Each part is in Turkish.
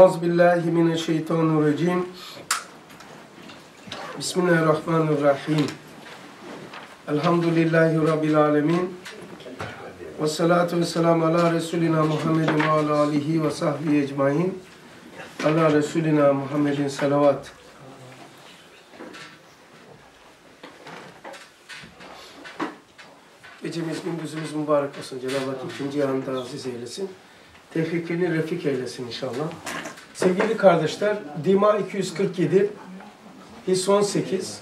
Euzubillahimineşşeytanirracim. Bismillahirrahmanirrahim. Elhamdülillahi Rabbil alemin. Ve salatu ve selamu ala Resulina Muhammedin ve ala alihi ve sahbihi ecmain. Ala Resulina Muhammedin salavat. Gecemiz gündüzümüz mübarek olsun. Cenab-ı Hak ikinci yanında aziz eylesin tevfikini refik eylesin inşallah. Sevgili kardeşler, Dima 247, his 18.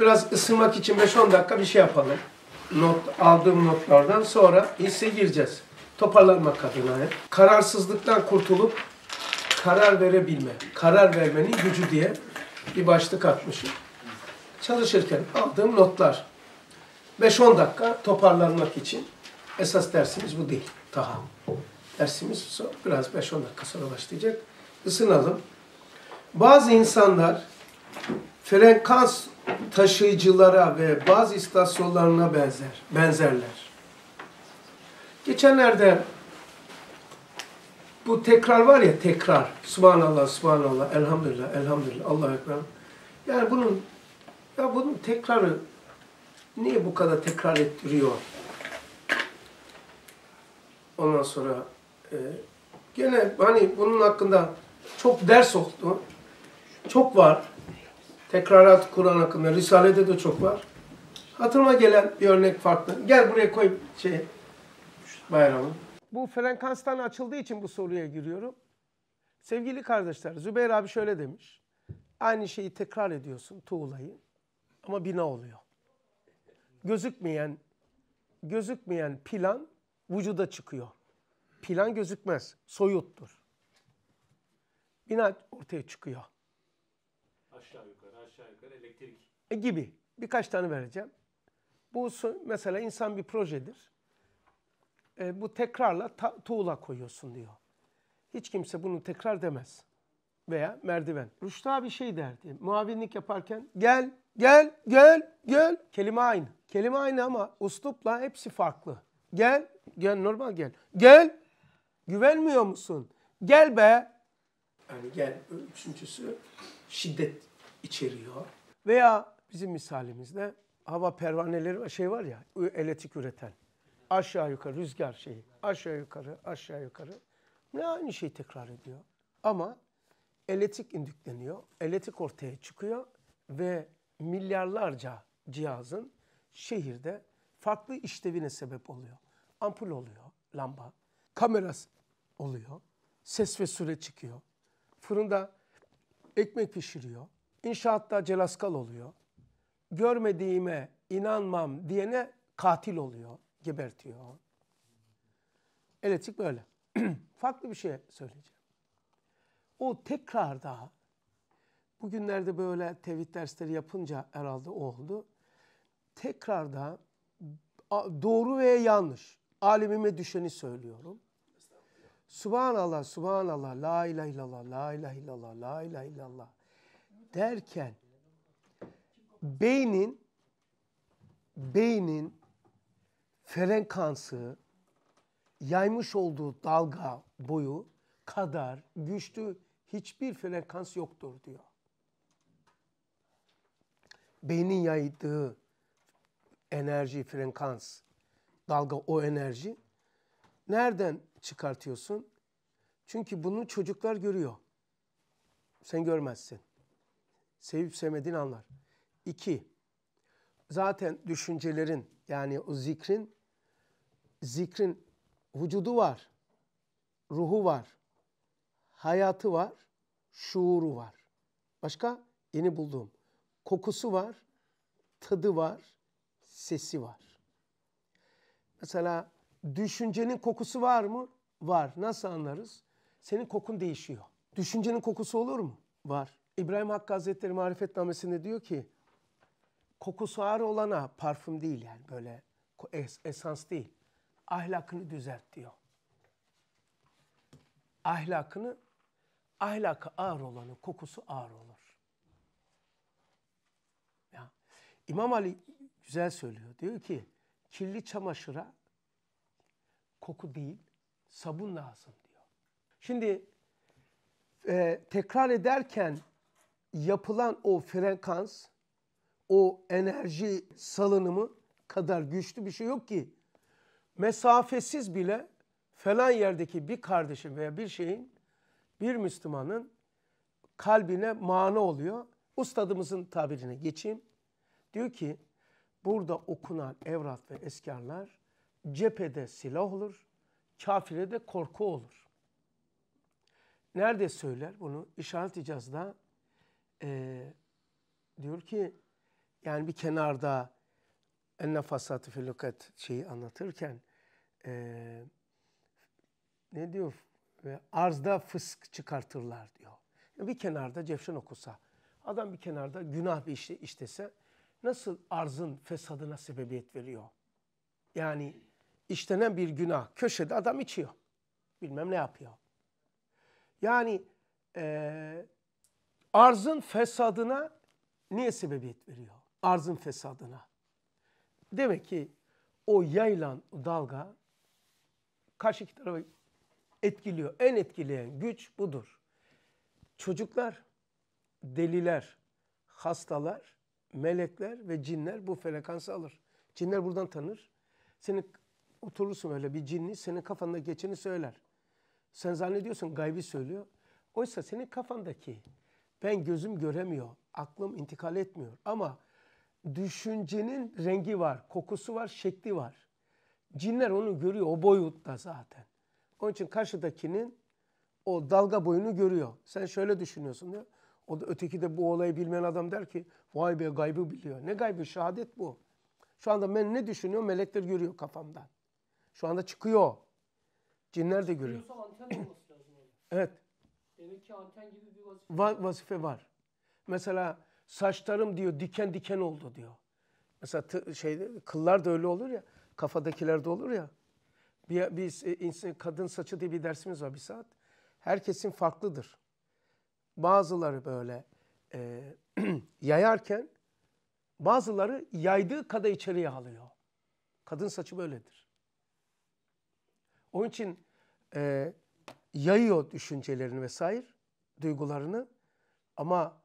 Biraz ısınmak için 5-10 dakika bir şey yapalım. Not, aldığım notlardan sonra hisse gireceğiz. Toparlanmak adına. Kararsızlıktan kurtulup karar verebilme, karar vermenin gücü diye bir başlık atmışım. Çalışırken aldığım notlar. 5-10 dakika toparlanmak için. Esas dersimiz bu değil. Tahammül. Dersimiz biraz 5-10 dakika sonra başlayacak. Isınalım. Bazı insanlar frekans taşıyıcılara ve bazı istasyonlarına benzer, benzerler. Geçenlerde bu tekrar var ya tekrar. Subhanallah, subhanallah, elhamdülillah, elhamdülillah, Allah'a ekber. Yani bunun ya bunun tekrarı niye bu kadar tekrar ettiriyor? Ondan sonra ee, gene hani bunun hakkında çok ders oldu. Çok var. Tekrarat Kur'an hakkında. Risale'de de çok var. Hatırıma gelen bir örnek farklı. Gel buraya koy şey bayramı. Bu frekanstan açıldığı için bu soruya giriyorum. Sevgili kardeşler, Zübeyir abi şöyle demiş. Aynı şeyi tekrar ediyorsun, tuğlayı. Ama bina oluyor. Gözükmeyen, gözükmeyen plan vücuda çıkıyor plan gözükmez. Soyuttur. Bina ortaya çıkıyor. Aşağı yukarı aşağı yukarı elektrik. E gibi. Birkaç tane vereceğim. Bu mesela insan bir projedir. E, bu tekrarla ta, tuğla koyuyorsun diyor. Hiç kimse bunu tekrar demez. Veya merdiven. Rüştü bir şey derdi. Muavinlik yaparken gel, gel, gel, gel. Kelime aynı. Kelime aynı ama uslupla hepsi farklı. Gel, gel normal gel. Gel, Güvenmiyor musun? Gel be. Yani gel üçüncüsü şiddet içeriyor. Veya bizim misalimizde hava pervaneleri şey var ya elektrik üreten. Aşağı yukarı rüzgar şeyi. Aşağı yukarı aşağı yukarı. Ne aynı şeyi tekrar ediyor. Ama elektrik indükleniyor. Elektrik ortaya çıkıyor ve milyarlarca cihazın şehirde farklı işlevine sebep oluyor. Ampul oluyor, lamba, kamerası oluyor. Ses ve süre çıkıyor. Fırında ekmek pişiriyor. İnşaatta celaskal oluyor. Görmediğime inanmam diyene katil oluyor. Gebertiyor. Elektrik böyle. Farklı bir şey söyleyeceğim. O tekrar daha bugünlerde böyle tevhid dersleri yapınca herhalde o oldu. Tekrar da doğru veya yanlış alimime düşeni söylüyorum. Subhanallah, subhanallah, la ilahe illallah, la ilahe illallah, la ilahe illallah derken beynin beynin frekansı yaymış olduğu dalga boyu kadar güçlü hiçbir frekans yoktur diyor. Beynin yaydığı enerji, frekans, dalga o enerji nereden çıkartıyorsun. Çünkü bunu çocuklar görüyor. Sen görmezsin. Sevip sevmediğini anlar. İki, zaten düşüncelerin yani o zikrin, zikrin vücudu var, ruhu var, hayatı var, şuuru var. Başka? Yeni bulduğum. Kokusu var, tadı var, sesi var. Mesela düşüncenin kokusu var mı? Var. Nasıl anlarız? Senin kokun değişiyor. Düşüncenin kokusu olur mu? Var. İbrahim Hakkı Hazretleri Marifetnamesi'nde diyor ki kokusu ağır olana parfüm değil yani böyle es, esans değil. Ahlakını düzelt diyor. Ahlakını ahlakı ağır olanın kokusu ağır olur. Ya, İmam Ali güzel söylüyor. Diyor ki kirli çamaşıra koku değil sabun lazım diyor. Şimdi e, tekrar ederken yapılan o frekans, o enerji salınımı kadar güçlü bir şey yok ki. Mesafesiz bile falan yerdeki bir kardeşin veya bir şeyin bir Müslümanın kalbine mana oluyor. Ustadımızın tabirine geçeyim. Diyor ki burada okunan evrat ve eskarlar cephede silah olur. Kafire de korku olur. Nerede söyler bunu? İşaret icazda e, diyor ki yani bir kenarda en fasatı filukat şeyi anlatırken e, ne diyor? Ve arzda fısk çıkartırlar diyor. Yani bir kenarda cevşen okusa, adam bir kenarda günah bir işte işlese nasıl arzın fesadına sebebiyet veriyor? Yani işlenen bir günah. Köşede adam içiyor. Bilmem ne yapıyor. Yani e, arzın fesadına niye sebebiyet veriyor? Arzın fesadına. Demek ki o yayılan dalga karşıki tarafı etkiliyor. En etkileyen güç budur. Çocuklar, deliler, hastalar, melekler ve cinler bu frekansı alır. Cinler buradan tanır. Senin Oturursun öyle bir cinli senin kafanda geçeni söyler. Sen zannediyorsun gaybi söylüyor. Oysa senin kafandaki ben gözüm göremiyor, aklım intikal etmiyor ama düşüncenin rengi var, kokusu var, şekli var. Cinler onu görüyor o boyutta zaten. Onun için karşıdakinin o dalga boyunu görüyor. Sen şöyle düşünüyorsun diyor. O da öteki de bu olayı bilmeyen adam der ki vay be gaybı biliyor. Ne gaybı? Şehadet bu. Şu anda ben ne düşünüyorum melekler görüyor kafamdan. Şu anda çıkıyor. Cinler de görüyor. evet. Demek ki anten gibi bir vazife. Va vazife var. Mesela saçlarım diyor diken diken oldu diyor. Mesela şey kıllar da öyle olur ya. Kafadakiler de olur ya. Bir, bir e, insan, kadın saçı diye bir dersimiz var bir saat. Herkesin farklıdır. Bazıları böyle e, yayarken bazıları yaydığı kadar içeriye alıyor. Kadın saçı böyledir. Onun için e, yayıyor düşüncelerini vesaire, duygularını ama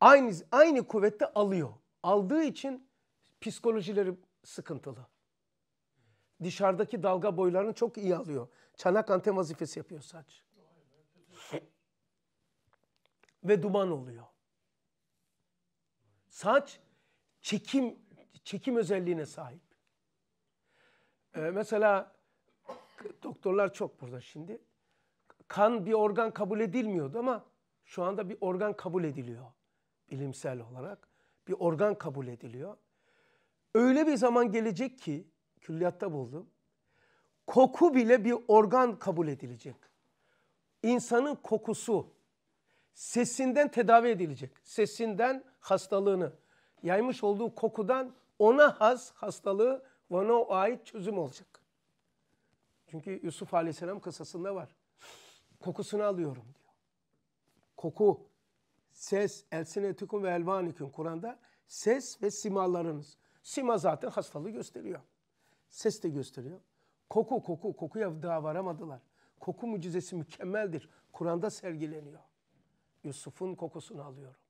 aynı aynı kuvvette alıyor. Aldığı için psikolojileri sıkıntılı. Dışarıdaki dalga boylarını çok iyi alıyor. Çanak anten vazifesi yapıyor saç. Ve duman oluyor. Saç çekim çekim özelliğine sahip. Ee, mesela doktorlar çok burada şimdi. Kan bir organ kabul edilmiyordu ama şu anda bir organ kabul ediliyor bilimsel olarak. Bir organ kabul ediliyor. Öyle bir zaman gelecek ki külliyatta buldum. Koku bile bir organ kabul edilecek. İnsanın kokusu sesinden tedavi edilecek. Sesinden hastalığını yaymış olduğu kokudan ona has hastalığı ve ona ait çözüm olacak. Çünkü Yusuf Aleyhisselam kısasında var. Kokusunu alıyorum diyor. Koku, ses, elsinetikun ve elvanikun Kur'an'da ses ve simalarınız. Sima zaten hastalığı gösteriyor. Ses de gösteriyor. Koku, koku, kokuya daha varamadılar. Koku mucizesi mükemmeldir. Kur'an'da sergileniyor. Yusuf'un kokusunu alıyorum.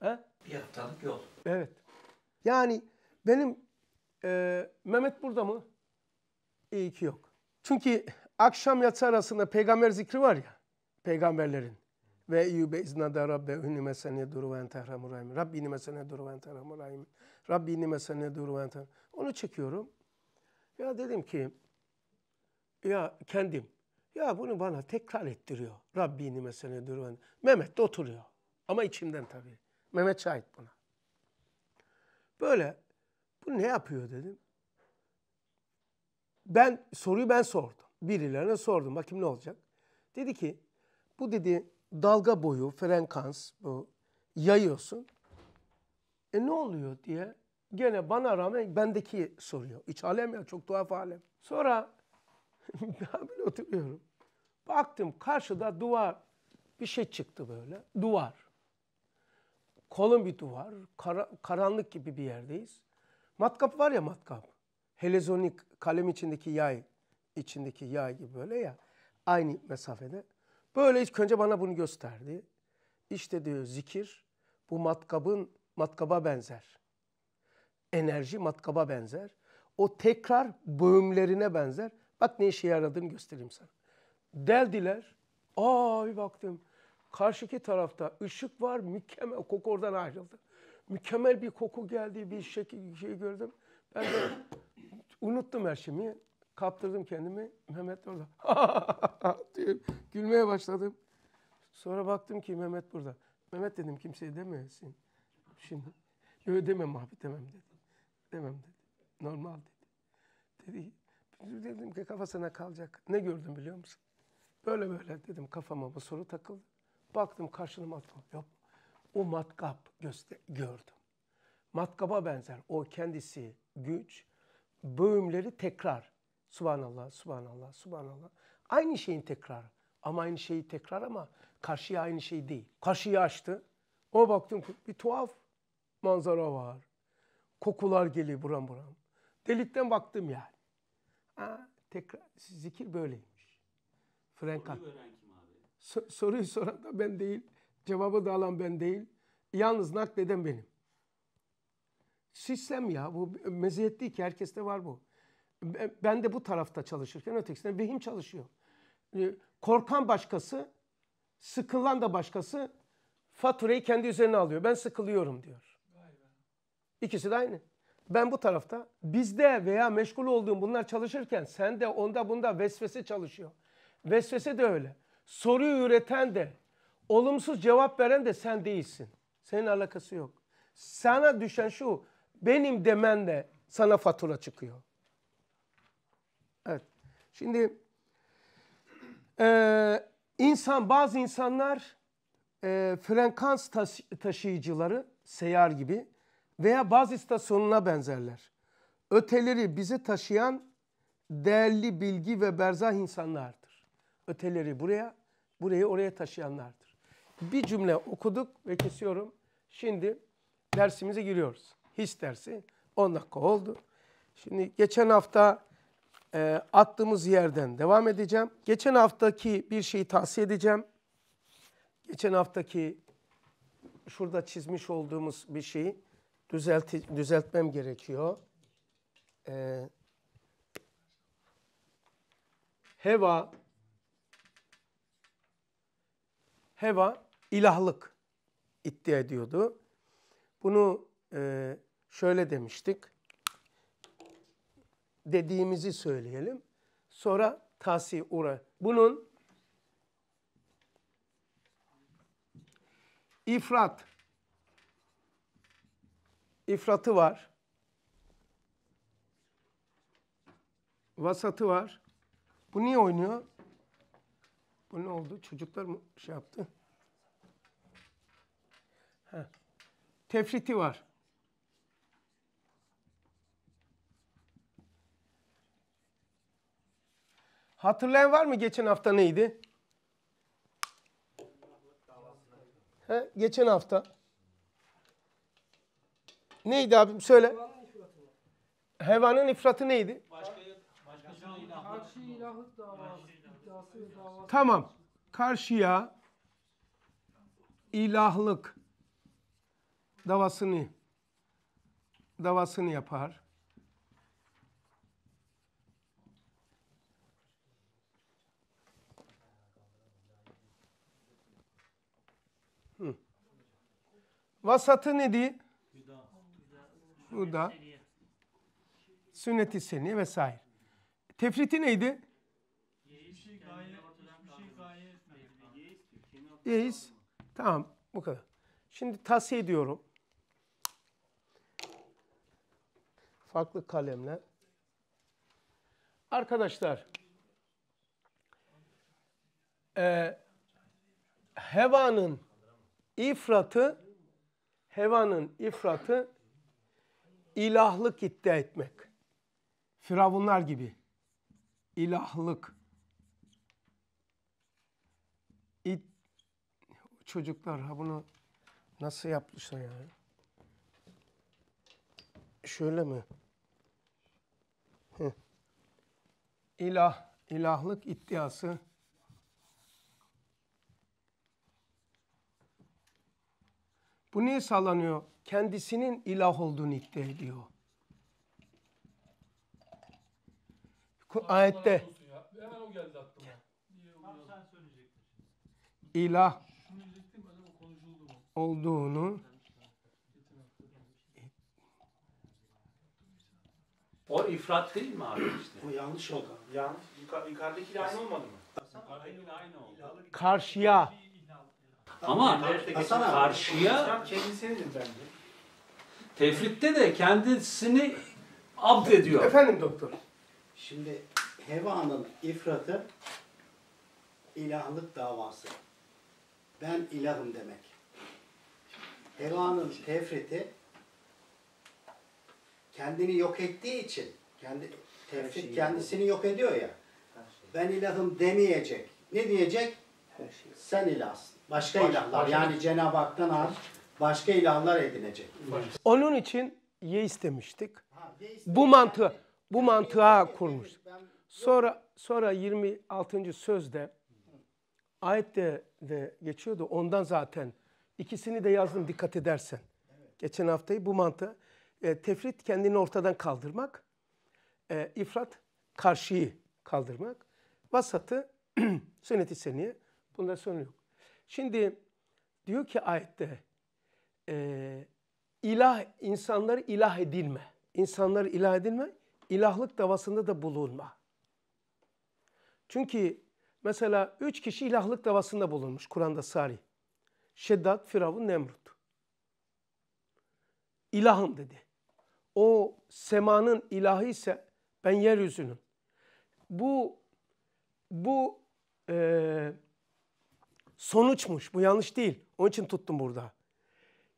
He? Bir haftalık yol. Evet. Yani benim e, Mehmet burada mı? İyi ki yok. Çünkü akşam yatsı arasında peygamber zikri var ya, peygamberlerin. Ve Eyyube iznada Rabbe ünlü mesene duru ve entehramur rahim. Rabbini mesene duru ve entehramur rahim. Rabbini mesene duru ve Onu çekiyorum. Ya dedim ki, ya kendim, ya bunu bana tekrar ettiriyor. Rabbini mesene duru ve Mehmet de oturuyor. Ama içimden tabii. Mehmet şahit buna. Böyle, bu ne yapıyor dedim. Ben soruyu ben sordum. Birilerine sordum. Bakayım ne olacak? Dedi ki bu dedi dalga boyu, frekans bu yayıyorsun. E ne oluyor diye gene bana rağmen bendeki soruyor. İç alem ya çok tuhaf alem. Sonra ben oturuyorum. Baktım karşıda duvar bir şey çıktı böyle. Duvar. Kolun bir duvar. Kara, karanlık gibi bir yerdeyiz. Matkap var ya matkap helezonik kalem içindeki yay içindeki yay gibi böyle ya aynı mesafede. Böyle ilk önce bana bunu gösterdi. İşte diyor zikir bu matkabın matkaba benzer. Enerji matkaba benzer. O tekrar bölümlerine benzer. Bak ne işe yaradığını göstereyim sana. Deldiler. Aa bir baktım. Karşıki tarafta ışık var mükemmel. Koku oradan ayrıldı. Mükemmel bir koku geldi bir şekil, şey gördüm. Ben de Unuttum her şeyimi. Kaptırdım kendimi. Mehmet orada. diyor. Gülmeye başladım. Sonra baktım ki Mehmet burada. Mehmet dedim kimseye demeyesin. Şimdi yok demem abi demem dedi. Demem dedi. Normal dedi. Dedi dedim ki kafasına kalacak. Ne gördüm biliyor musun? Böyle böyle dedim kafama bu soru takıldı. Baktım karşına matkap yok. O matkap göster gördüm. Matkaba benzer. O kendisi güç, bölümleri tekrar. Subhanallah, subhanallah, subhanallah. Aynı şeyin tekrar, Ama aynı şeyi tekrar ama karşıya aynı şey değil. Karşıyı açtı. O baktım bir tuhaf manzara var. Kokular geliyor buram buram. Delikten baktım yani. Ha, tekrar zikir böyleymiş. Franka. soruyu soran da ben değil. Cevabı da alan ben değil. Yalnız nakleden benim. Sistem ya bu meziyet değil ki herkeste var bu. Ben de bu tarafta çalışırken ötekisinde vehim çalışıyor. Ee, korkan başkası, sıkılan da başkası faturayı kendi üzerine alıyor. Ben sıkılıyorum diyor. İkisi de aynı. Ben bu tarafta bizde veya meşgul olduğum bunlar çalışırken sen de onda bunda vesvese çalışıyor. Vesvese de öyle. Soruyu üreten de olumsuz cevap veren de sen değilsin. Senin alakası yok. Sana düşen şu benim demenle sana fatura çıkıyor. Evet. Şimdi e, insan bazı insanlar e, frekans taş, taşıyıcıları seyar gibi veya bazı istasyonuna benzerler. Öteleri bizi taşıyan değerli bilgi ve berzah insanlardır. Öteleri buraya, burayı oraya taşıyanlardır. Bir cümle okuduk ve kesiyorum. Şimdi dersimize giriyoruz. Hiç dersi 10 dakika oldu. Şimdi geçen hafta e, attığımız yerden devam edeceğim. Geçen haftaki bir şeyi tavsiye edeceğim. Geçen haftaki şurada çizmiş olduğumuz bir şeyi düzelti, düzeltmem gerekiyor. Ee, heva heva ilahlık iddia ediyordu. Bunu e, şöyle demiştik. Dediğimizi söyleyelim. Sonra tasi ura. Bunun ifrat ifratı var. Vasatı var. Bu niye oynuyor? Bu ne oldu? Çocuklar mı şey yaptı? Heh. Tefriti var. Hatırlayan var mı geçen hafta neydi? He, geçen hafta. Neydi abim söyle. Hevanın ifratı neydi? Tamam. Karşıya ilahlık davasını davasını yapar. Vasatı ne diye? Huda. Sünnet-i seniye vesaire. Tefriti neydi? Yeis. Şey şey tamam bu kadar. Şimdi tavsiye ediyorum. Farklı kalemle. Arkadaşlar. E, hevanın ifratı hevanın ifratı ilahlık iddia etmek. Firavunlar gibi ilahlık İd... çocuklar ha bunu nasıl yapmışlar yani? Şöyle mi? Heh. İlah, ilahlık iddiası Bu niye sağlanıyor? Kendisinin ilah olduğunu iddia ediyor. Ayette. İlah olduğunu O ifrat değil mi abi işte? O yanlış oldu. Yanlış. Yukarıdakiyle aynı olmadı mı? Yukarıdakiyle aynı oldu. Karşıya. Ama Hasan karşıya kendisidir Tefritte de kendisini abd ediyor. Efendim doktor. Şimdi Heva'nın ifratı ilahlık davası. Ben ilahım demek. Heva'nın tefriti kendini yok ettiği için kendi tefrit kendisini yok ediyor ya. Ben ilahım demeyecek. Ne diyecek? Sen ilahsın başka Baş, ilahlar başka. yani Cenab-ı Hak'tan az başka ilahlar edinecek. Onun için ye istemiştik. Ha, ye istemiştik. Bu mantığı bu mantığa kurmuş. Sonra sonra 26. sözde ayette de geçiyordu. Ondan zaten ikisini de yazdım dikkat edersen. Geçen haftayı bu mantığı e, tefrit kendini ortadan kaldırmak, e, ifrat karşıyı kaldırmak, vasatı sünnet-i seniye. Bunda sorun yok. Şimdi diyor ki ayette e, ilah insanları ilah edilme. İnsanları ilah edilme, ilahlık davasında da bulunma. Çünkü mesela üç kişi ilahlık davasında bulunmuş Kur'an'da Sari. Şeddat, Firavun, Nemrut. İlahım dedi. O semanın ilahı ise ben yeryüzünün. Bu bu e, sonuçmuş. Bu yanlış değil. Onun için tuttum burada.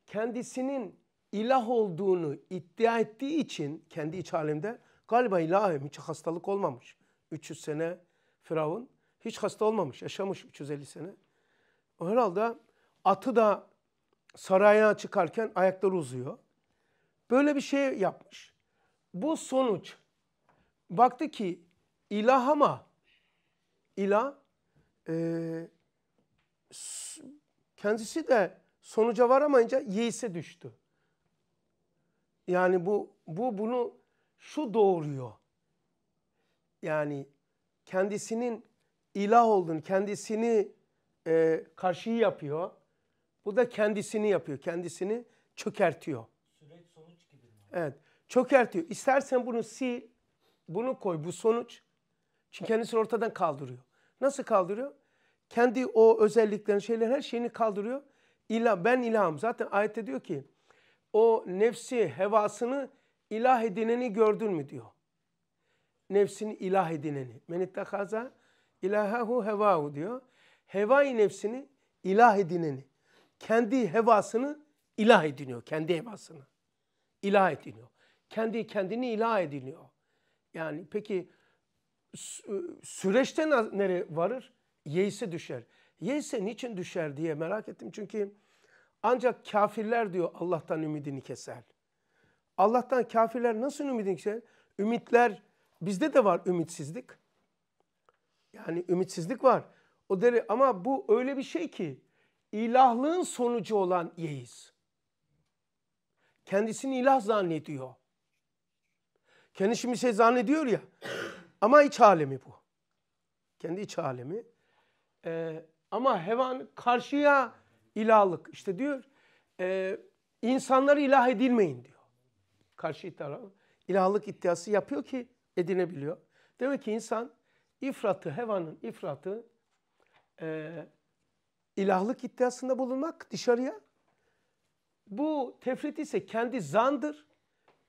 Kendisinin ilah olduğunu iddia ettiği için kendi iç alemde galiba ilahım hiç hastalık olmamış. 300 sene Firavun hiç hasta olmamış. Yaşamış 350 sene. O herhalde atı da saraya çıkarken ayakları uzuyor. Böyle bir şey yapmış. Bu sonuç baktı ki ilah ama ilah e, kendisi de sonuca varamayınca yeise düştü. Yani bu bu bunu şu doğuruyor. Yani kendisinin ilah olduğunu, kendisini e, karşıyı yapıyor. Bu da kendisini yapıyor, kendisini çökertiyor. Süreç sonuç gibi Evet, çökertiyor. İstersen bunu sil, bunu koy, bu sonuç. Çünkü kendisini ortadan kaldırıyor. Nasıl kaldırıyor? kendi o özelliklerini, şeyler her şeyini kaldırıyor. İlah, ben ilahım. Zaten ayette diyor ki o nefsi, hevasını ilah edineni gördün mü diyor. Nefsini ilah edineni. men Menittakaza ilahahu hevahu diyor. Hevai nefsini ilah edineni. Kendi hevasını ilah ediniyor. Kendi hevasını. ilah ediniyor. Kendi kendini ilah ediniyor. Yani peki süreçte nereye varır? yeisi düşer. Yeise niçin düşer diye merak ettim. Çünkü ancak kafirler diyor Allah'tan ümidini keser. Allah'tan kafirler nasıl ümidini keser? Ümitler bizde de var ümitsizlik. Yani ümitsizlik var. O deri ama bu öyle bir şey ki ilahlığın sonucu olan yeis. Kendisini ilah zannediyor. Kendisi bir şey zannediyor ya. Ama iç alemi bu. Kendi iç alemi. E, ama hevan karşıya ilahlık işte diyor e, insanları ilah edilmeyin diyor. Karşı taraf ilahlık iddiası yapıyor ki edinebiliyor. Demek ki insan ifratı, hevanın ifratı e, ilahlık iddiasında bulunmak dışarıya. Bu tefrit ise kendi zandır.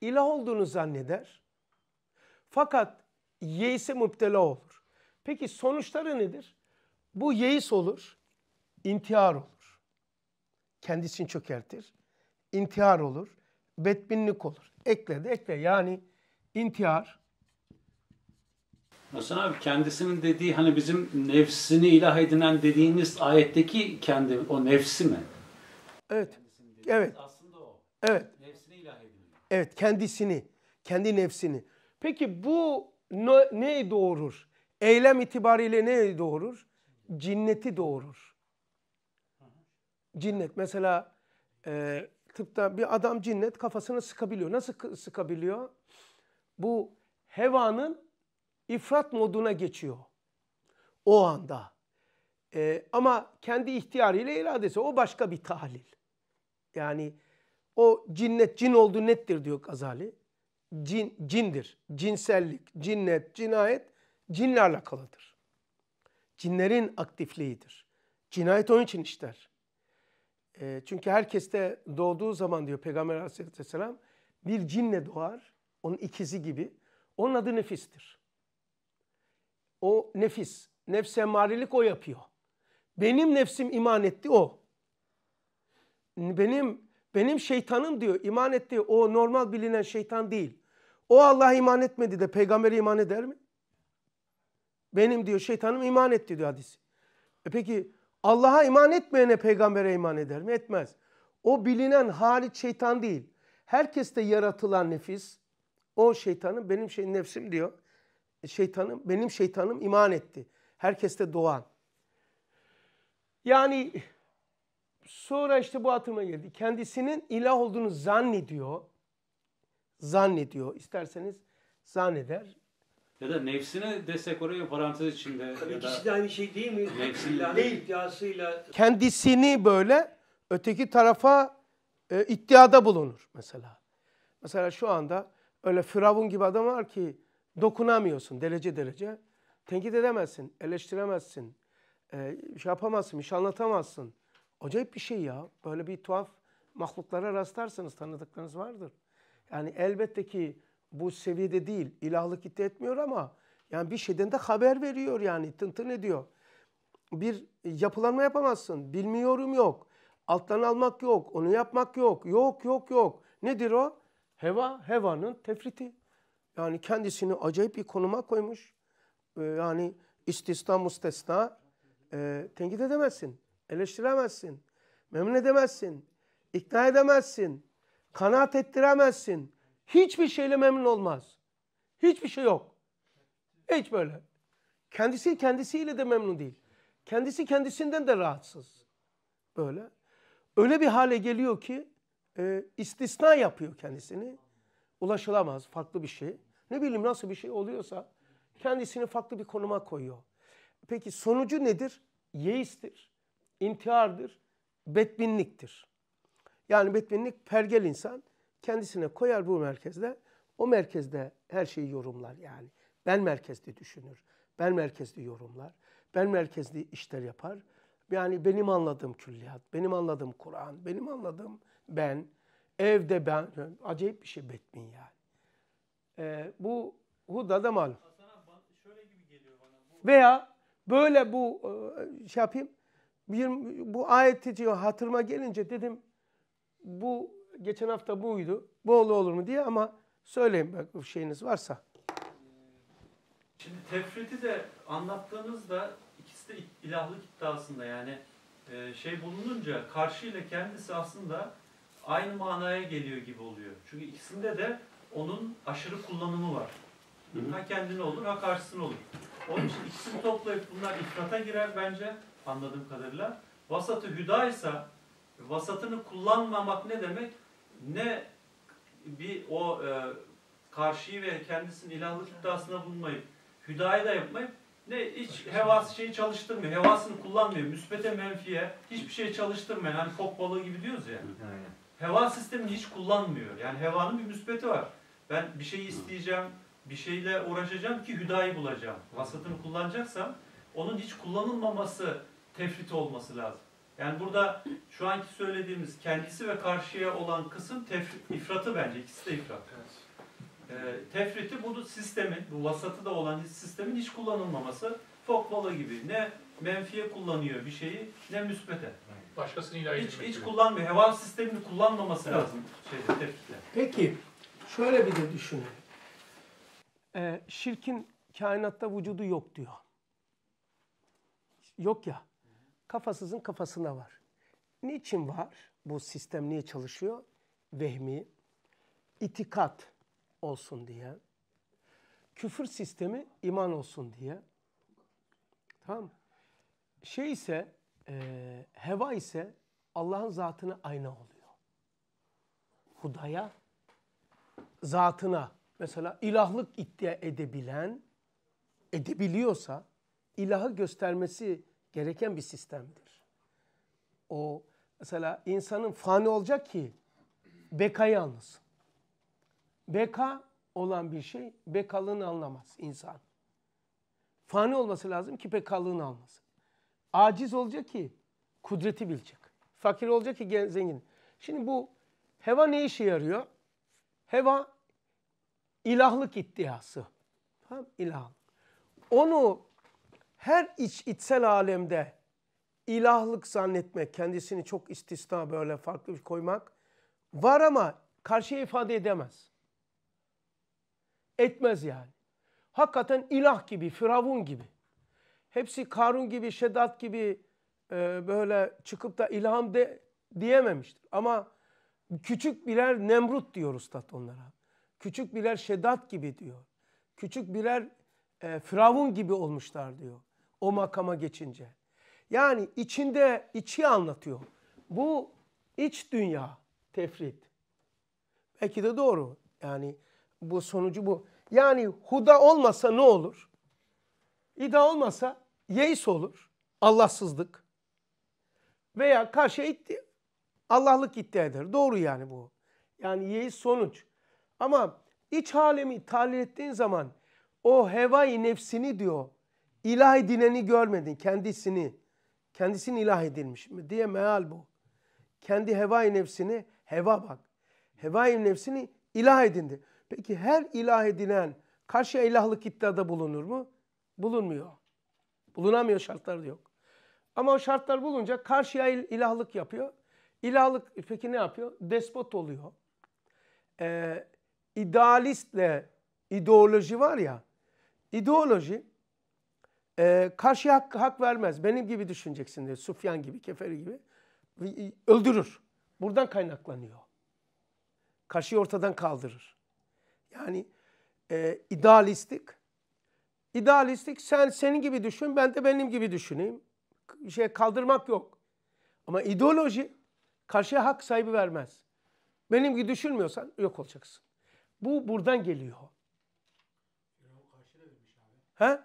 İlah olduğunu zanneder. Fakat yeise müptela olur. Peki sonuçları nedir? Bu yeis olur, intihar olur. Kendisini çökertir. İntihar olur, bedbinlik olur. Ekle de ekle yani intihar. Hasan abi kendisinin dediği hani bizim nefsini ilah edinen dediğiniz ayetteki kendi o nefsi mi? Evet. Evet. Aslında o. Evet. Nefsini ilah ediniyor. Evet kendisini, kendi nefsini. Peki bu ne, neyi doğurur? Eylem itibariyle neyi doğurur? cinneti doğurur. Cinnet mesela e, tıpta bir adam cinnet kafasını sıkabiliyor. Nasıl sıkabiliyor? Bu hevanın ifrat moduna geçiyor o anda. E, ama kendi ihtiyarıyla iradesi o başka bir tahlil. Yani o cinnet cin oldu nettir diyor Gazali. Cin, cindir. Cinsellik, cinnet, cinayet cinle alakalıdır cinlerin aktifliğidir. Cinayet onun için işler. E, çünkü de doğduğu zaman diyor Peygamber aleyhisselam bir cinle doğar. Onun ikizi gibi. Onun adı nefistir. O nefis. Nefse marilik o yapıyor. Benim nefsim iman etti o. Benim benim şeytanım diyor iman etti. O normal bilinen şeytan değil. O Allah'a iman etmedi de peygambere iman eder mi? Benim diyor şeytanım iman etti diyor hadis. E peki Allah'a iman etmeyene peygambere iman eder mi? Etmez. O bilinen hariç şeytan değil. Herkeste yaratılan nefis o şeytanın benim şey nefsim diyor. E, şeytanım benim şeytanım iman etti. Herkeste doğan. Yani sonra işte bu atıma geldi. Kendisinin ilah olduğunu zannediyor. Zannediyor. İsterseniz zanneder. Ya da nefsine desek oraya parantez içinde. Tabii ya ikisi de aynı şey değil mi? Nefsiyle. değil. İddiasıyla. Kendisini böyle öteki tarafa e, iddiada bulunur mesela. Mesela şu anda öyle firavun gibi adam var ki dokunamıyorsun derece derece. Tenkit edemezsin, eleştiremezsin, e, şey yapamazsın, iş şey anlatamazsın. Acayip bir şey ya. Böyle bir tuhaf mahluklara rastlarsınız, tanıdıklarınız vardır. Yani elbette ki bu seviyede değil. İlahlık iddia etmiyor ama yani bir şeyden de haber veriyor yani ne diyor Bir yapılanma yapamazsın. Bilmiyorum yok. Alttan almak yok. Onu yapmak yok. Yok yok yok. Nedir o? Heva, hevanın tefriti. Yani kendisini acayip bir konuma koymuş. Ee, yani istisna mustesna e, tenkit edemezsin. Eleştiremezsin. Memnun edemezsin. ikna edemezsin. Kanaat ettiremezsin. Hiçbir şeyle memnun olmaz. Hiçbir şey yok. E, hiç böyle. Kendisi kendisiyle de memnun değil. Kendisi kendisinden de rahatsız. Böyle. Öyle bir hale geliyor ki e, istisna yapıyor kendisini. Ulaşılamaz farklı bir şey. Ne bileyim nasıl bir şey oluyorsa kendisini farklı bir konuma koyuyor. Peki sonucu nedir? Yeistir, intihardır, bedbinliktir. Yani bedbinlik pergel insan kendisine koyar bu merkezde. O merkezde her şeyi yorumlar yani. Ben merkezde düşünür. Ben merkezde yorumlar. Ben merkezde işler yapar. Yani benim anladığım külliyat, benim anladığım Kur'an, benim anladığım ben, evde ben. Yani acayip bir şey Batman yani. Ee, bu Huda da malum. Veya böyle bu e, şey yapayım. Bir, bu ayeti diyor hatırıma gelince dedim bu geçen hafta buydu. Bu olur olur mu diye ama söyleyin bak şeyiniz varsa. Şimdi tefriti de anlattığınızda ikisi de ilahlık iddiasında yani e, şey bulununca karşıyla kendisi aslında aynı manaya geliyor gibi oluyor. Çünkü ikisinde de onun aşırı kullanımı var. Ha kendine olur ha karşısına olur. Onun için ikisini toplayıp bunlar ifrata girer bence anladığım kadarıyla. Vasatı hüda vasatını kullanmamak ne demek? ne bir o e, karşıyı ve kendisini ilahlık iddiasına bulmayıp hüdaya da yapmayıp ne hiç hevası şeyi çalıştırmıyor. Hevasını kullanmıyor. Müsbete menfiye hiçbir şey çalıştırmayan hani fok balığı gibi diyoruz ya. Aynen. Heva sistemini hiç kullanmıyor. Yani hevanın bir müsbeti var. Ben bir şey isteyeceğim, bir şeyle uğraşacağım ki hüdayı bulacağım. Vasatını kullanacaksam onun hiç kullanılmaması tefrit olması lazım. Yani burada şu anki söylediğimiz kendisi ve karşıya olan kısım tefrit, ifratı bence. ikisi de ifrat. E, tefriti bunu sistemin, bu vasatı da olan sistemin hiç kullanılmaması fokbala gibi. Ne menfiye kullanıyor bir şeyi ne müspete. Başkasını ilah Hiç, hiç gibi. kullanmıyor. Heva sistemini kullanmaması evet. lazım şeyde, tefritte. Peki şöyle bir de düşünün. Ee, şirkin kainatta vücudu yok diyor. Yok ya kafasızın kafasına var. Niçin var? Bu sistem niye çalışıyor? Vehmi, itikat olsun diye. Küfür sistemi iman olsun diye. Tamam Şey ise, e, heva ise Allah'ın zatına ayna oluyor. Hudaya, zatına mesela ilahlık iddia edebilen, edebiliyorsa, ilahı göstermesi gereken bir sistemdir. O mesela insanın fani olacak ki beka yalnız. Beka olan bir şey bekalığını anlamaz insan. Fani olması lazım ki bekalığını anlasın. Aciz olacak ki kudreti bilecek. Fakir olacak ki zengin. Şimdi bu heva ne işe yarıyor? Heva ilahlık iddiası. Tamam ilah. Onu her iç içsel alemde ilahlık zannetmek, kendisini çok istisna böyle farklı bir koymak var ama karşıya ifade edemez. Etmez yani. Hakikaten ilah gibi, firavun gibi. Hepsi Karun gibi, Şedat gibi e, böyle çıkıp da ilham de, diyememiştir. Ama küçük birer Nemrut diyor ustad onlara. Küçük birer Şedat gibi diyor. Küçük birer e, Firavun gibi olmuşlar diyor o makama geçince. Yani içinde içi anlatıyor. Bu iç dünya tefrit. Belki de doğru. Yani bu sonucu bu. Yani huda olmasa ne olur? İda olmasa yeis olur. Allahsızlık. Veya karşı itti, Allah'lık iddia eder. Doğru yani bu. Yani yeis sonuç. Ama iç alemi tahlil ettiğin zaman o hevai nefsini diyor İlah edineni görmedin kendisini. Kendisini ilah edilmiş diye meal bu. Kendi hevai nefsini heva bak. Hevai nefsini ilah edindi. Peki her ilah edilen karşı ilahlık iddiada bulunur mu? Bulunmuyor. Bulunamıyor şartları yok. Ama o şartlar bulunca karşıya ilahlık yapıyor. İlahlık peki ne yapıyor? Despot oluyor. Ee, idealistle ideoloji var ya. İdeoloji e, karşıya hak, hak vermez. Benim gibi düşüneceksin diyor. Sufyan gibi, Keferi gibi. E, öldürür. Buradan kaynaklanıyor. Karşıyı ortadan kaldırır. Yani e, idealistik. İdealistik sen senin gibi düşün, ben de benim gibi düşüneyim. Bir şey kaldırmak yok. Ama ideoloji karşıya hak sahibi vermez. Benim gibi düşünmüyorsan yok olacaksın. Bu buradan geliyor. He?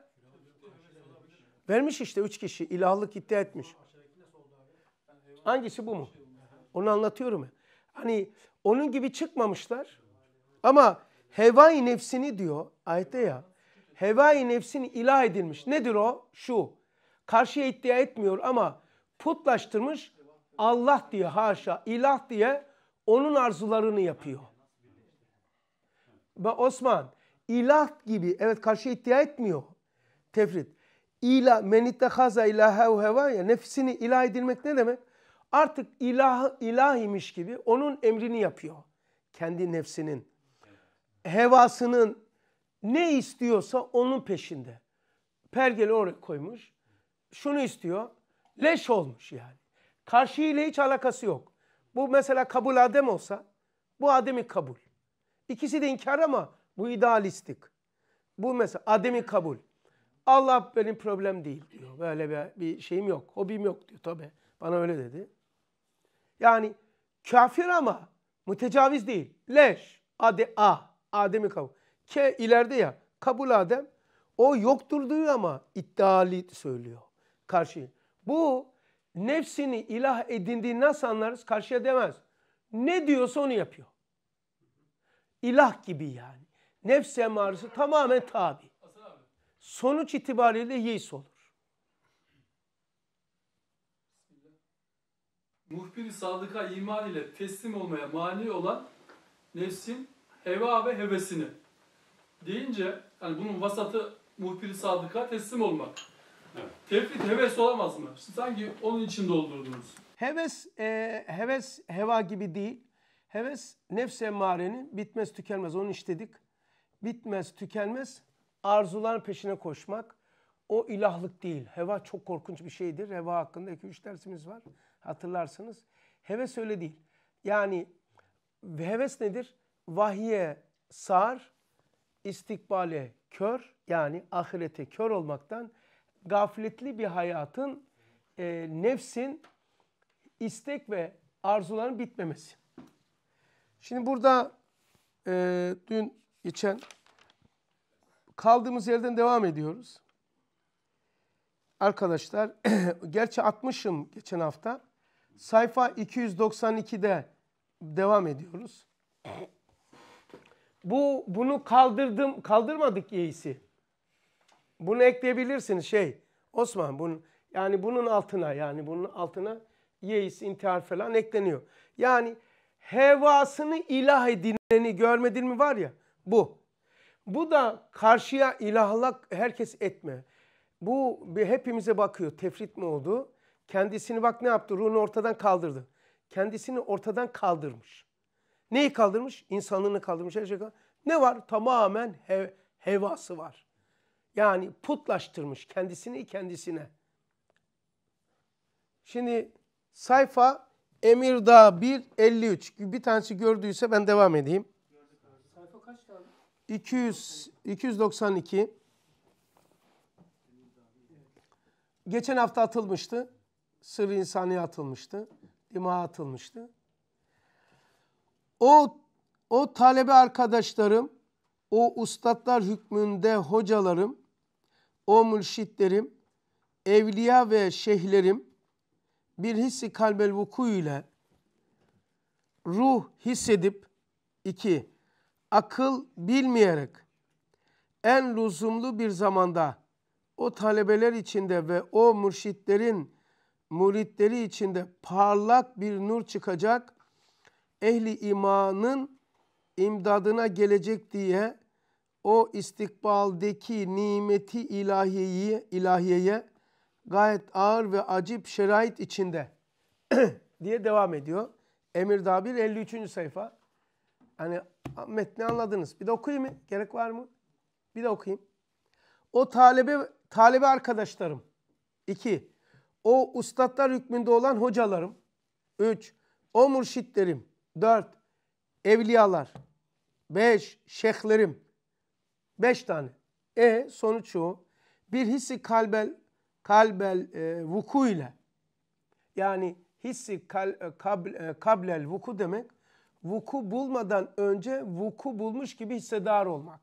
Vermiş işte üç kişi. ilahlık iddia etmiş. Hangisi bu mu? Onu anlatıyorum. Ya. Hani onun gibi çıkmamışlar. Ama hevai nefsini diyor ayette ya. Hevai nefsini ilah edilmiş. Nedir o? Şu. Karşıya iddia etmiyor ama putlaştırmış Allah diye haşa ilah diye onun arzularını yapıyor. Ve Osman ilah gibi evet karşı iddia etmiyor. Tefrit. İla menittehaza ilahev heva ya nefsini ilah edilmek ne demek? Artık ilah ilahimiş gibi onun emrini yapıyor. Kendi nefsinin, hevasının ne istiyorsa onun peşinde. Pergeli oraya koymuş. Şunu istiyor. Leş olmuş yani. Karşı ile hiç alakası yok. Bu mesela kabul Adem olsa bu Adem'i kabul. İkisi de inkar ama bu idealistik. Bu mesela Adem'i kabul. Allah benim problem değil diyor. Böyle bir, bir şeyim yok. Hobim yok diyor tabi. Bana öyle dedi. Yani kafir ama mütecaviz değil. Leş. Adi a. Adem'i kabul. K ileride ya. Kabul Adem. O yoktur diyor ama iddialı söylüyor. Karşı. Bu nefsini ilah edindiği nasıl anlarız? Karşıya demez. Ne diyorsa onu yapıyor. İlah gibi yani. Nefs emaresi tamamen tabi sonuç itibariyle yeis olur. Muhbir-i sadıka iman ile teslim olmaya mani olan nefsin heva ve hevesini deyince yani bunun vasatı muhbir-i sadıka teslim olmak. Evet. Tevhid heves olamaz mı? sanki onun için doldurdunuz. Heves, e, heves heva gibi değil. Heves nefse emmarenin bitmez tükenmez. Onu işledik. Bitmez tükenmez arzuların peşine koşmak o ilahlık değil. Heva çok korkunç bir şeydir. Heva hakkında 2-3 dersimiz var. Hatırlarsınız. Heves öyle değil. Yani heves nedir? Vahiye sar, istikbale kör yani ahirete kör olmaktan gafletli bir hayatın e, nefsin istek ve arzuların bitmemesi. Şimdi burada e, dün geçen Kaldığımız yerden devam ediyoruz. Arkadaşlar gerçi atmışım geçen hafta. Sayfa 292'de devam ediyoruz. Bu bunu kaldırdım kaldırmadık yeisi. Bunu ekleyebilirsiniz şey Osman bunu yani bunun altına yani bunun altına yeis intihar falan ekleniyor. Yani hevasını ilah edineni görmedin mi var ya bu. Bu da karşıya ilahlık herkes etme. Bu hepimize bakıyor. Tefrit mi oldu? Kendisini bak ne yaptı? Ruhunu ortadan kaldırdı. Kendisini ortadan kaldırmış. Neyi kaldırmış? İnsanlığını kaldırmış. Her şey kaldırmış. Ne var? Tamamen hev hevası var. Yani putlaştırmış kendisini kendisine. Şimdi sayfa Emirdağ 1.53. Bir tanesi gördüyse ben devam edeyim. Sayfa kaç abi? 200, 292 geçen hafta atılmıştı. Sırrı insaniye atılmıştı. İmaha atılmıştı. O o talebe arkadaşlarım, o ustadlar hükmünde hocalarım, o mürşitlerim, evliya ve şeyhlerim bir hissi kalbel vuku ile ruh hissedip iki akıl bilmeyerek en lüzumlu bir zamanda o talebeler içinde ve o mürşitlerin muritleri içinde parlak bir nur çıkacak ehli imanın imdadına gelecek diye o istikbaldeki nimeti ilahiyeyi ilahiyeye gayet ağır ve acip şerait içinde diye devam ediyor. Emir Dabir 53. sayfa. Hani metni anladınız. Bir de okuyayım mı? Gerek var mı? Bir de okuyayım. O talebe, talebe arkadaşlarım. İki. O ustadlar hükmünde olan hocalarım. Üç. O mürşitlerim. 4. Evliyalar. Beş. Şeyhlerim. Beş tane. E sonuç o. Bir hissi kalbel kalbel e, vuku ile yani hissi kal, e, e kablel vuku demek vuku bulmadan önce vuku bulmuş gibi hissedar olmak.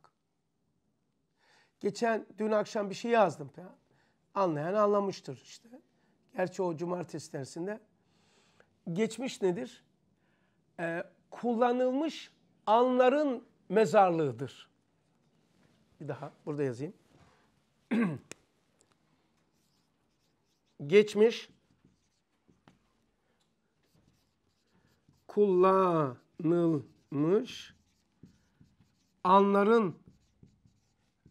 Geçen dün akşam bir şey yazdım ya. Anlayan anlamıştır işte. Gerçi o cumartesi dersinde. Geçmiş nedir? Ee, kullanılmış anların mezarlığıdır. Bir daha burada yazayım. Geçmiş kullanılmış kullanılmış anların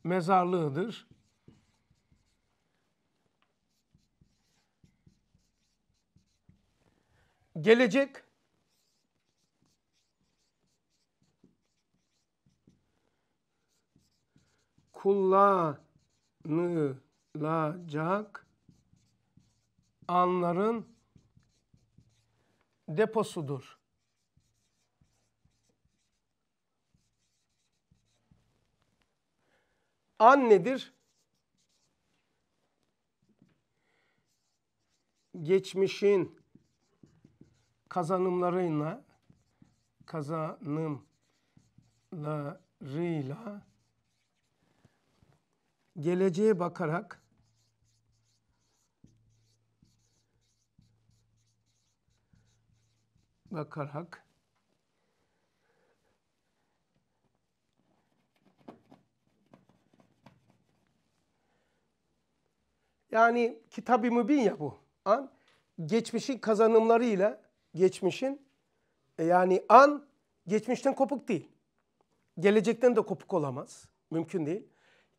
mezarlığıdır. Gelecek kullanılacak anların deposudur. An nedir? Geçmişin kazanımlarıyla kazanımlarıyla geleceğe bakarak bakarak Yani kitab-ı mübin ya bu. An geçmişin kazanımlarıyla geçmişin e, yani an geçmişten kopuk değil. Gelecekten de kopuk olamaz. Mümkün değil.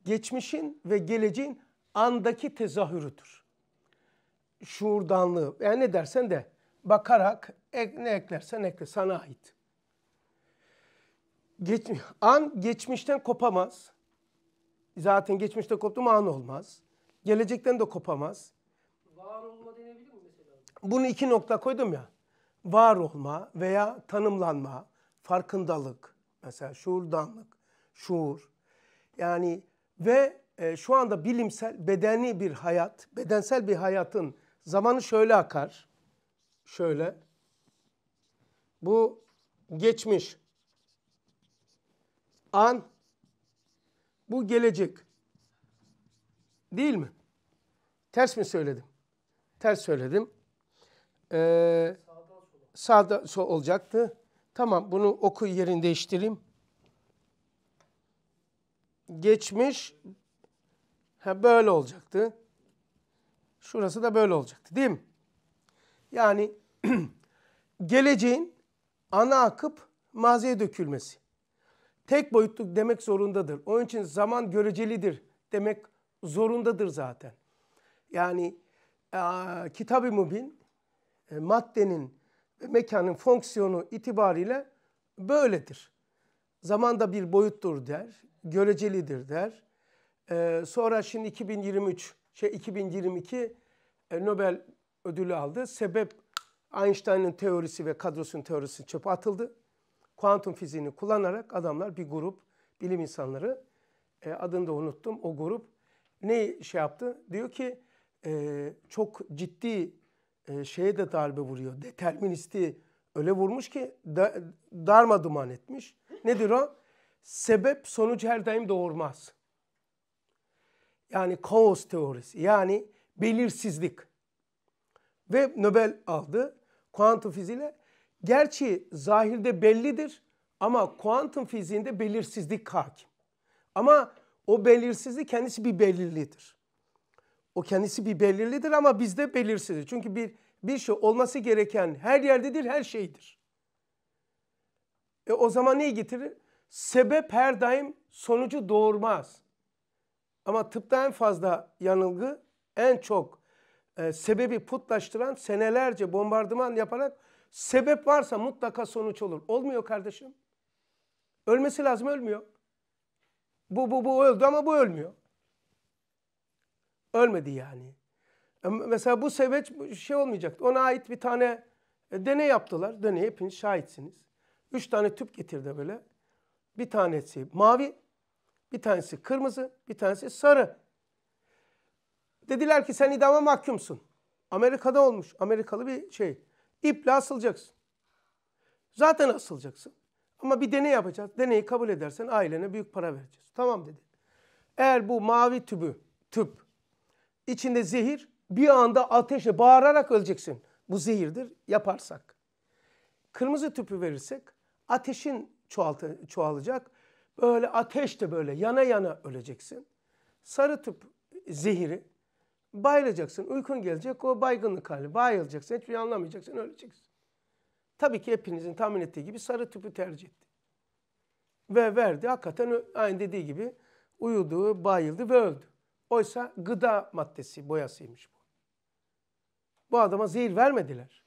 Geçmişin ve geleceğin andaki tezahürüdür. Şuurdanlığı. Yani e, ne dersen de bakarak ne eklersen ekle sana ait. Geç, an geçmişten kopamaz. Zaten geçmişte koptu mu an olmaz. Gelecekten de kopamaz. Var olma denebilir mi mesela? Bunu iki nokta koydum ya. Var olma veya tanımlanma, farkındalık, mesela şuurdanlık, şuur. Yani ve e, şu anda bilimsel, bedeni bir hayat, bedensel bir hayatın zamanı şöyle akar. Şöyle. Bu geçmiş. An. Bu gelecek. Değil mi? Ters mi söyledim? Ters söyledim. Ee, sağda sol olacaktı. Tamam bunu oku yerini değiştireyim. Geçmiş ha, böyle olacaktı. Şurası da böyle olacaktı değil mi? Yani geleceğin ana akıp maziye dökülmesi. Tek boyutlu demek zorundadır. Onun için zaman görecelidir demek zorundadır zaten. Yani e, kitab-ı mübin e, maddenin ve mekanın fonksiyonu itibariyle böyledir. Zaman da bir boyuttur der, görecelidir der. E, sonra şimdi 2023, şey 2022 e, Nobel ödülü aldı. Sebep Einstein'ın teorisi ve kadrosun teorisi çöpe atıldı. Kuantum fiziğini kullanarak adamlar bir grup bilim insanları e, adını da unuttum o grup ne şey yaptı? Diyor ki e, çok ciddi e, şeye de darbe vuruyor. Deterministi öyle vurmuş ki da, darma duman etmiş. Nedir o? Sebep sonucu her daim doğurmaz. Yani kaos teorisi. Yani belirsizlik. Ve Nobel aldı kuantum fiziğiyle. Gerçi zahirde bellidir ama kuantum fiziğinde belirsizlik hakim. Ama o belirsizlik kendisi bir belirlidir. O kendisi bir belirlidir ama bizde belirsizdir Çünkü bir bir şey olması gereken her yerdedir, her şeydir. E o zaman neyi getirir? Sebep her daim sonucu doğurmaz. Ama tıpta en fazla yanılgı, en çok e, sebebi putlaştıran, senelerce bombardıman yaparak sebep varsa mutlaka sonuç olur. Olmuyor kardeşim. Ölmesi lazım, ölmüyor. Bu, bu, bu öldü ama bu ölmüyor. Ölmedi yani. Mesela bu sebeç şey olmayacaktı. Ona ait bir tane e, deney yaptılar. Deney hepiniz şahitsiniz. Üç tane tüp getirdi böyle. Bir tanesi mavi, bir tanesi kırmızı, bir tanesi sarı. Dediler ki sen idama mahkumsun. Amerika'da olmuş. Amerikalı bir şey. İple asılacaksın. Zaten asılacaksın. Ama bir deney yapacağız. Deneyi kabul edersen ailene büyük para vereceğiz. Tamam dedi. Eğer bu mavi tübü, tüp içinde zehir bir anda ateşe bağırarak öleceksin. Bu zehirdir yaparsak. Kırmızı tüpü verirsek ateşin çoğaltı, çoğalacak. Böyle ateş de böyle yana yana öleceksin. Sarı tüp zehiri bayılacaksın. Uykun gelecek o baygınlık hali. Bayılacaksın hiçbir şey anlamayacaksın öleceksin. Tabii ki hepinizin tahmin ettiği gibi sarı tüpü tercih etti. Ve verdi. Hakikaten aynı dediği gibi uyudu, bayıldı ve öldü. Oysa gıda maddesi, boyasıymış bu. Bu adama zehir vermediler.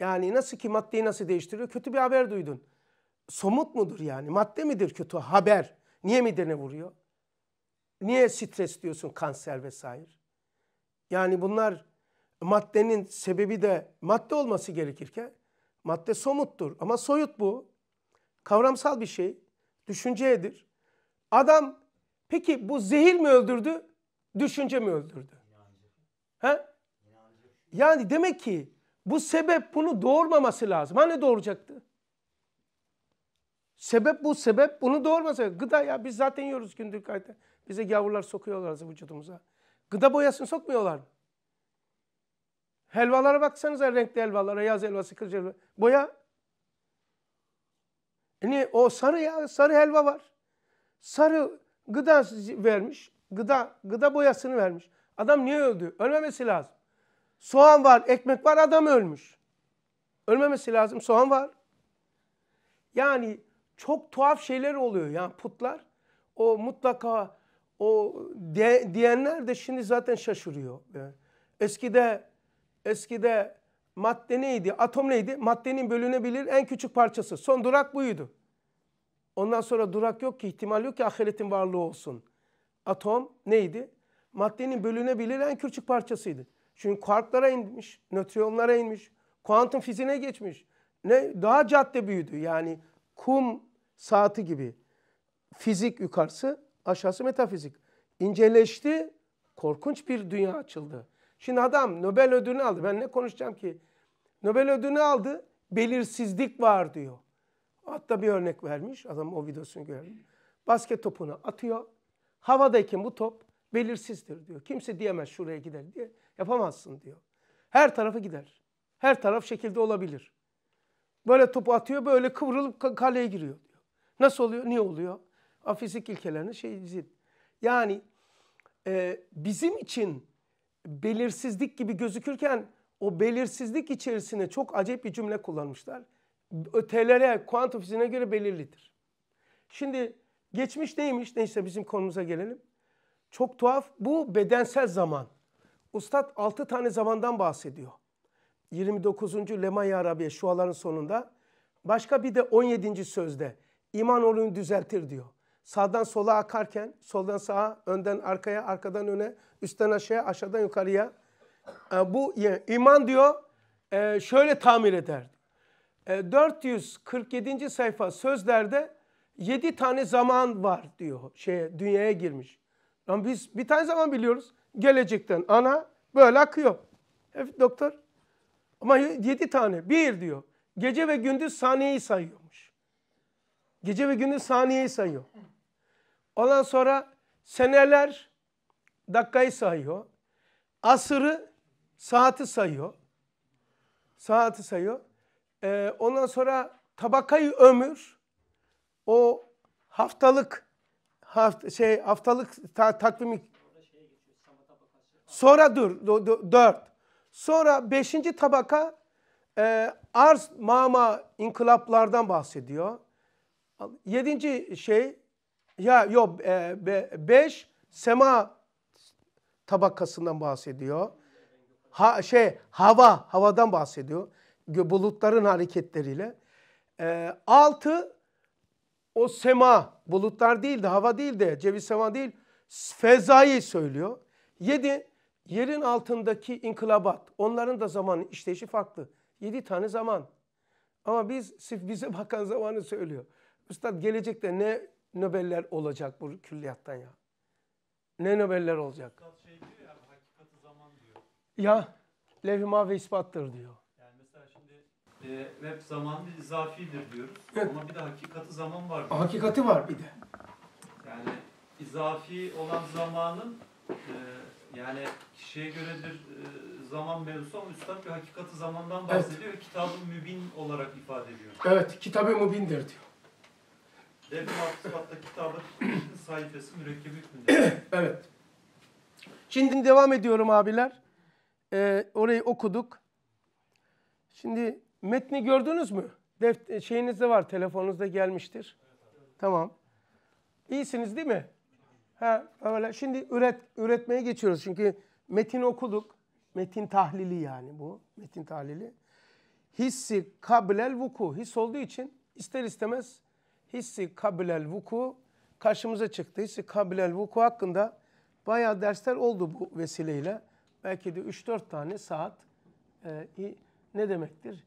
Yani nasıl ki maddeyi nasıl değiştiriyor? Kötü bir haber duydun. Somut mudur yani? Madde midir kötü haber? Niye midene vuruyor? Niye stres diyorsun kanser vesaire? Yani bunlar maddenin sebebi de madde olması gerekirken madde somuttur ama soyut bu. Kavramsal bir şey, düşüncedir. Adam peki bu zehir mi öldürdü, düşünce mi öldürdü? He? Yani demek ki bu sebep bunu doğurmaması lazım. Hani doğuracaktı? Sebep bu, sebep bunu doğurmasa. Gıda ya biz zaten yiyoruz gündür kayda. Bize gavurlar sokuyorlar vücudumuza. Gıda boyasını sokmuyorlar mı? Helvalara baksanıza renkli helvalara. Yaz helvası, kırk helvası. Boya. E niye? O sarı ya. Sarı helva var. Sarı gıda vermiş. Gıda, gıda boyasını vermiş. Adam niye öldü? Ölmemesi lazım. Soğan var, ekmek var, adam ölmüş. Ölmemesi lazım. Soğan var. Yani çok tuhaf şeyler oluyor ya putlar. O mutlaka o diyenler de şimdi zaten şaşırıyor. Yani eskide Eskide madde neydi? Atom neydi? Maddenin bölünebilir en küçük parçası. Son durak buydu. Ondan sonra durak yok ki, ihtimal yok ki ahiretin varlığı olsun. Atom neydi? Maddenin bölünebilir en küçük parçasıydı. Çünkü kuarklara inmiş, nötriyonlara inmiş, kuantum fiziğine geçmiş. Ne daha cadde büyüdü. Yani kum saati gibi. Fizik yukarısı, aşağısı metafizik. İnceleşti, korkunç bir dünya açıldı. Şimdi adam Nobel ödülünü aldı. Ben ne konuşacağım ki? Nobel ödülünü aldı. Belirsizlik var diyor. Hatta bir örnek vermiş. Adam o videosunu gördüm. Basket topunu atıyor. Havadayken bu top belirsizdir diyor. Kimse diyemez şuraya gider diye. Yapamazsın diyor. Her tarafı gider. Her taraf şekilde olabilir. Böyle topu atıyor böyle kıvrılıp kaleye giriyor diyor. Nasıl oluyor? Niye oluyor? Afizik ilkelerini şey zil. Yani e, bizim için belirsizlik gibi gözükürken o belirsizlik içerisinde çok acayip bir cümle kullanmışlar. Ötelere, kuantum fiziğine göre belirlidir. Şimdi geçmiş neymiş? Neyse bizim konumuza gelelim. Çok tuhaf. Bu bedensel zaman. Ustad 6 tane zamandan bahsediyor. 29. Lemay-i Arabiye şuaların sonunda. Başka bir de 17. sözde. İman olun düzeltir diyor sağdan sola akarken soldan sağa, önden arkaya, arkadan öne, üstten aşağıya, aşağıdan yukarıya. E, bu iman diyor e, şöyle tamir eder. E, 447. sayfa sözlerde 7 tane zaman var diyor şeye dünyaya girmiş. Lan biz bir tane zaman biliyoruz. Gelecekten ana böyle akıyor. Evet doktor. Ama 7 tane. Bir diyor. Gece ve gündüz saniyeyi sayıyormuş. Gece ve gündüz saniyeyi sayıyor. Ondan sonra seneler dakikayı sayıyor. Asırı saati sayıyor. Saati sayıyor. Ee, ondan sonra tabakayı ömür o haftalık haft şey haftalık ta, takvimi sonra dur dört sonra beşinci tabaka e, arz mama inkılaplardan bahsediyor yedinci şey ya yok 5 e, beş, sema tabakasından bahsediyor. Ha, şey hava, havadan bahsediyor. Bulutların hareketleriyle. E, altı o sema, bulutlar değil de hava değil de ceviz sema değil fezayı söylüyor. Yedi yerin altındaki inkılabat. Onların da zamanı işleyişi farklı. Yedi tane zaman. Ama biz sırf bize bakan zamanı söylüyor. Üstad gelecekte ne Nobeller olacak bu külliyattan ya. Ne Nobeller olacak? Şey diyor ya, hakikati zaman diyor. Ya levhima ve ispattır diyor. Yani mesela şimdi e, zaman bir izafidir diyoruz. Evet. Ama bir de hakikati zaman var. Diyor. Hakikati var bir de. Yani izafi olan zamanın e, yani kişiye göredir e, zaman mevzusu ama üstad bir hakikati zamandan bahsediyor. Evet. Kitabı mübin olarak ifade ediyor. Evet, kitabı mübindir diyor. Devrim Aksubat'ta kitabı sayfası mürekkebi hükmünde. evet. Şimdi devam ediyorum abiler. Ee, orayı okuduk. Şimdi metni gördünüz mü? Deft e, şeyinizde var, telefonunuzda gelmiştir. Tamam. İyisiniz değil mi? Ha, öyle. Şimdi üret, üretmeye geçiyoruz. Çünkü metin okuduk. Metin tahlili yani bu. Metin tahlili. Hissi kablel vuku. His olduğu için ister istemez hissi kabilel vuku karşımıza çıktı. Hissi kabilel vuku hakkında bayağı dersler oldu bu vesileyle. Belki de 3-4 tane saat e, ne demektir?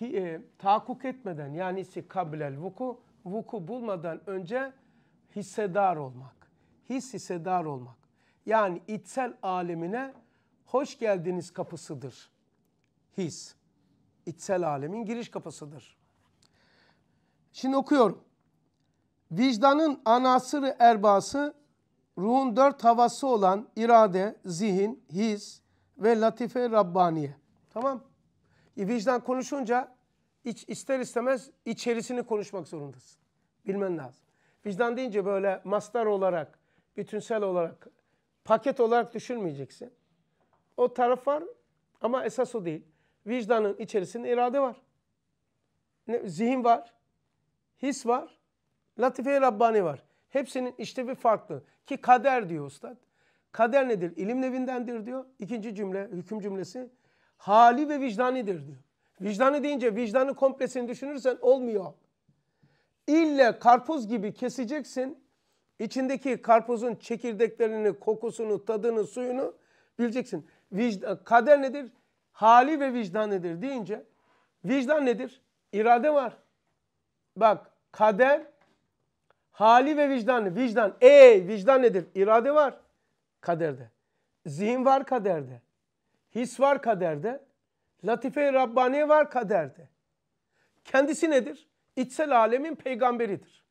Hi, e, tahakkuk etmeden yani hissi kabilel vuku, vuku bulmadan önce hissedar olmak. His hissedar olmak. Yani içsel alemine hoş geldiniz kapısıdır. His. İçsel alemin giriş kapısıdır. Şimdi okuyorum. Vicdanın anasırı erbası, ruhun dört havası olan irade, zihin, his ve latife Rabbaniye. Tamam. E, vicdan konuşunca iç, ister istemez içerisini konuşmak zorundasın. Bilmen lazım. Vicdan deyince böyle mastar olarak, bütünsel olarak, paket olarak düşünmeyeceksin. O taraf var ama esas o değil. Vicdanın içerisinde irade var. Ne, zihin var, his var, Latife-i Rabbani var. Hepsinin işte bir farklı. Ki kader diyor ustad. Kader nedir? İlim nevindendir diyor. İkinci cümle, hüküm cümlesi. Hali ve vicdanidir diyor. Vicdanı deyince vicdanı komplesini düşünürsen olmuyor. İlle karpuz gibi keseceksin. İçindeki karpuzun çekirdeklerini, kokusunu, tadını, suyunu bileceksin. Vicdan, kader nedir? Hali ve vicdan nedir deyince vicdan nedir? İrade var. Bak kader Hali ve vicdanı. Vicdan. E, vicdan nedir? İrade var kaderde. Zihin var kaderde. His var kaderde. Latife-i Rabbani var kaderde. Kendisi nedir? İçsel alemin peygamberidir.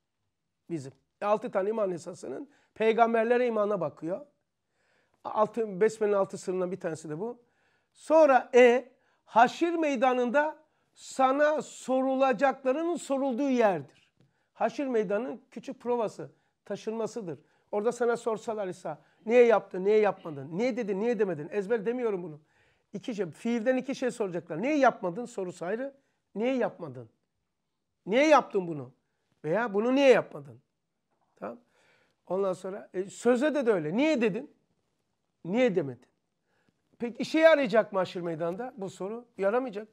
Bizim. Altı tane iman esasının peygamberlere imana bakıyor. Altı, Besmele'nin altı sırrından bir tanesi de bu. Sonra E, haşir meydanında sana sorulacakların sorulduğu yerdir haşir Meydanın küçük provası, taşınmasıdır. Orada sana sorsalar ise niye yaptın, niye yapmadın, niye dedin, niye demedin? Ezber demiyorum bunu. İki şey, fiilden iki şey soracaklar. Niye yapmadın sorusu ayrı, niye yapmadın? Niye yaptın bunu? Veya bunu niye yapmadın? Tamam. Ondan sonra e, sözde de, de öyle. Niye dedin? Niye demedin? Peki işe yarayacak mı aşır meydanda bu soru? Yaramayacak.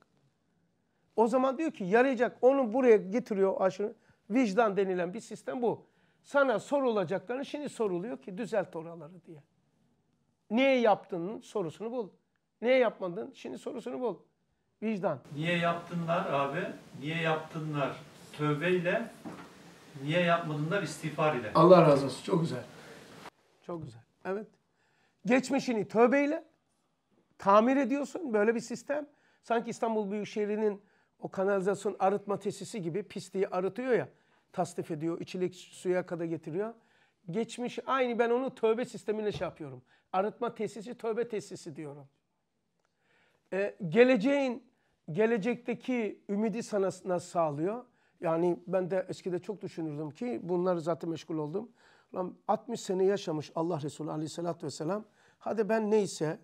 O zaman diyor ki yarayacak. Onu buraya getiriyor aşırı. Vicdan denilen bir sistem bu. Sana sorulacaklarını şimdi soruluyor ki düzelt oraları diye. Niye yaptın sorusunu bul. Niye yapmadın şimdi sorusunu bul. Vicdan. Niye yaptınlar abi? Niye yaptınlar? Tövbeyle niye yapmadınlar istiğfar ile. Allah razı olsun. Çok güzel. Çok güzel. Evet. Geçmişini tövbeyle tamir ediyorsun. Böyle bir sistem. Sanki İstanbul Büyükşehir'in o kanalizasyon arıtma tesisi gibi pisliği arıtıyor ya tasdif ediyor. İçilik suya kadar getiriyor. Geçmiş aynı ben onu tövbe sistemiyle şey yapıyorum. Arıtma tesisi tövbe tesisi diyorum. Ee, geleceğin gelecekteki ümidi sana nasıl sağlıyor? Yani ben de eskide çok düşünürdüm ki bunlar zaten meşgul oldum. Lan 60 sene yaşamış Allah Resulü Aleyhisselatü vesselam. Hadi ben neyse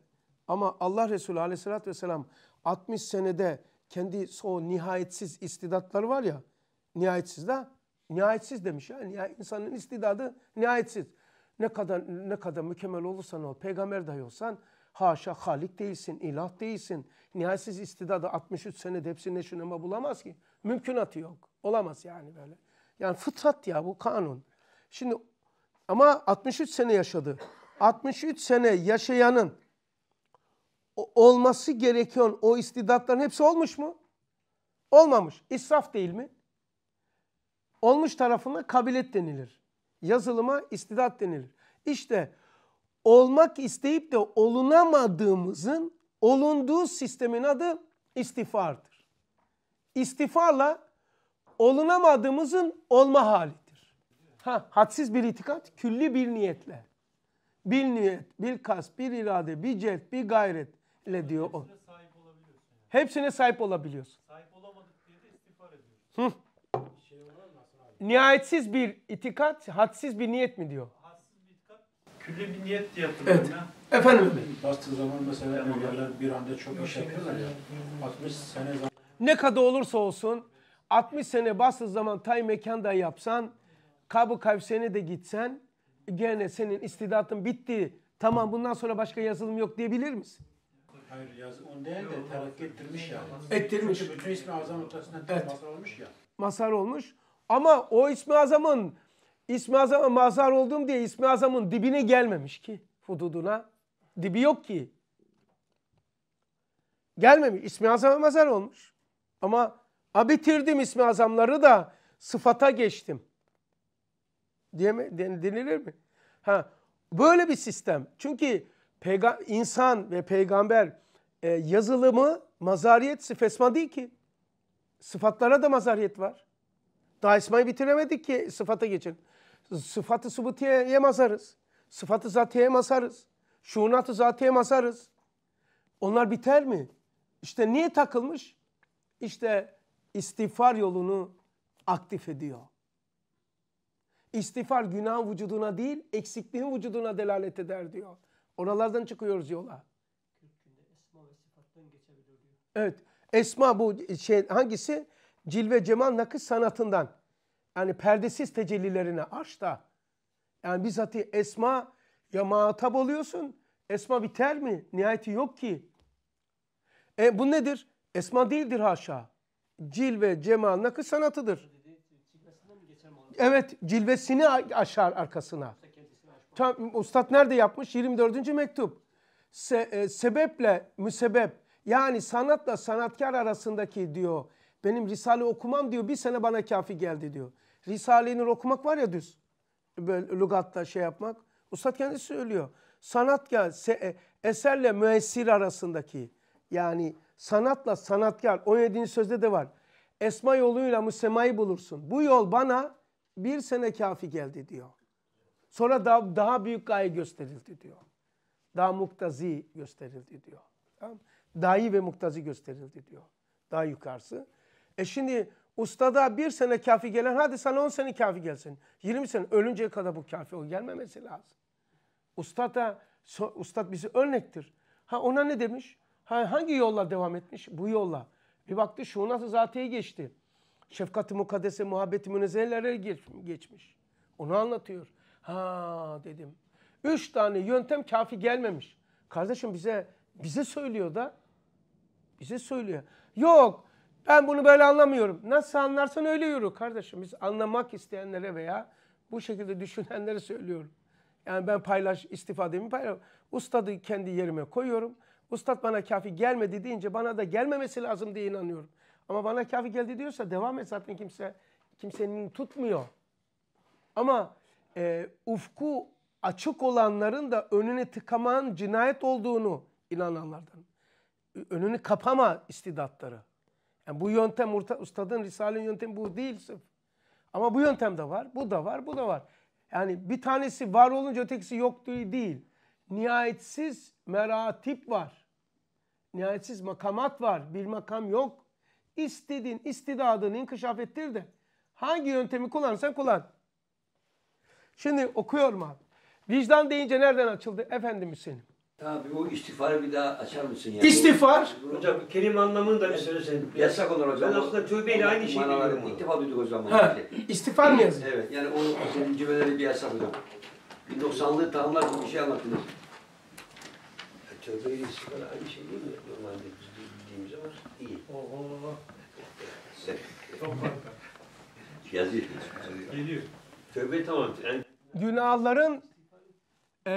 ama Allah Resulü Aleyhisselatü vesselam 60 senede kendi o nihayetsiz istidatları var ya nihayetsiz de Nihayetsiz demiş ya. Yani insanın istidadı nihayetsiz. Ne kadar ne kadar mükemmel olursan ol, peygamber dahi olsan haşa halik değilsin, ilah değilsin. Nihayetsiz istidadı 63 senede hepsini neşineme bulamaz ki. Mümkünatı yok. Olamaz yani böyle. Yani fıtrat ya bu kanun. Şimdi ama 63 sene yaşadı. 63 sene yaşayanın olması gereken o istidatların hepsi olmuş mu? Olmamış. İsraf değil mi? Olmuş tarafına kabiliyet denilir. Yazılıma istidat denilir. İşte olmak isteyip de olunamadığımızın olunduğu sistemin adı istifardır. İstifarla olunamadığımızın olma halidir. Ha, hadsiz bir itikat, külli bir niyetle. Bir niyet, bir kas, bir irade, bir cehd, bir gayretle diyor o. Hepsine sahip olabiliyorsun. Sahip olabiliyorsun. Sahip olamadık diye de istiğfar ediyorsun. Hı nihayetsiz bir itikat, hadsiz bir niyet mi diyor? itikat, Külli bir niyet diye hatırlıyorum evet. ya. Efendim? Bastığı zaman mesela emirler bir anda çok iş şey yapıyorlar ya. 60 sene zaman. Ne kadar olursa olsun 60 sene bastığı zaman tay mekanda yapsan, kabı kavsene de gitsen gene senin istidatın bitti. Tamam bundan sonra başka yazılım yok diyebilir misin? Hayır yazı onu değil de terakki ettirmiş yani. Ettirmiş. Çünkü bütün ismi azam ortasından evet. masal olmuş ya. Masal olmuş. Ama o İsmi Azam'ın İsmi Azam'a mazhar olduğum diye İsmi Azam'ın dibine gelmemiş ki hududuna. Dibi yok ki. Gelmemiş. İsmi Azam'a mazhar olmuş. Ama a bitirdim İsmi Azamları da sıfata geçtim. Diye mi? Denilir mi? Ha, böyle bir sistem. Çünkü insan ve peygamber e, yazılımı mazariyet sıfesma değil ki. Sıfatlara da mazariyet var. Daha esmayı bitiremedik ki sıfata geçin. Sıfatı sıbıtiyeye masarız. Sıfatı zatiye masarız. şunatı zatiye masarız. Onlar biter mi? İşte niye takılmış? İşte istiğfar yolunu aktif ediyor. İstiğfar günah vücuduna değil, eksikliğin vücuduna delalet eder diyor. Oralardan çıkıyoruz yola. Esma ve sıfattan geçebilir diyor. Evet. Esma bu şey hangisi? cilve cemal nakış sanatından yani perdesiz tecellilerine aç da yani bizatihi esma ya muhatap oluyorsun. Esma biter mi? Nihayeti yok ki. E bu nedir? Esma değildir haşa. Cilve cemal nakış sanatıdır. Evet cilvesini aşar arkasına. Tam, Ustad nerede yapmış? 24. mektup. Se, e, sebeple müsebep yani sanatla sanatkar arasındaki diyor benim Risale okumam diyor bir sene bana kafi geldi diyor. Risale'yi okumak var ya düz. Böyle lügatta şey yapmak. Ustad kendisi söylüyor. Sanatkar, e, eserle müessir arasındaki yani sanatla sanatkar 17. sözde de var. Esma yoluyla müsemayı bulursun. Bu yol bana bir sene kafi geldi diyor. Sonra daha, daha büyük gaye gösterildi diyor. Daha muktazi gösterildi diyor. Tamam. Dahi ve muktazi gösterildi diyor. Daha yukarısı. E şimdi ustada bir sene kafi gelen hadi sana on sene kafi gelsin. yirmi sene ölünceye kadar bu kafi o gelmemesi lazım. Ustad da ustad bizi örnektir. Ha ona ne demiş? Ha, hangi yolla devam etmiş? Bu yolla. Bir baktı şu nasıl zatiye geçti. Şefkat-ı mukaddese, muhabbet-i münezzehellere geç, geçmiş. Onu anlatıyor. Ha dedim. Üç tane yöntem kafi gelmemiş. Kardeşim bize bize söylüyor da. Bize söylüyor. Yok ben bunu böyle anlamıyorum. Nasıl anlarsan öyle yürü kardeşim. Biz anlamak isteyenlere veya bu şekilde düşünenlere söylüyorum. Yani ben paylaş, istifademi paylaş. Ustadı kendi yerime koyuyorum. Ustad bana kafi gelmedi deyince bana da gelmemesi lazım diye inanıyorum. Ama bana kafi geldi diyorsa devam et zaten kimse kimsenin tutmuyor. Ama e, ufku açık olanların da önünü tıkaman cinayet olduğunu inananlardan. Önünü kapama istidatları. Yani bu yöntem ustadın Risale'nin yöntemi bu değil sırf. Ama bu yöntem de var, bu da var, bu da var. Yani bir tanesi var olunca ötekisi yok değil. Nihayetsiz meratip var. Nihayetsiz makamat var. Bir makam yok. İstediğin istidadını inkişaf ettir de hangi yöntemi kullanırsan kullan. Şimdi okuyorum abi. Vicdan deyince nereden açıldı? efendim senin. Abi o istiğfarı bir daha açar mısın? Yani? İstiğfar. Hocam kelime anlamını da bir söylesen. Yasak olur hocam. Ben aslında tövbeyle aynı şeyi biliyorum. İlk defa duyduk hocam. Ha, istiğfar mı yazın? Evet yani o senin cümleleri bir yasak hocam. 1990'lı tanımlar gibi bir şey anlattınız. Tövbeyle istiğfar aynı şey değil mi? Normalde biz bildiğimiz ama değil. Oho. Yazıyor. Geliyor. Tövbe tamam. Yani... Günahların e,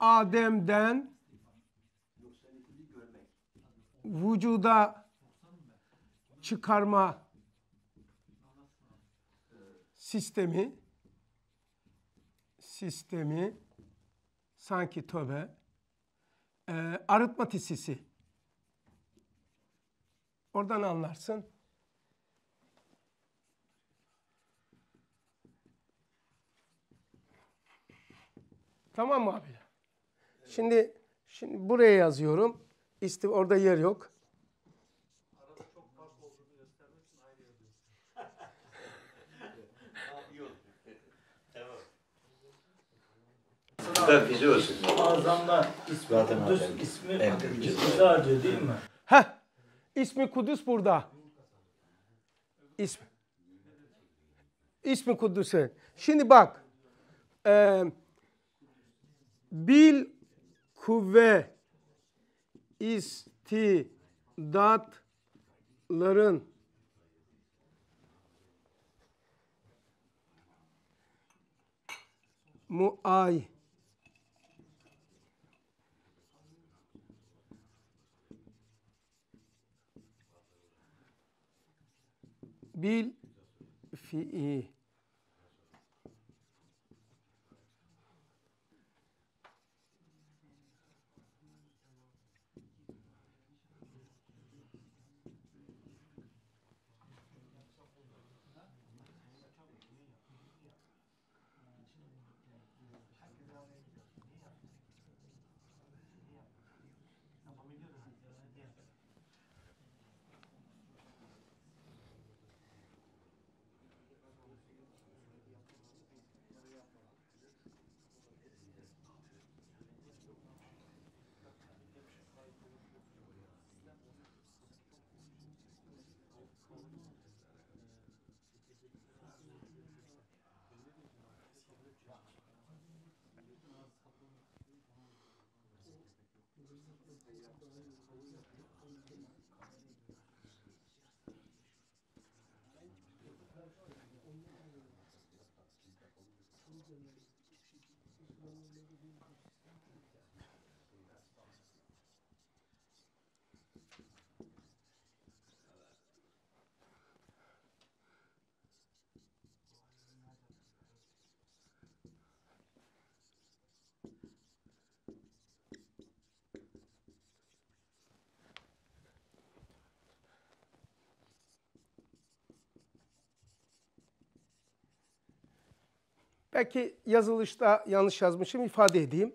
Adem'den vücuda çıkarma sistemi sistemi sanki tövbe, e, arıtma tesisi. Oradan anlarsın. Tamam mı abiler? Şimdi şimdi buraya yazıyorum. İstiv orada yer yok. Tabii bizi olsun. Azamla ismi Kudüs ismi sadece değil mi? Heh. İsmi Kudüs burada. İsmi. İsmi Kudüs'e. Şimdi bak. E, bil kuvve, istidatların muay bil fi'i Belki yazılışta yanlış yazmışım ifade edeyim.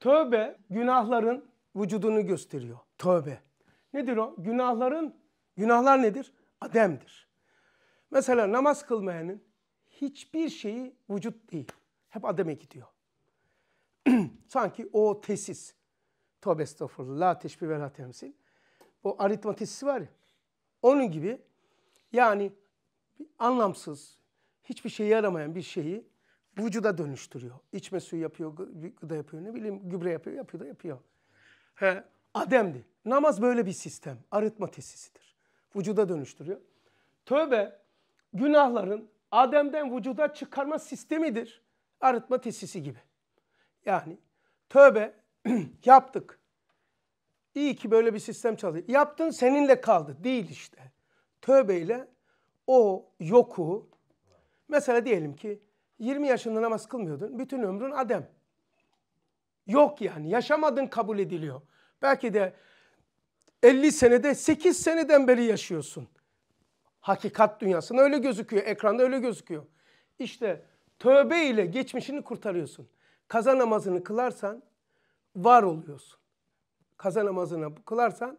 Tövbe günahların vücudunu gösteriyor. Tövbe. Nedir o? Günahların, günahlar nedir? Adem'dir. Mesela namaz kılmayanın hiçbir şeyi vücut değil. Hep Adem'e gidiyor. Sanki o tesis. Tövbe estağfurullah, la teşbih ve la temsil. O aritma var ya. Onun gibi yani anlamsız, hiçbir şeye yaramayan bir şeyi vücuda dönüştürüyor. İçme suyu yapıyor, gıda yapıyor, ne bileyim gübre yapıyor, yapıyor da yapıyor. He, Adem'di. Namaz böyle bir sistem. Arıtma tesisidir. Vücuda dönüştürüyor. Tövbe günahların Adem'den vücuda çıkarma sistemidir. Arıtma tesisi gibi. Yani tövbe yaptık. İyi ki böyle bir sistem çalışıyor. Yaptın seninle kaldı. Değil işte. Tövbeyle o yoku, Mesela diyelim ki 20 yaşında namaz kılmıyordun. Bütün ömrün adem. Yok yani yaşamadın kabul ediliyor. Belki de 50 senede 8 seneden beri yaşıyorsun. Hakikat dünyasında öyle gözüküyor. Ekranda öyle gözüküyor. İşte tövbe ile geçmişini kurtarıyorsun. Kaza namazını kılarsan var oluyorsun. Kaza namazını kılarsan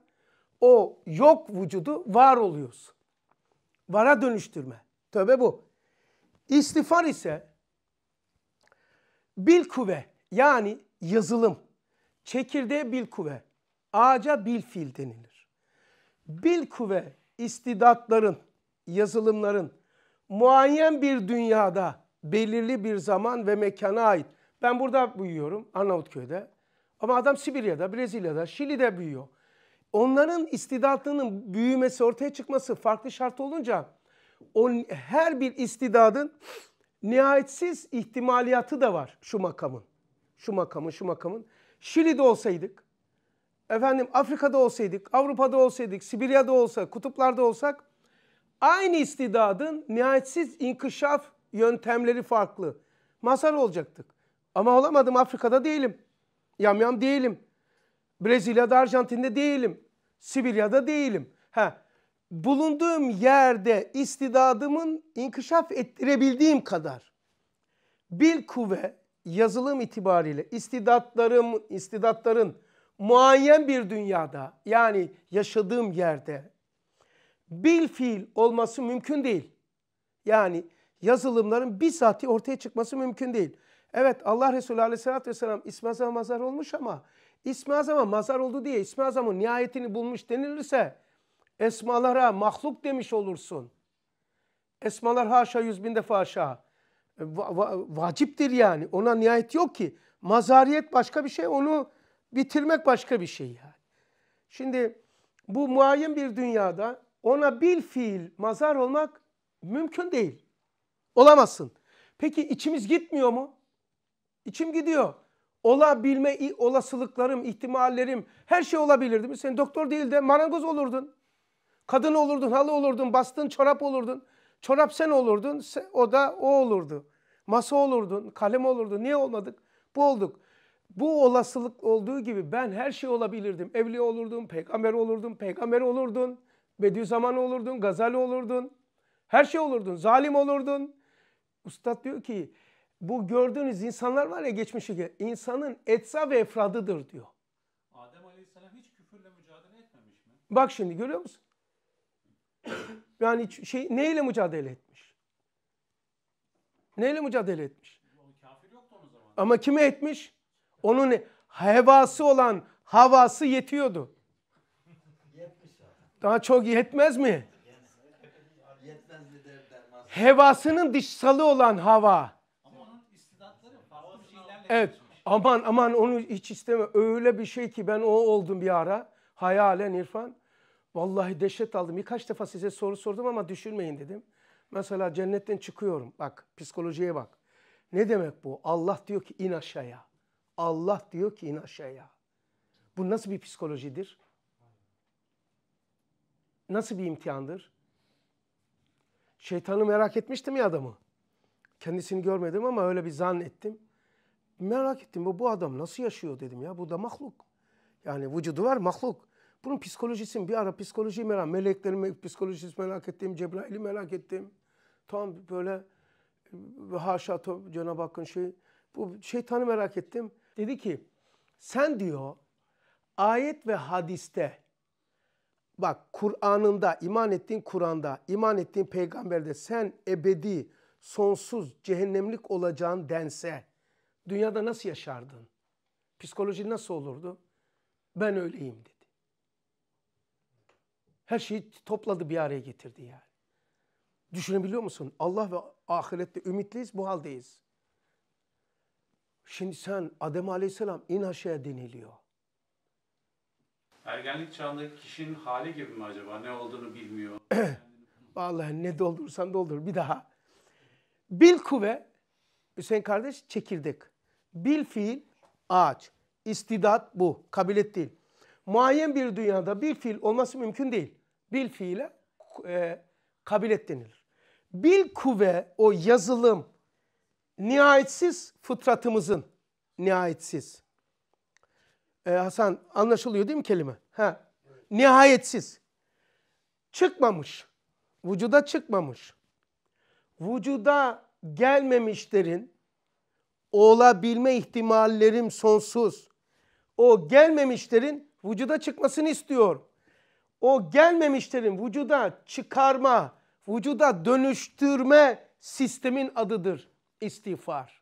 o yok vücudu var oluyorsun. Vara dönüştürme. Tövbe bu. İstifar ise bil kuvve yani yazılım, çekirdeğe bil kuvve, ağaca bil fil denilir. Bil kuvve istidatların, yazılımların muayyen bir dünyada belirli bir zaman ve mekana ait. Ben burada büyüyorum Arnavutköy'de ama adam Sibirya'da, Brezilya'da, Şili'de büyüyor. Onların istidatının büyümesi, ortaya çıkması farklı şart olunca o her bir istidadın nihayetsiz ihtimaliyatı da var şu makamın. Şu makamın, şu makamın. Şili'de olsaydık, efendim Afrika'da olsaydık, Avrupa'da olsaydık, Sibirya'da olsa, kutuplarda olsak aynı istidadın nihayetsiz inkışaf yöntemleri farklı. Mazhar olacaktık. Ama olamadım Afrika'da değilim. Yamyam değilim. Brezilya'da, Arjantin'de değilim. Sibirya'da değilim. Ha, bulunduğum yerde istidadımın inkişaf ettirebildiğim kadar bil kuvve yazılım itibariyle istidatlarım istidatların muayyen bir dünyada yani yaşadığım yerde bil fiil olması mümkün değil. Yani yazılımların bir saati ortaya çıkması mümkün değil. Evet Allah Resulü Aleyhisselatü vesselam ismi azama mazar olmuş ama ismi azama mazhar oldu diye ismi azamın nihayetini bulmuş denilirse Esmalara mahluk demiş olursun. Esmalar haşa yüz bin defa haşa. E, va- va- vaciptir yani. Ona nihayet yok ki. Mazariyet başka bir şey. Onu bitirmek başka bir şey yani. Şimdi bu muayyen bir dünyada ona bil fiil mazar olmak mümkün değil. Olamazsın. Peki içimiz gitmiyor mu? İçim gidiyor. Olabilme olasılıklarım, ihtimallerim, her şey olabilirdi mi? Sen doktor değil de marangoz olurdun. Kadın olurdun, halı olurdun, bastın çorap olurdun. Çorap sen olurdun, o da o olurdu. Masa olurdun, kalem olurdu. Niye olmadık? Bu olduk. Bu olasılık olduğu gibi ben her şey olabilirdim. Evli olurdum, peygamber olurdum, peygamber olurdun. Bediüzzaman olurdun, Gazali olurdun. Her şey olurdun, zalim olurdun. Ustad diyor ki bu gördüğünüz insanlar var ya geçmişi insanın etsa ve efradıdır diyor. Adem Aleyhisselam hiç küfürle mücadele etmemiş mi? Bak şimdi görüyor musun? Yani şey neyle mücadele etmiş? Neyle mücadele etmiş? Ama kime etmiş? Onun hevası olan havası yetiyordu. Daha çok yetmez mi? Hevasının dışsalı olan hava. Evet. Aman aman onu hiç isteme. Öyle bir şey ki ben o oldum bir ara. Hayalen İrfan. Vallahi dehşet aldım. Birkaç defa size soru sordum ama düşünmeyin dedim. Mesela cennetten çıkıyorum. Bak psikolojiye bak. Ne demek bu? Allah diyor ki in aşağıya. Allah diyor ki in aşağıya. Bu nasıl bir psikolojidir? Nasıl bir imtihandır? Şeytanı merak etmiştim ya adamı. Kendisini görmedim ama öyle bir zannettim. Merak ettim bu, bu adam nasıl yaşıyor dedim ya. Bu da mahluk. Yani vücudu var mahluk. Bunun psikolojisini bir ara psikoloji merak, meleklerin psikolojisini merak ettim, Cebrail'i merak ettim. Tam böyle e, haşa Cenab-ı Hakk'ın şey, bu şeytanı merak ettim. Dedi ki sen diyor ayet ve hadiste bak Kur'an'ında iman ettiğin Kur'an'da iman ettiğin peygamberde sen ebedi sonsuz cehennemlik olacağın dense dünyada nasıl yaşardın? Psikoloji nasıl olurdu? Ben öyleyim dedi. Her şeyi topladı bir araya getirdi yani. Düşünebiliyor musun? Allah ve ahirette ümitliyiz bu haldeyiz. Şimdi sen Adem Aleyhisselam in aşağıya deniliyor. Ergenlik çağındaki kişinin hali gibi mi acaba? Ne olduğunu bilmiyor. Vallahi ne doldursan doldur. Bir daha. Bil kuvve, Hüseyin kardeş çekirdek. Bil fiil ağaç. İstidat bu. Kabiliyet değil. Muayyen bir dünyada bir fiil olması mümkün değil. Bil fiile e, kabilet denilir. Bil kuvve o yazılım nihayetsiz fıtratımızın nihayetsiz. Ee, Hasan anlaşılıyor değil mi kelime? Ha. Nihayetsiz. Çıkmamış. Vücuda çıkmamış. Vücuda gelmemişlerin olabilme ihtimallerim sonsuz. O gelmemişlerin vücuda çıkmasını istiyor o gelmemişlerin vücuda çıkarma, vücuda dönüştürme sistemin adıdır istiğfar.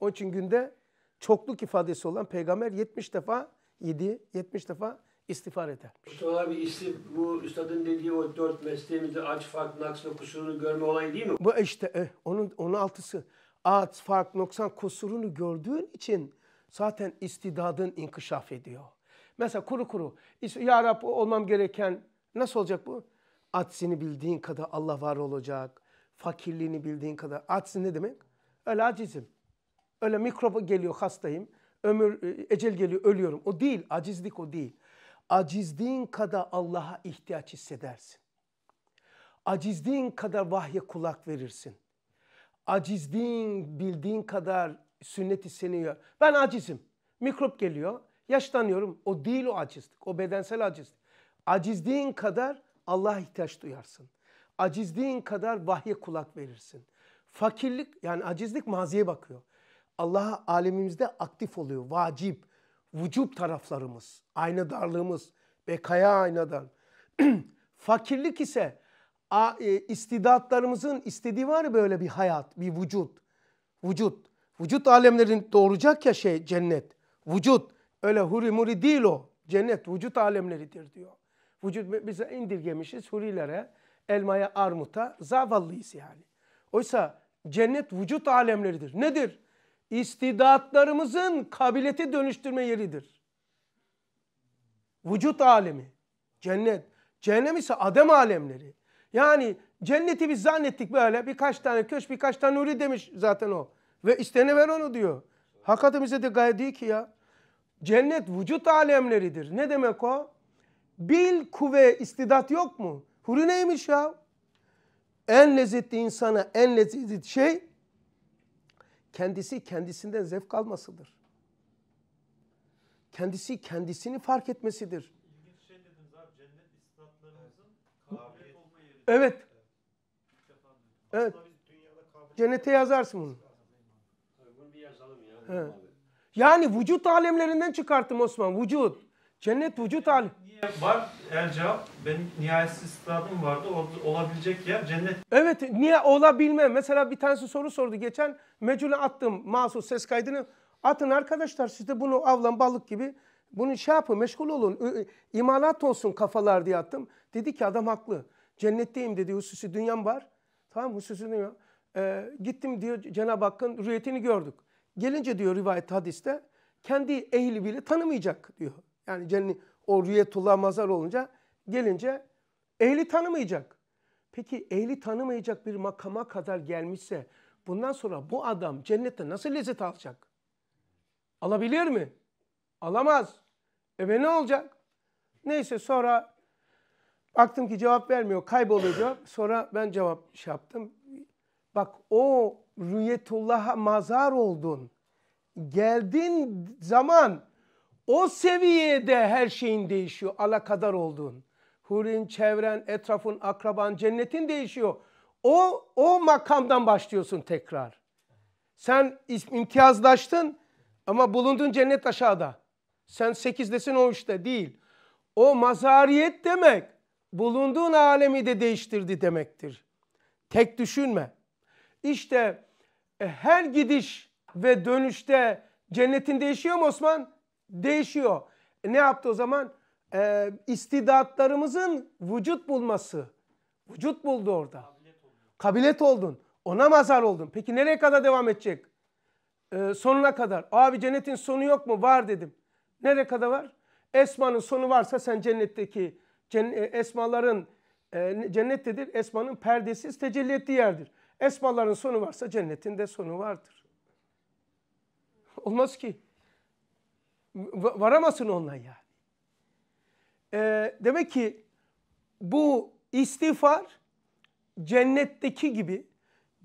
Onun için günde çokluk ifadesi olan peygamber 70 defa yedi, 70 defa istiğfar eder. Mustafa abi istif, bu üstadın dediği o dört mesleğimizde aç, fark, naks ve kusurunu görme olayı değil mi? Bu işte eh, onun, onun altısı. Aç, fark, noksan, kusurunu gördüğün için zaten istidadın inkişaf ediyor. Mesela kuru kuru. Ya Rab olmam gereken nasıl olacak bu? Atsini bildiğin kadar Allah var olacak. Fakirliğini bildiğin kadar. Aczin ne demek? Öyle acizim. Öyle mikrop geliyor hastayım. Ömür, e, ecel geliyor ölüyorum. O değil. Acizlik o değil. Acizliğin kadar Allah'a ihtiyaç hissedersin. Acizliğin kadar vahye kulak verirsin. Acizliğin bildiğin kadar sünnet-i seniyor. Ben acizim. Mikrop geliyor. Yaşlanıyorum. O değil o acizlik. O bedensel acizlik. Acizliğin kadar Allah'a ihtiyaç duyarsın. Acizliğin kadar vahye kulak verirsin. Fakirlik yani acizlik maziye bakıyor. Allah'a alemimizde aktif oluyor. Vacip, vücub taraflarımız, aynı darlığımız, bekaya aynadan. Fakirlik ise e, istidatlarımızın istediği var ya böyle bir hayat, bir vücut. Vücut. Vücut alemlerin doğuracak ya şey cennet. Vücut. Öyle huri muri değil o. Cennet vücut alemleridir diyor. Vücut bize indirgemişiz hurilere, elmaya, armuta, zavallıyız yani. Oysa cennet vücut alemleridir. Nedir? İstidatlarımızın kabileti dönüştürme yeridir. Vücut alemi, cennet. Cehennem ise adem alemleri. Yani cenneti biz zannettik böyle birkaç tane köş birkaç tane nuri demiş zaten o. Ve istene ver onu diyor. Hakikaten bize de gayet değil ki ya. Cennet vücut alemleridir. Ne demek o? Bil, kuvve, istidat yok mu? Huri neymiş ya? En lezzetli insana en lezzetli şey kendisi kendisinden zevk almasıdır. Kendisi kendisini fark etmesidir. Şey evet. Evet. Cennete yazarsın bunu. Bunu bir yazalım ya. He. Yani vücut alemlerinden çıkarttım Osman. Vücut. Cennet vücut alem. Niye var el cevap? Benim nihayetsiz istadım vardı. Olabilecek yer cennet. Evet niye olabilme? Mesela bir tanesi soru sordu geçen. Mecule attım mahsus ses kaydını. Atın arkadaşlar siz de bunu avlan balık gibi. Bunu şey yapın meşgul olun. İmalat olsun kafalar diye attım. Dedi ki adam haklı. Cennetteyim dedi. Hususi dünyam var. Tamam hususi dünyam. Ee, gittim diyor Cenab-ı Hakk'ın rüyetini gördük. Gelince diyor rivayet hadiste kendi ehli bile tanımayacak diyor. Yani cenni o rüyetullah mazar olunca gelince ehli tanımayacak. Peki ehli tanımayacak bir makama kadar gelmişse bundan sonra bu adam cennette nasıl lezzet alacak? Alabilir mi? Alamaz. E ne olacak? Neyse sonra baktım ki cevap vermiyor. Kayboluyor Sonra ben cevap şey yaptım. Bak o rüyetullah'a mazar oldun. geldin zaman o seviyede her şeyin değişiyor. Alakadar oldun. Hurin, çevren, etrafın, akraban, cennetin değişiyor. O, o makamdan başlıyorsun tekrar. Sen imtiyazlaştın ama bulundun cennet aşağıda. Sen sekizdesin o işte değil. O mazariyet demek bulunduğun alemi de değiştirdi demektir. Tek düşünme. İşte e, her gidiş ve dönüşte cennetin değişiyor mu Osman? Değişiyor. E, ne yaptı o zaman? E, istidatlarımızın vücut bulması. Vücut buldu orada. Kabilet oldun. Kabilet oldun. Ona mazhar oldun. Peki nereye kadar devam edecek? Ee, sonuna kadar. Abi cennetin sonu yok mu? Var dedim. Nereye kadar var? Esmanın sonu varsa sen cennetteki cenn e, esmaların e, cennettedir. Esmanın perdesiz tecelli ettiği yerdir. Esmaların sonu varsa cennetin de sonu vardır. Olmaz ki. Varamasın onunla ya. Ee, demek ki bu istiğfar cennetteki gibi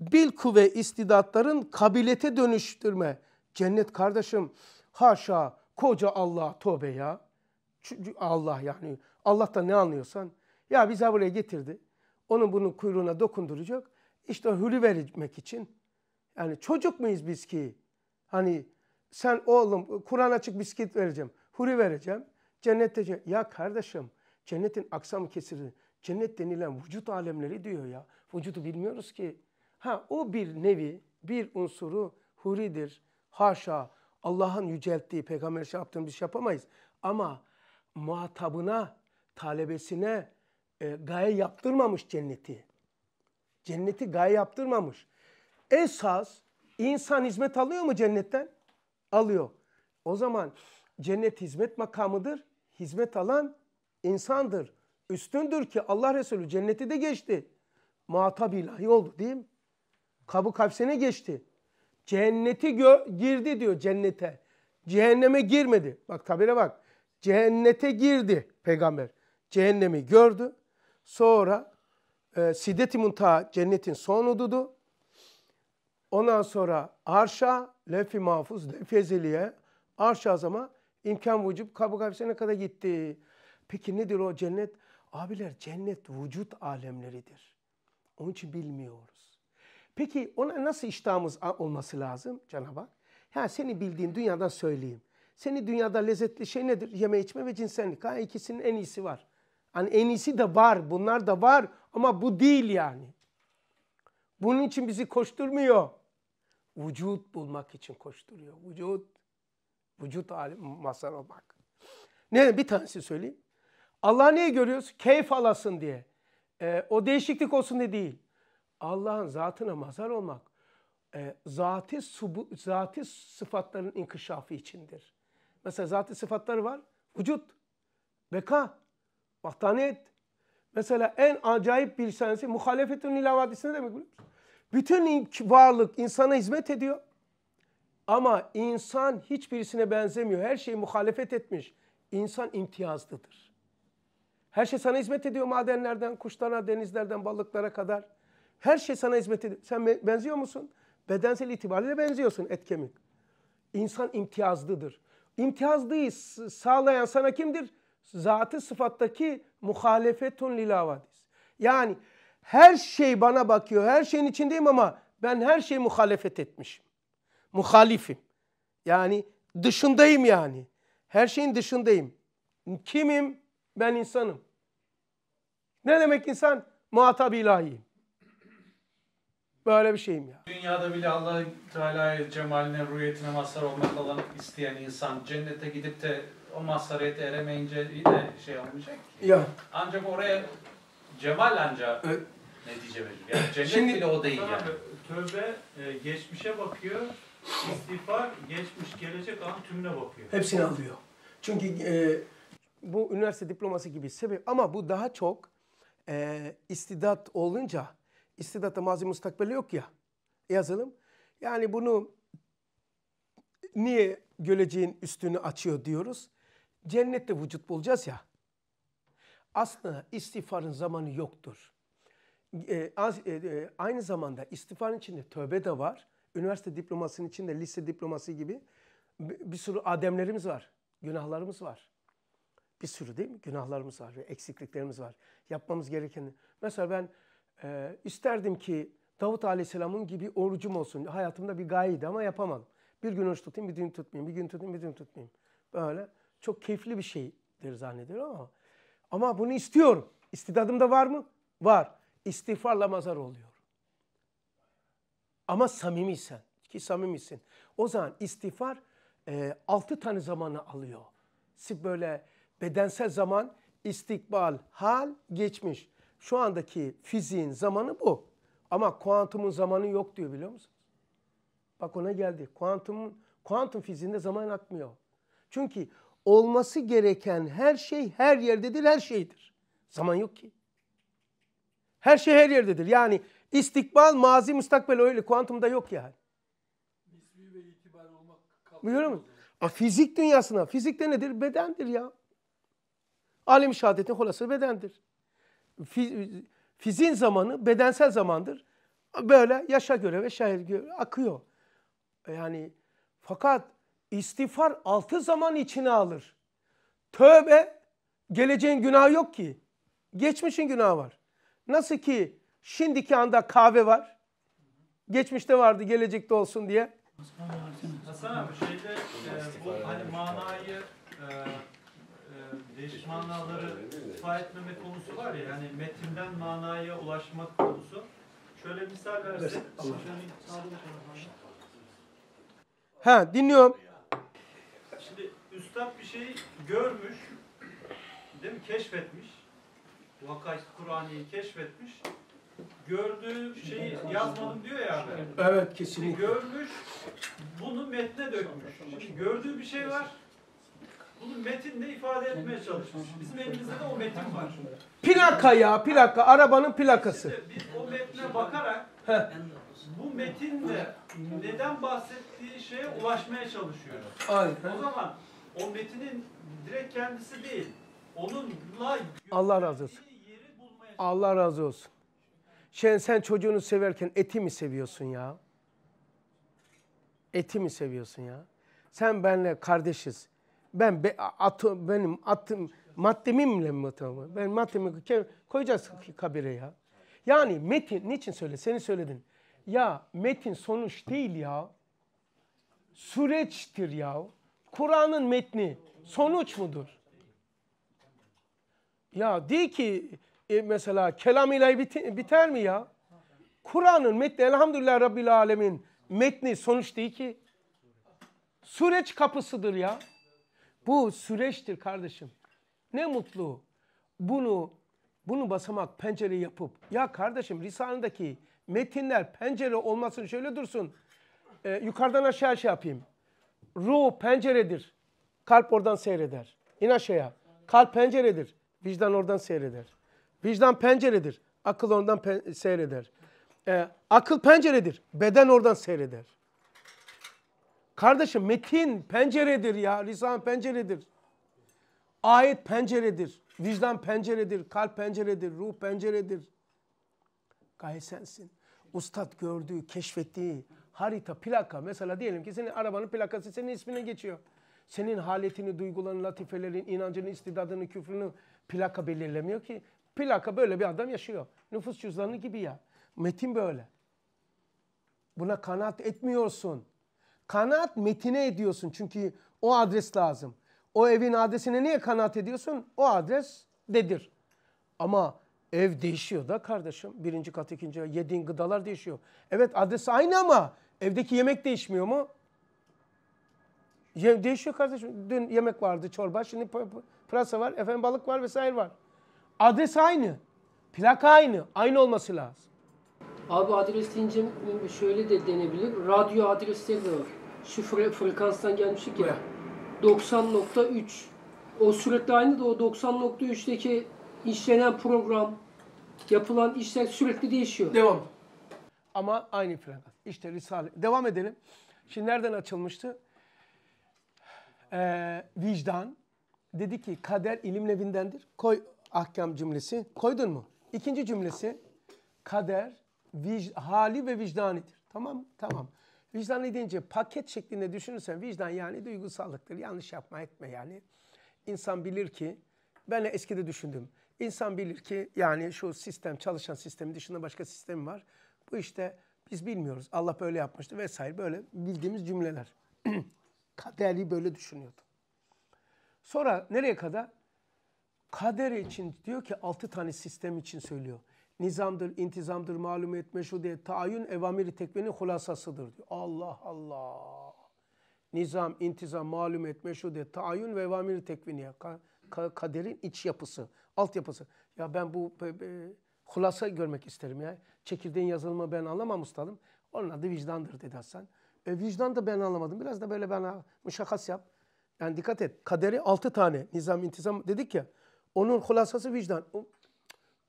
bil ve istidatların kabilete dönüştürme. Cennet kardeşim haşa koca Allah tövbe ya. Allah yani Allah'tan ne anlıyorsan. Ya bize buraya getirdi. Onun bunun kuyruğuna dokunduracak. İşte hürü vermek için. Yani çocuk muyuz biz ki? Hani sen oğlum Kur'an açık biskit vereceğim. Huri vereceğim. Cennette ya kardeşim cennetin aksamı kesilir. Cennet denilen vücut alemleri diyor ya. Vücudu bilmiyoruz ki. Ha o bir nevi, bir unsuru huridir. Haşa Allah'ın yücelttiği peygamber şey yaptığını biz şey yapamayız. Ama muhatabına, talebesine e, gaye yaptırmamış cenneti. Cenneti gay yaptırmamış. Esas insan hizmet alıyor mu cennetten? Alıyor. O zaman cennet hizmet makamıdır. Hizmet alan insandır. Üstündür ki Allah Resulü cenneti de geçti. Muhatap ilahi oldu değil mi? Kabı kapsene geçti. Cenneti gö girdi diyor cennete. Cehenneme girmedi. Bak tabire bak. Cennete girdi peygamber. Cehennemi gördü. Sonra e, ee, Siddet-i Muntaha cennetin son hududu. Ondan sonra arşa, lef-i mahfuz, lef-i ezeliye, arş azama imkan vücub kabuk hapsine kadar gitti. Peki nedir o cennet? Abiler cennet vücut alemleridir. Onun için bilmiyoruz. Peki ona nasıl iştahımız olması lazım Cenab-ı Hak? Ha, seni bildiğin dünyadan söyleyeyim. Seni dünyada lezzetli şey nedir? Yeme içme ve cinsellik. Ha, ikisinin en iyisi var. Hani en iyisi de var. Bunlar da var. Ama bu değil yani. Bunun için bizi koşturmuyor. Vücut bulmak için koşturuyor. Vücut, vücut masal olmak. Ne bir tanesi söyleyeyim. Allah niye görüyoruz? Keyif alasın diye. E, o değişiklik olsun diye değil. Allah'ın zatına mazhar olmak e, zati, subu, zati sıfatların inkişafı içindir. Mesela zati sıfatları var. Vücut, beka, vahdaniyet, Mesela en acayip bir tanesi muhalefetün ilavadisi ne demek biliyor musun? Bütün varlık insana hizmet ediyor. Ama insan hiçbirisine benzemiyor. Her şeyi muhalefet etmiş. İnsan imtiyazlıdır. Her şey sana hizmet ediyor. Madenlerden, kuşlara, denizlerden, balıklara kadar. Her şey sana hizmet ediyor. Sen benziyor musun? Bedensel itibariyle benziyorsun et kemik. İnsan imtiyazlıdır. İmtiyazlığı sağlayan sana kimdir? zatı sıfattaki muhalefetun lil havadis. Yani her şey bana bakıyor, her şeyin içindeyim ama ben her şeyi muhalefet etmişim. Muhalifim. Yani dışındayım yani. Her şeyin dışındayım. Kimim? Ben insanım. Ne demek insan? Muhatap ilahiyim. Böyle bir şeyim ya. Dünyada bile Allah Teala'ya cemaline, ruhiyetine mazhar olmak olan isteyen insan cennete gidip de o mazhariyete eremeyince yine şey olmayacak ki. Ya. Ancak oraya cemal ancak evet. netice verir. Yani cennet Şimdi, bile o değil yani. Tövbe e, geçmişe bakıyor, istiğfar geçmiş, gelecek an tümüne bakıyor. Hepsini alıyor. Çünkü e, bu üniversite diploması gibi sebep ama bu daha çok e, istidat olunca istidatta mazi mustakbeli yok ya yazılım. Yani bunu niye geleceğin üstünü açıyor diyoruz. Cennette vücut bulacağız ya. Aslında istiğfarın zamanı yoktur. Ee, e, az, e, aynı zamanda istiğfarın içinde tövbe de var. Üniversite diplomasının içinde lise diploması gibi bir sürü ademlerimiz var. Günahlarımız var. Bir sürü değil mi? Günahlarımız var ve eksikliklerimiz var. Yapmamız gereken. Mesela ben e, isterdim ki Davut Aleyhisselam'ın gibi orucum olsun. Hayatımda bir gayeydi ama yapamadım. Bir gün oruç tutayım, bir gün tutmayayım, bir gün tutayım, bir gün tutmayayım. Böyle çok keyifli bir şeydir zannediyorum ama ama bunu istiyorum. İstidadım da var mı? Var. İstiğfarla mazar oluyor. Ama samimiysen ki samimisin. O zaman istiğfar e, 6 tane zamanı alıyor. siz Böyle bedensel zaman, istikbal, hal, geçmiş. Şu andaki fiziğin zamanı bu. Ama kuantumun zamanı yok diyor biliyor musunuz? Bak ona geldi. Kuantum, kuantum fiziğinde zaman akmıyor. Çünkü olması gereken her şey her yerdedir, her şeydir. Zaman yok ki. Her şey her yerdedir. Yani istikbal, mazi, müstakbel öyle kuantumda yok yani. Biliyor musun? A, fizik dünyasına. fizikte nedir? Bedendir ya. Alem-i şehadetin holası bedendir. Fiz, fizin zamanı bedensel zamandır. Böyle yaşa göre ve şair göre akıyor. Yani fakat İstiğfar altı zaman içine alır. Tövbe geleceğin günahı yok ki. Geçmişin günahı var. Nasıl ki şimdiki anda kahve var. Geçmişte vardı gelecekte olsun diye. Hasan abi şeyde e, bu hani manayı e, e, değişik manaları ifa etmeme konusu var ya yani metinden manaya ulaşmak konusu. Şöyle misal versek. Ha dinliyorum üstad bir şey görmüş, değil mi? Keşfetmiş. Vakayt Kur'an'ı keşfetmiş. Gördüğü şeyi yazmadım diyor ya. Abi. Evet kesinlikle. Görmüş, bunu metne dökmüş. Şimdi gördüğü bir şey var. Bunu metinle ifade etmeye çalışmış. Bizim elimizde de o metin var. Plaka ya plaka. Arabanın plakası. Şimdi biz o metne bakarak bu metinle neden bahsettiği şeye ulaşmaya çalışıyoruz. Aynen. O zaman o metinin direkt kendisi değil. Onunla Allah razı olsun. Allah razı olsun. Şen sen çocuğunu severken eti mi seviyorsun ya? Eti mi seviyorsun ya? Sen benle kardeşiz. Ben be, atı, benim atım maddemimle mi atamı? Ben maddemi koyacağız kabire ya. Yani metin niçin söyle? Seni söyledin. Ya metin sonuç değil ya. Süreçtir ya. Kur'an'ın metni sonuç mudur? Ya değil ki e, mesela kelam ilahi bit biter mi ya? Kur'an'ın metni elhamdülillah Rabbil Alemin metni sonuç değil ki. Süreç kapısıdır ya. Bu süreçtir kardeşim. Ne mutlu bunu bunu basamak pencere yapıp ya kardeşim Risale'deki metinler pencere olmasın şöyle dursun. E, yukarıdan aşağı şey yapayım. Ruh penceredir. Kalp oradan seyreder. İn aşağıya. Kalp penceredir. Vicdan oradan seyreder. Vicdan penceredir. Akıl oradan pe seyreder. Ee, akıl penceredir. Beden oradan seyreder. Kardeşim metin penceredir ya. Lisan penceredir. Ayet penceredir. Vicdan penceredir. Kalp penceredir. Ruh penceredir. Gaye sensin. Ustad gördüğü, keşfettiği, harita, plaka mesela diyelim ki senin arabanın plakası senin ismine geçiyor. Senin haletini, duygularını, latifelerin, inancını, istidadını, küfrünü plaka belirlemiyor ki. Plaka böyle bir adam yaşıyor. Nüfus cüzdanı gibi ya. Metin böyle. Buna kanaat etmiyorsun. Kanaat metine ediyorsun çünkü o adres lazım. O evin adresine niye kanaat ediyorsun? O adres dedir. Ama ev değişiyor da kardeşim. Birinci kat, ikinci yediğin gıdalar değişiyor. Evet adres aynı ama Evdeki yemek değişmiyor mu? değişiyor kardeşim. Dün yemek vardı çorba, şimdi pırasa var, efendim balık var vesaire var. Adres aynı. Plaka aynı. Aynı olması lazım. Abi adres deyince şöyle de denebilir. Radyo adresleri de var. Şu fre frekanstan gelmiştik ya. 90.3. O sürekli aynı da o 90.3'teki işlenen program, yapılan işler sürekli değişiyor. Devam. Ama aynı frekat. İşte Risale. Devam edelim. Şimdi nereden açılmıştı? Ee, vicdan. Dedi ki kader ilim levindendir. Koy ahkam cümlesi. Koydun mu? İkinci cümlesi kader vic, hali ve vicdanidir. Tamam Tamam. Vicdan deyince paket şeklinde düşünürsen vicdan yani duygusallıktır. Yanlış yapma etme yani. İnsan bilir ki ben eskide düşündüm. İnsan bilir ki yani şu sistem çalışan sistemin dışında başka sistemi var. Bu işte biz bilmiyoruz. Allah böyle yapmıştı vesaire böyle bildiğimiz cümleler. Kaderi böyle düşünüyordu. Sonra nereye kadar? Kader için diyor ki altı tane sistem için söylüyor. Nizamdır, intizamdır, malumiyet, meşrudiyet, taayün, evamiri tekvinin hulasasıdır diyor. Allah Allah. Nizam, intizam, malumiyet, meşrudiyet, taayün ve evamiri tekviniye. Ka ka kaderin iç yapısı, alt yapısı. Ya ben bu... Be, be, Hulasa görmek isterim ya. Çekirdeğin yazılımı ben anlamam ustalım. Onun adı vicdandır dedi Hasan. E, vicdan da ben anlamadım. Biraz da böyle bana müşakas yap. Yani dikkat et. Kaderi altı tane nizam intizam dedik ya. Onun hulasası vicdan. O,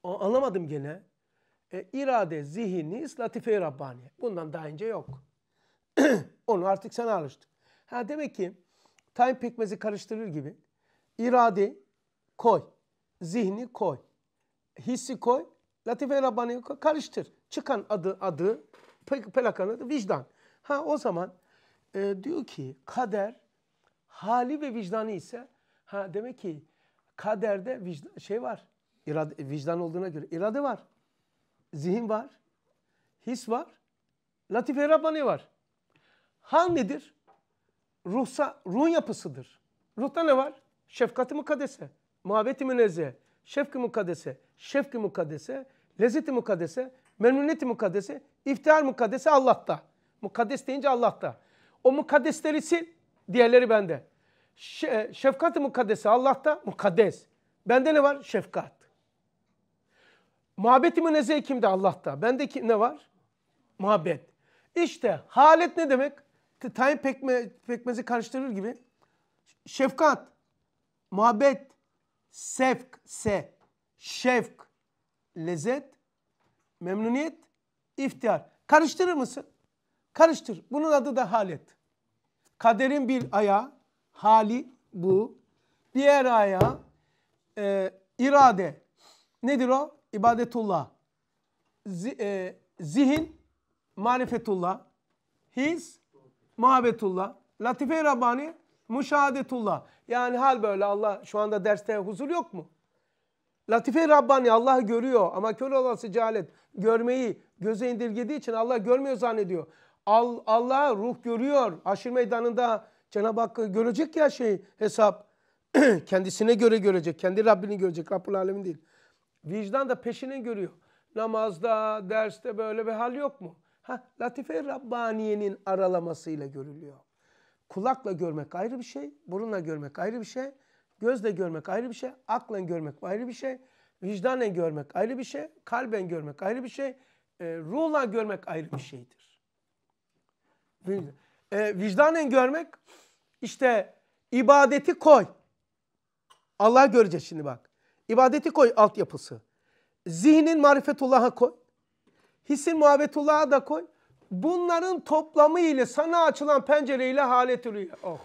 o, anlamadım gene. E, irade, zihni latife Rabbani. Bundan daha önce yok. Onu artık sen alıştın. Ha demek ki time pekmezi karıştırır gibi. irade koy. Zihni koy. Hissi koy. Latife Rabbani karıştır. Çıkan adı adı plakanın adı vicdan. Ha o zaman e, diyor ki kader hali ve vicdanı ise ha demek ki kaderde vicdan, şey var. İrade, vicdan olduğuna göre irade var. Zihin var. His var. Latife Rabbani var. Hal nedir? Ruhsa, ruhun yapısıdır. Ruhta ne var? Şefkati mukadese, muhabbeti münezzeh, şefki mukadese, şefki mukadese, Lezzeti mukaddese, memnuniyeti mukaddese, iftihar mukaddese Allah'ta. Mukaddes deyince Allah'ta. O mukaddesleri sil, diğerleri bende. Şefkat-ı mukaddesi Allah'ta, mukaddes. Bende ne var? Şefkat. Muhabbeti münezzeh kimde? Allah'ta. Bende ki, ne var? Muhabbet. İşte halet ne demek? Tayin pekme, pekmezi karıştırır gibi. Şefkat, muhabbet, sevk, se, şefk, lezzet, memnuniyet, iftihar. Karıştırır mısın? Karıştır. Bunun adı da halet. Kaderin bir ayağı, hali bu. Diğer ayağı e, irade. Nedir o? İbadetullah. Z, e, zihin, marifetullah. His, muhabbetullah. Latife-i Rabbani, müşahadetullah. Yani hal böyle Allah şu anda derste huzur yok mu? latife Rabbani Allah görüyor ama kör olası cehalet görmeyi göze indirgediği için Allah görmüyor zannediyor. Al, Allah ruh görüyor. aşır meydanında Cenab-ı Hakk'ı görecek ya şey hesap. Kendisine göre görecek. Kendi Rabbini görecek. Rabbul Alemin değil. Vicdan da peşine görüyor. Namazda, derste böyle bir hal yok mu? Ha, Latife-i Rabbaniye'nin aralamasıyla görülüyor. Kulakla görmek ayrı bir şey, burunla görmek ayrı bir şey. Gözle görmek ayrı bir şey, aklen görmek ayrı bir şey, vicdanen görmek ayrı bir şey, kalben görmek ayrı bir şey, e, ruhla görmek ayrı bir şeydir. E, vicdanen görmek işte ibadeti koy. Allah göreceğiz şimdi bak. İbadeti koy altyapısı. Zihnin marifetullah'a koy. Hissin muhabbetullah'a da koy. Bunların toplamı ile sana açılan pencereyle halet rüya. Oh.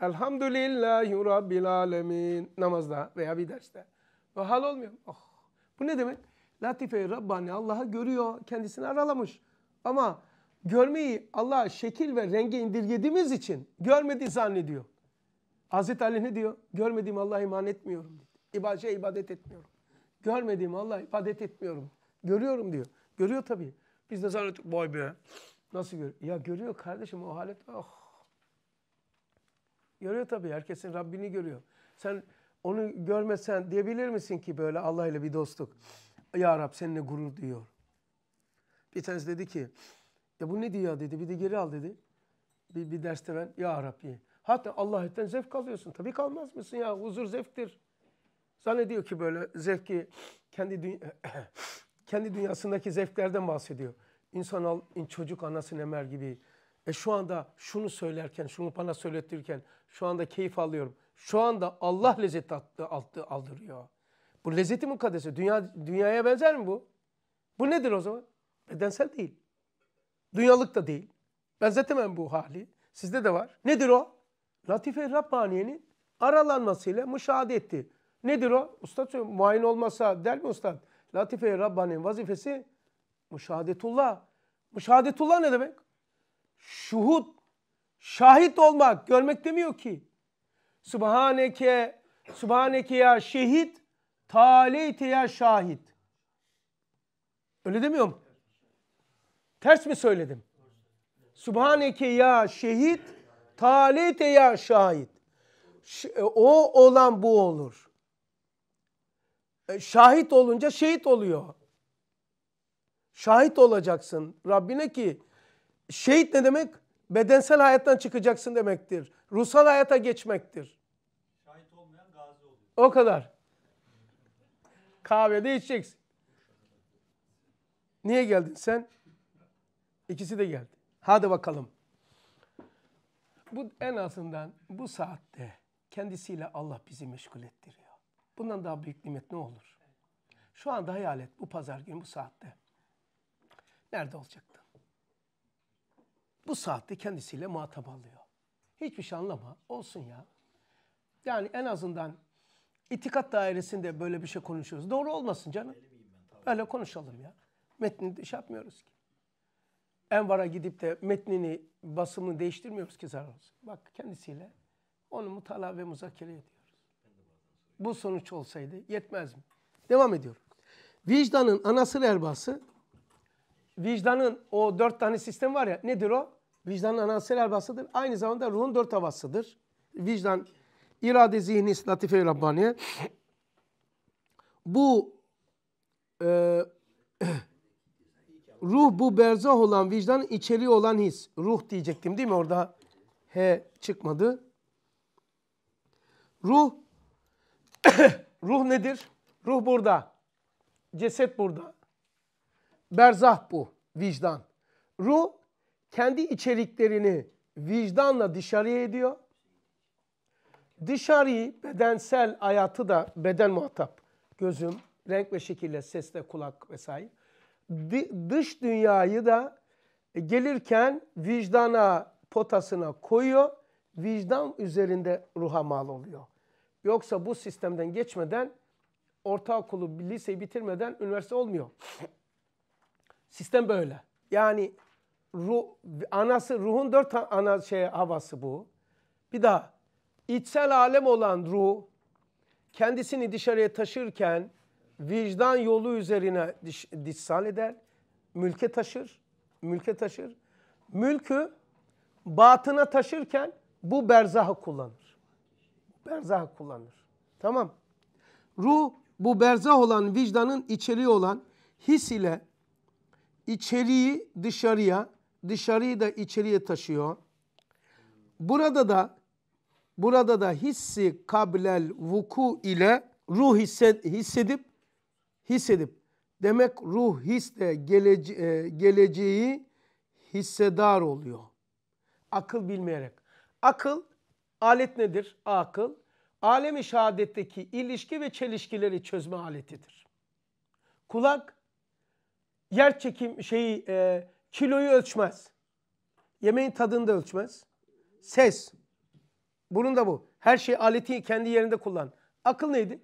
Elhamdülillahi Rabbil Alemin. Namazda veya bir derste. Ve hal olmuyor. Oh. Bu ne demek? Latife-i Rabbani Allah'ı görüyor. Kendisini aralamış. Ama görmeyi Allah'a şekil ve renge indirgediğimiz için görmedi zannediyor. Hazreti Ali ne diyor? Görmediğim Allah'a iman etmiyorum. İbadete ibadet etmiyorum. Görmediğim Allah'a ibadet etmiyorum. Görüyorum diyor. Görüyor tabii. Biz de zannettik. Vay be. Nasıl görüyor? Ya görüyor kardeşim o halet. Oh. Görüyor tabii. Herkesin Rabbini görüyor. Sen onu görmesen diyebilir misin ki böyle Allah ile bir dostluk? Ya Rab seninle gurur diyor? Bir tanesi dedi ki ya bu ne diyor dedi. Bir de geri al dedi. Bir, bir derste ben ya Rabbi. Hatta Allah'tan zevk alıyorsun. Tabii kalmaz mısın ya? Huzur zevktir. Zannediyor ki böyle zevki kendi dünya, kendi dünyasındaki zevklerden bahsediyor. İnsan al, in çocuk anasını emer gibi. E şu anda şunu söylerken, şunu bana söyletirken şu anda keyif alıyorum. Şu anda Allah lezzet attı, attı, aldırıyor. Bu lezzeti mukaddesi. Dünya, dünyaya benzer mi bu? Bu nedir o zaman? Bedensel değil. Dünyalık da değil. Benzetemem bu hali. Sizde de var. Nedir o? Latife Rabbaniye'nin aralanmasıyla müşahede etti. Nedir o? Ustad muayene olmasa der mi ustad? Latife Rabbaniye'nin vazifesi müşahadetullah. Müşahadetullah ne demek? Şuhut Şahit olmak, görmek demiyor ki. Subhaneke, Subhaneke ya şehit, taleyte ya şahit. Öyle demiyor mu? Ters mi söyledim? Subhaneke ya şehit, taleyte ya şahit. E, o olan bu olur. E, şahit olunca şehit oluyor. Şahit olacaksın Rabbine ki şehit ne demek? bedensel hayattan çıkacaksın demektir. Ruhsal hayata geçmektir. Şahit olmayan gazi oluyor. O kadar. Kahvede içeceksin. Niye geldin sen? İkisi de geldi. Hadi bakalım. Bu en azından bu saatte kendisiyle Allah bizi meşgul ettiriyor. Bundan daha büyük nimet ne olur? Şu anda hayal et bu pazar günü bu saatte. Nerede olacaktın? bu saatte kendisiyle muhatap alıyor. Hiçbir şey anlama. Olsun ya. Yani en azından itikat dairesinde böyle bir şey konuşuyoruz. Doğru olmasın canım. Öyle konuşalım ya. Metni şey yapmıyoruz ki. Envar'a gidip de metnini, basımını değiştirmiyoruz ki zarar olsun. Bak kendisiyle onu mutala ve muzakere ediyoruz. Bu sonuç olsaydı yetmez mi? Devam ediyorum. Vicdanın anası erbası, vicdanın o dört tane sistem var ya nedir o? Vicdanın anasel helvasıdır. Aynı zamanda ruhun dört havasıdır. Vicdan, irade, zihni, latife-i Rabbaniye. Bu e, ruh bu berzah olan vicdan içeriği olan his. Ruh diyecektim değil mi orada? He çıkmadı. Ruh ruh nedir? Ruh burada. Ceset burada. Berzah bu vicdan. Ruh kendi içeriklerini vicdanla dışarıya ediyor. Dışarıyı bedensel hayatı da beden muhatap. Gözüm, renk ve şekille, sesle, kulak vesaire. Dış dünyayı da gelirken vicdana, potasına koyuyor. Vicdan üzerinde ruha mal oluyor. Yoksa bu sistemden geçmeden, ortaokulu, liseyi bitirmeden üniversite olmuyor. Sistem böyle. Yani ruh, anası ruhun dört ana şey havası bu. Bir daha içsel alem olan ruh kendisini dışarıya taşırken vicdan yolu üzerine diş, dişsal eder. Mülke taşır. Mülke taşır. Mülkü batına taşırken bu berzahı kullanır. Berzahı kullanır. Tamam. Ruh bu berzah olan vicdanın içeriği olan his ile içeriği dışarıya dışarıyı da içeriye taşıyor. Burada da burada da hissi kablel vuku ile ruh hissedip hissedip demek ruh hisle gelece, e, geleceği hissedar oluyor. Akıl bilmeyerek. Akıl alet nedir? Akıl alemi şahadetteki ilişki ve çelişkileri çözme aletidir. Kulak yer çekim şeyi e, kiloyu ölçmez. Yemeğin tadını da ölçmez. Ses. Bunun da bu. Her şey aleti kendi yerinde kullan. Akıl neydi?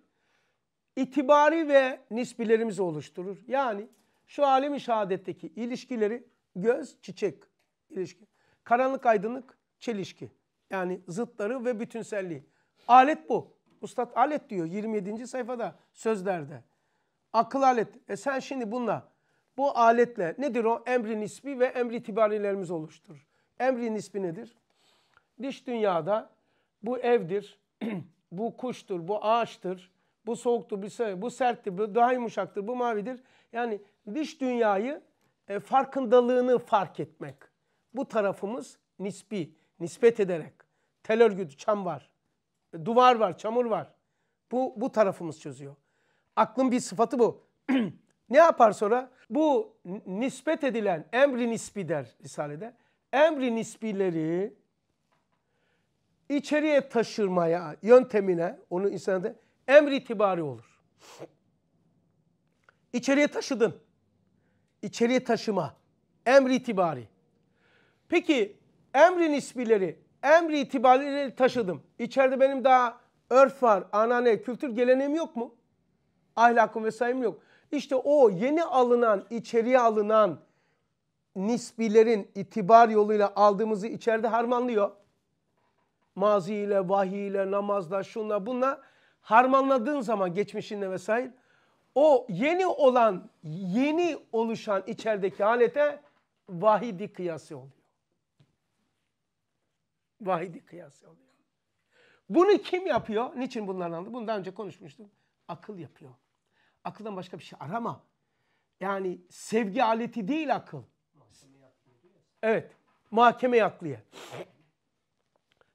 İtibari ve nisbilerimizi oluşturur. Yani şu alemi şehadetteki ilişkileri göz, çiçek ilişki. Karanlık, aydınlık, çelişki. Yani zıtları ve bütünselliği. Alet bu. Ustad alet diyor 27. sayfada sözlerde. Akıl alet. E sen şimdi bununla bu aletle nedir o? Emri nisbi ve emri tibarilerimiz oluşturur. Emri nisbi nedir? Diş dünyada bu evdir, bu kuştur, bu ağaçtır, bu soğuktur, bu serttir, bu daha yumuşaktır, bu mavidir. Yani dış dünyayı e, farkındalığını fark etmek. Bu tarafımız nisbi, nispet ederek. Tel örgütü, çam var, e, duvar var, çamur var. Bu, bu tarafımız çözüyor. Aklın bir sıfatı bu. ne yapar sonra? bu nispet edilen emri nispi der Risale'de. Emri nispileri içeriye taşırmaya yöntemine onu insanda emri itibari olur. İçeriye taşıdın. İçeriye taşıma. Emri itibari. Peki emri nisbileri, emri itibarıyla taşıdım. İçeride benim daha örf var, anane, kültür geleneğim yok mu? Ahlakım vesairem yok. İşte o yeni alınan, içeriye alınan nisbilerin itibar yoluyla aldığımızı içeride harmanlıyor. Maziyle, vahiyle, namazla, şunla, bunla harmanladığın zaman geçmişinle vesaire o yeni olan, yeni oluşan içerideki alete vahidi kıyası oluyor. Vahidi kıyası oluyor. Bunu kim yapıyor? Niçin bunlar aldı? Bunu daha önce konuşmuştum. Akıl yapıyor. Akıldan başka bir şey arama. Yani sevgi aleti değil akıl. Evet. mahkeme akliye.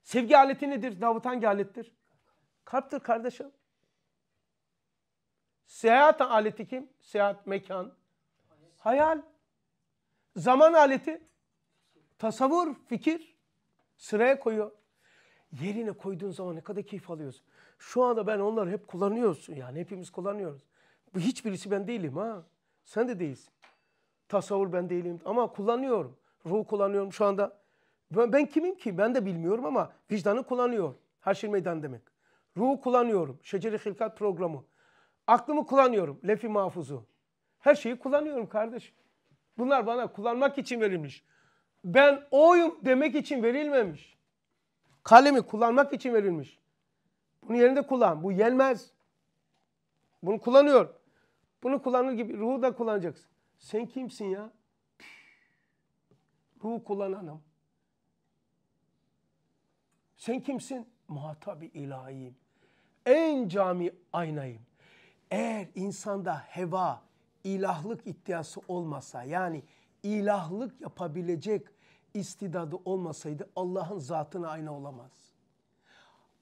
Sevgi aleti nedir? Davut hangi alettir? Kalptir kardeşim. Seyahat aleti kim? Seyahat, mekan. Hayal. Zaman aleti. Tasavvur, fikir. Sıraya koyuyor. Yerine koyduğun zaman ne kadar keyif alıyorsun. Şu anda ben onları hep kullanıyorsun yani hepimiz kullanıyoruz. Bu hiçbirisi ben değilim ha. Sen de değilsin. Tasavvur ben değilim ama kullanıyorum. ruhu kullanıyorum şu anda. Ben, ben kimim ki? Ben de bilmiyorum ama vicdanı kullanıyor. Her şey meydan demek. Ruhu kullanıyorum. Şeceri Hilkat programı. Aklımı kullanıyorum. Lefi mahfuzu. Her şeyi kullanıyorum kardeş. Bunlar bana kullanmak için verilmiş. Ben oyum demek için verilmemiş. Kalemi kullanmak için verilmiş. Bunu yerinde kullan. Bu yenmez. Bunu kullanıyorum. Bunu kullanır gibi ruhu da kullanacaksın. Sen kimsin ya? Ruhu kullananım. Sen kimsin? Muhatabi ilahiyim. En cami aynayım. Eğer insanda heva, ilahlık iddiası olmasa yani ilahlık yapabilecek istidadı olmasaydı Allah'ın zatına ayna olamaz.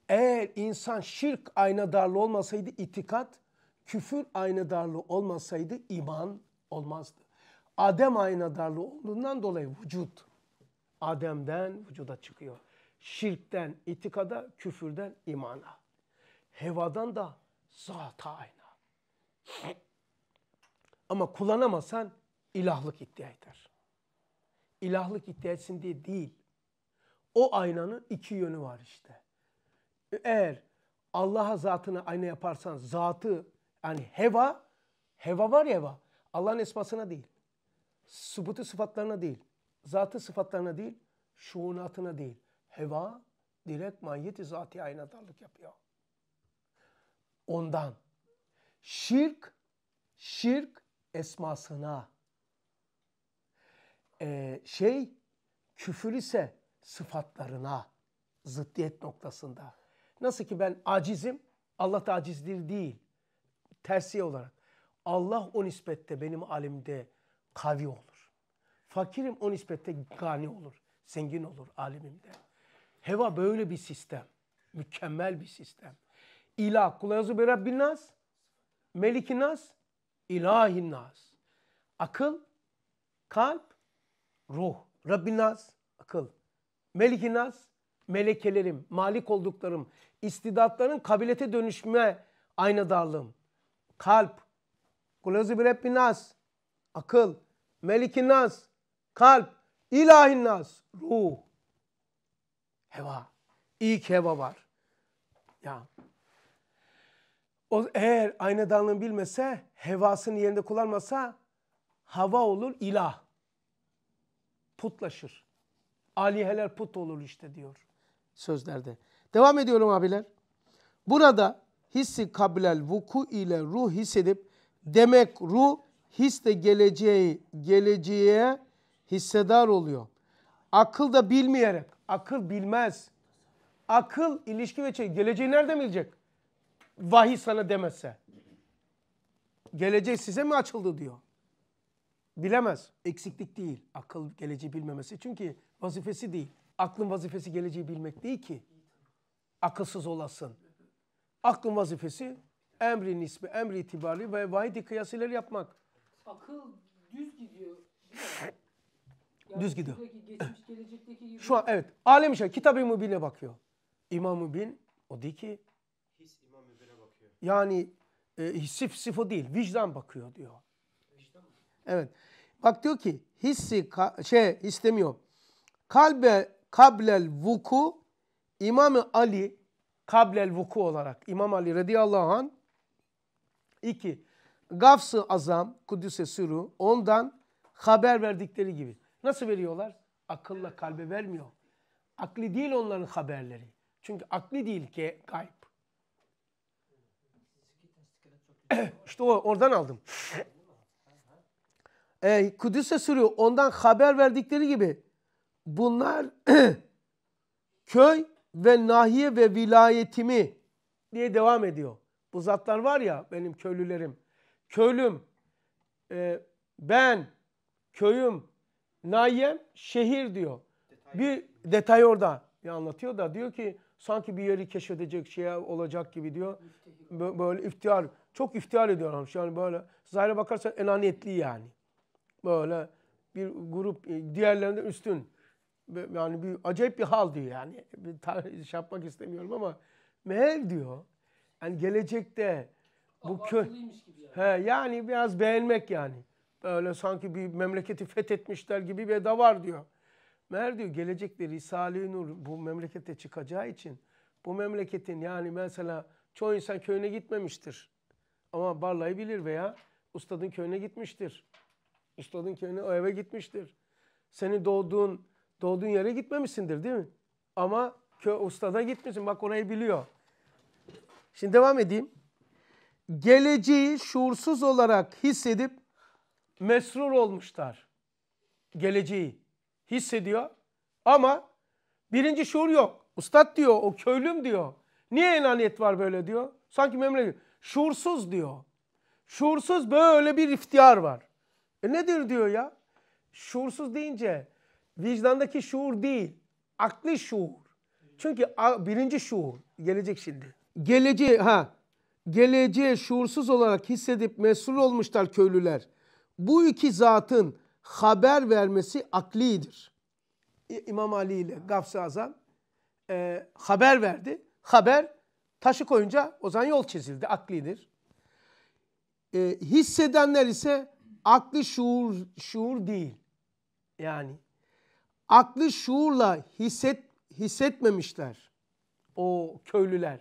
Eğer insan şirk aynadarlı olmasaydı itikat küfür darlığı olmasaydı iman olmazdı. Adem darlığı olduğundan dolayı vücut. Adem'den vücuda çıkıyor. Şirkten itikada, küfürden imana. Hevadan da zata ayna. Ama kullanamasan ilahlık iddia eder. İlahlık iddia etsin diye değil. O aynanın iki yönü var işte. Eğer Allah'a zatını ayna yaparsan zatı yani heva, heva var ya heva. Allah'ın esmasına değil. Sıbıtı sıfatlarına değil. Zatı sıfatlarına değil. Şuunatına değil. Heva direkt mahiyeti zati aynadarlık yapıyor. Ondan. Şirk, şirk esmasına. Ee, şey, küfür ise sıfatlarına. Zıddiyet noktasında. Nasıl ki ben acizim, Allah da acizdir değil. Tersi olarak Allah o nispette benim alimde kavi olur. Fakirim o nispette gani olur. Zengin olur alimimde. Heva böyle bir sistem. Mükemmel bir sistem. İlah. Kulayazu be Rabbin nas. Melikin nas. ilahin nas. Akıl, kalp, ruh. Rabbin nas. Akıl. Melikin nas. Melekelerim, malik olduklarım, istidatların kabilete dönüşme aynadarlığım kalp, kuluzu bir nas, akıl, melikin nas, kalp, ilahin nas, ruh, heva. İlk heva var. Ya. O, eğer aynadanlığını bilmese, hevasını yerinde kullanmasa hava olur ilah. Putlaşır. Aliheler put olur işte diyor sözlerde. Devam ediyorum abiler. Burada hissi kabilel vuku ile ruh hissedip demek ruh his de geleceği geleceğe hissedar oluyor. Akıl da bilmeyerek. Akıl bilmez. Akıl ilişki ve şey. Geleceği nereden bilecek? Vahiy sana demezse. Gelecek size mi açıldı diyor. Bilemez. Eksiklik değil. Akıl geleceği bilmemesi. Çünkü vazifesi değil. Aklın vazifesi geleceği bilmek değil ki. Akılsız olasın. Aklın vazifesi emri nisbi, emri itibari ve vahidi kıyasıyla yapmak. Akıl düz gidiyor. Yani düz gidiyor. Geçmiş, gibi. Şu an evet. Alem şey Kitab-ı Mübin'e bakıyor. İmam Mübin o değil ki. His İmam Mübin'e bakıyor. Yani e, sif sif o değil. Vicdan bakıyor diyor. Vicdan Evet. Bak diyor ki hissi şey istemiyor. Kalbe kablel vuku İmam Ali kablel vuku olarak İmam Ali radıyallahu an 2. Gafs-ı Azam Kudüs'e sürü ondan haber verdikleri gibi. Nasıl veriyorlar? Akılla kalbe vermiyor. Akli değil onların haberleri. Çünkü akli değil ki gayb. işte o oradan aldım. Ee, Kudüs'e sürüyor ondan haber verdikleri gibi bunlar köy ve nahiye ve vilayetimi diye devam ediyor. Bu zatlar var ya benim köylülerim. Köylüm, e, ben, köyüm, nahiyem, şehir diyor. Detay. Bir detay orada bir anlatıyor da diyor ki sanki bir yeri keşfedecek şey olacak gibi diyor. Böyle iftihar, çok iftihar ediyor Hamşi. Yani böyle zahire bakarsan enaniyetli yani. Böyle bir grup e, diğerlerinden üstün yani bir acayip bir hal diyor yani. Bir tarih yapmak istemiyorum ama meğer diyor. Yani gelecekte bu köy yani. he yani biraz beğenmek yani. Böyle sanki bir memleketi fethetmişler gibi bir da var diyor. Meğer diyor gelecekte Risale-i Nur bu memlekete çıkacağı için bu memleketin yani mesela çoğu insan köyüne gitmemiştir. Ama Barla'yı bilir veya ustadın köyüne gitmiştir. Ustadın köyüne o eve gitmiştir. seni doğduğun Doğduğun yere gitmemişsindir değil mi? Ama kö ustada gitmişsin. Bak orayı biliyor. Şimdi devam edeyim. Geleceği şuursuz olarak hissedip mesrur olmuşlar. Geleceği hissediyor ama birinci şuur yok. Ustad diyor, o köylüm diyor. Niye enaniyet var böyle diyor. Sanki memleket. Şuursuz diyor. Şuursuz böyle bir iftihar var. E nedir diyor ya? Şuursuz deyince Vicdandaki şuur değil. Akli şuur. Çünkü birinci şuur. Gelecek şimdi. Geleceği, ha, geleceğe şuursuz olarak hissedip mesul olmuşlar köylüler. Bu iki zatın haber vermesi aklidir. İmam Ali ile Gafs-ı Azam e, haber verdi. Haber taşı koyunca o zaman yol çizildi. Aklidir. E, hissedenler ise akli şuur, şuur değil. Yani aklı şuurla hisset hissetmemişler o köylüler.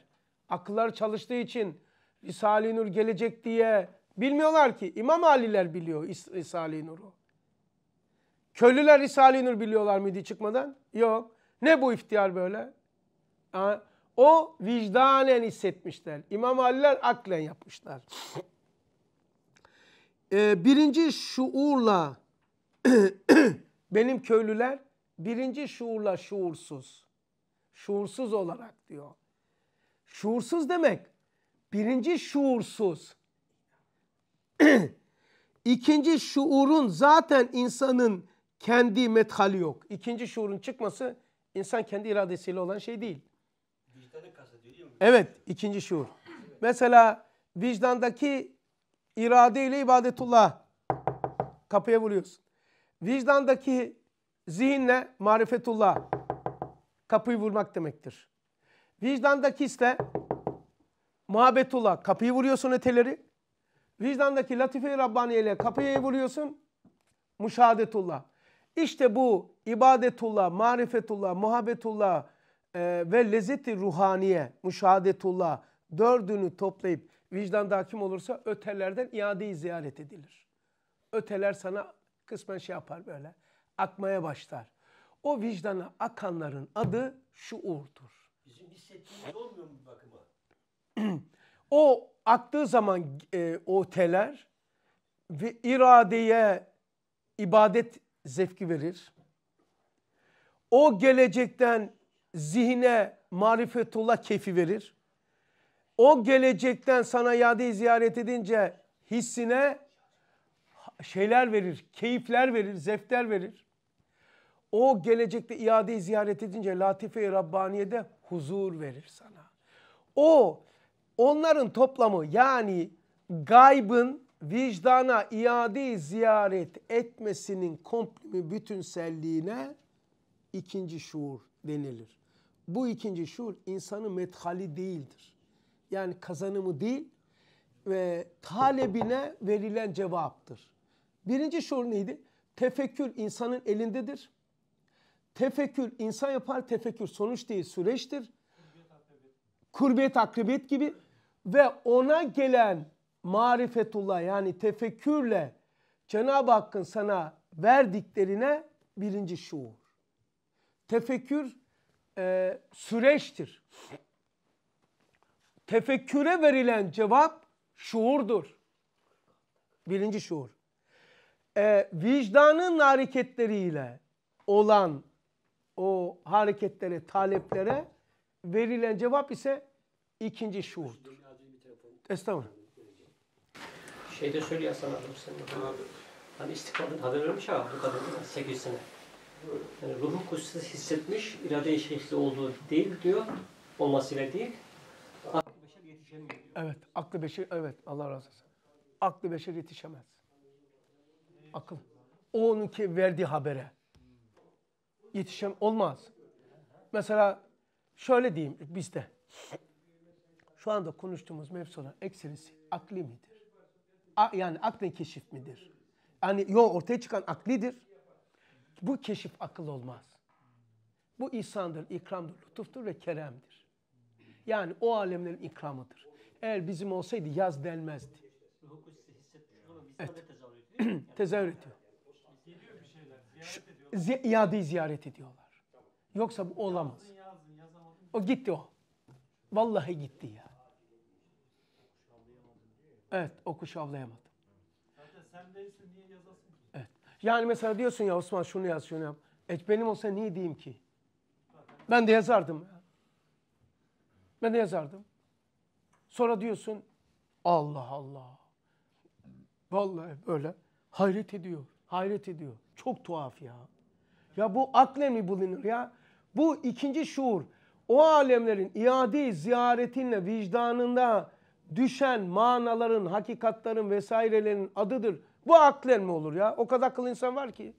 Akıllar çalıştığı için Risale-i Nur gelecek diye bilmiyorlar ki. İmam Aliler biliyor Risale-i Nur'u. Köylüler Risale-i Nur biliyorlar mıydı çıkmadan? Yok. Ne bu iftihar böyle? Ha, o vicdanen hissetmişler. İmam Aliler aklen yapmışlar. ee, birinci şuurla benim köylüler Birinci şuurla şuursuz. Şuursuz olarak diyor. Şuursuz demek birinci şuursuz. İkinci şuurun zaten insanın kendi methali yok. İkinci şuurun çıkması insan kendi iradesiyle olan şey değil. Vicdanı kastediyor değil mi? Evet ikinci şuur. Mesela vicdandaki irade ile ibadetullah kapıya vuruyorsun. Vicdandaki zihinle marifetullah kapıyı vurmak demektir. Vicdandaki ise muhabbetullah kapıyı vuruyorsun öteleri. Vicdandaki latife-i Rabbaniye ile kapıyı vuruyorsun müşahadetullah. İşte bu ibadetullah, marifetullah, muhabbetullah e, ve lezzeti ruhaniye, müşahadetullah dördünü toplayıp vicdanda hakim olursa ötelerden iade iadeyi ziyaret edilir. Öteler sana kısmen şey yapar böyle akmaya başlar. O vicdana akanların adı şuurdur. Bizim hissettiğimiz olmuyor mu bakıma? o aktığı zaman e, o teler ve iradeye ibadet zevki verir. O gelecekten zihne marifetullah keyfi verir. O gelecekten sana yadi ziyaret edince hissine şeyler verir, keyifler verir, zevkler verir. O gelecekte iadeyi ziyaret edince Latife-i Rabbaniye'de huzur verir sana. O onların toplamı yani gaybın vicdana iadeyi ziyaret etmesinin komplimi bütünselliğine ikinci şuur denilir. Bu ikinci şuur insanı methali değildir. Yani kazanımı değil ve talebine verilen cevaptır. Birinci şuur neydi? Tefekkür insanın elindedir. Tefekkür insan yapar, tefekkür sonuç değil süreçtir. Kurbiyet akribiyet gibi ve ona gelen marifetullah yani tefekkürle Cenab-ı Hakk'ın sana verdiklerine birinci şuur. Tefekkür e, süreçtir. Tefekküre verilen cevap şuurdur. Birinci şuur e, vicdanın hareketleriyle olan o hareketlere, taleplere verilen cevap ise ikinci şuurdur. Estağfurullah. Şeyde söylüyor Hasan abi, sen de abi. Hani istikbalın vermiş ama bu kadar 8 sene. Yani ruhu kutsuz hissetmiş, irade-i olduğu değil diyor, olmasıyla değil. Aklı beşer yetişemiyor diyor. Evet, aklı beşer, evet Allah razı olsun. Aklı beşer yetişemez akıl. O onun ki verdiği habere. Yetişem olmaz. Mesela şöyle diyeyim bizde. Şu anda konuştuğumuz mevzular ekserisi akli midir? A, yani aklın keşif midir? Yani yok ortaya çıkan aklidir. Bu keşif akıl olmaz. Bu insandır, ikramdır, lütuftur ve keremdir. Yani o alemlerin ikramıdır. Eğer bizim olsaydı yaz delmezdi. Evet. tezahür ediyor. Zi ziyaret ediyorlar. Yoksa bu olamaz. O gitti o. Vallahi gitti ya. Evet o kuşu avlayamadım. Evet. Yani mesela diyorsun ya Osman şunu yaz şunu yap. Et benim olsa niye diyeyim ki? Ben de yazardım. Ben de yazardım. Sonra diyorsun Allah Allah. Vallahi böyle. Hayret ediyor. Hayret ediyor. Çok tuhaf ya. Ya bu akle mi bulunur ya? Bu ikinci şuur. O alemlerin iade ziyaretinle vicdanında düşen manaların, hakikatların vesairelerin adıdır. Bu aklen mi olur ya? O kadar akıllı insan var ki.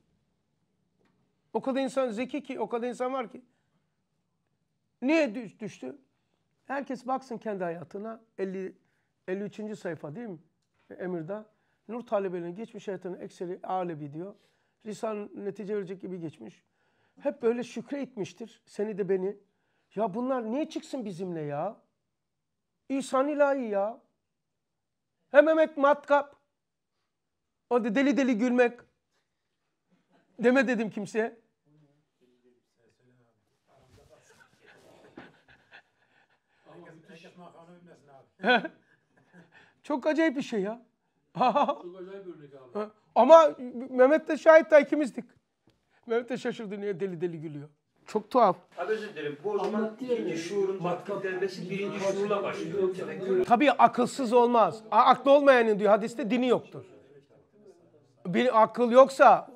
O kadar insan zeki ki, o kadar insan var ki. Niye düştü? Herkes baksın kendi hayatına. 50 53. sayfa değil mi? Emir'da? Nur talebelerinin geçmiş hayatının ekseri alebi diyor. Lisan netice verecek gibi geçmiş. Hep böyle şükre itmiştir. Seni de beni. Ya bunlar niye çıksın bizimle ya? İhsan ilahi ya. Hem Mehmet Matkap. O da deli deli gülmek. Deme dedim kimseye. Çok acayip bir şey ya. Çok acayip örnek abi. Ama Mehmet de şahit de ikimizdik. Mehmet de şaşırdı niye deli deli gülüyor. Çok tuhaf. Abi özür dilerim. Bu o zaman ikinci şuurun takdirlenmesi birinci şuurla başlıyor. Tabii akılsız olmaz. Aklı olmayanın diyor hadiste dini yoktur. Bir akıl yoksa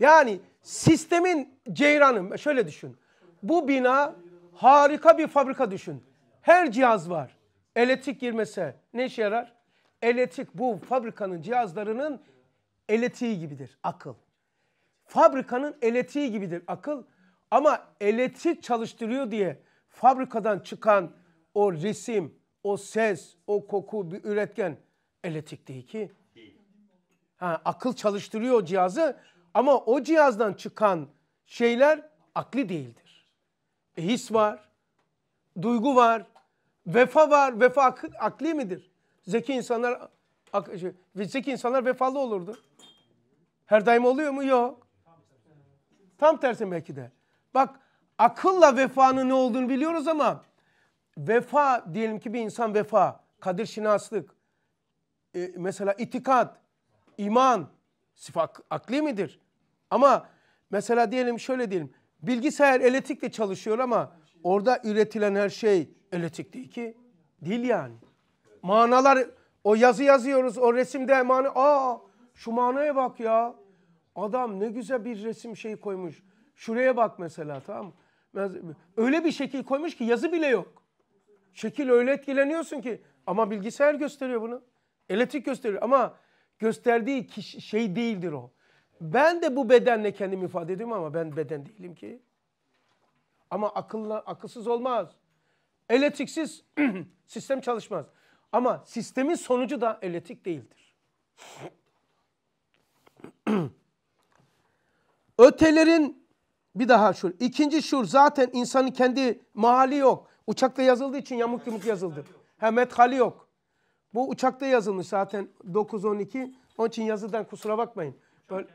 yani sistemin ceyranı şöyle düşün. Bu bina harika bir fabrika düşün. Her cihaz var. Elektrik girmese ne işe yarar? elektrik bu fabrikanın cihazlarının elektriği gibidir akıl. Fabrikanın elektriği gibidir akıl ama elektrik çalıştırıyor diye fabrikadan çıkan o resim, o ses, o koku bir üretken elektrik değil ki. Ha, akıl çalıştırıyor o cihazı ama o cihazdan çıkan şeyler akli değildir. E, his var, duygu var, vefa var. Vefa akli midir? zeki insanlar şey, zeki insanlar vefalı olurdu. Her daim oluyor mu? Yok. Tam tersi belki de. Bak akılla vefanın ne olduğunu biliyoruz ama vefa diyelim ki bir insan vefa, kadir şinaslık, e, mesela itikat, iman, sıfat akli midir? Ama mesela diyelim şöyle diyelim. Bilgisayar elektrikle çalışıyor ama orada üretilen her şey elektrik değil ki. Değil yani. Manalar o yazı yazıyoruz o resimde mana. Aa şu manaya bak ya. Adam ne güzel bir resim şey koymuş. Şuraya bak mesela tamam mı? Öyle bir şekil koymuş ki yazı bile yok. Şekil öyle etkileniyorsun ki ama bilgisayar gösteriyor bunu. Elektrik gösteriyor ama gösterdiği kişi, şey değildir o. Ben de bu bedenle kendimi ifade ediyorum ama ben beden değilim ki. Ama akılla akılsız olmaz. Elektriksiz sistem çalışmaz. Ama sistemin sonucu da eletik değildir. Ötelerin bir daha şur. ikinci şur zaten insanın kendi mahali yok. Uçakta yazıldığı için yamuk yumuk yazıldı. Ha hali yok. Bu uçakta yazılmış zaten 9-12. Onun için yazıdan kusura bakmayın. Böyle,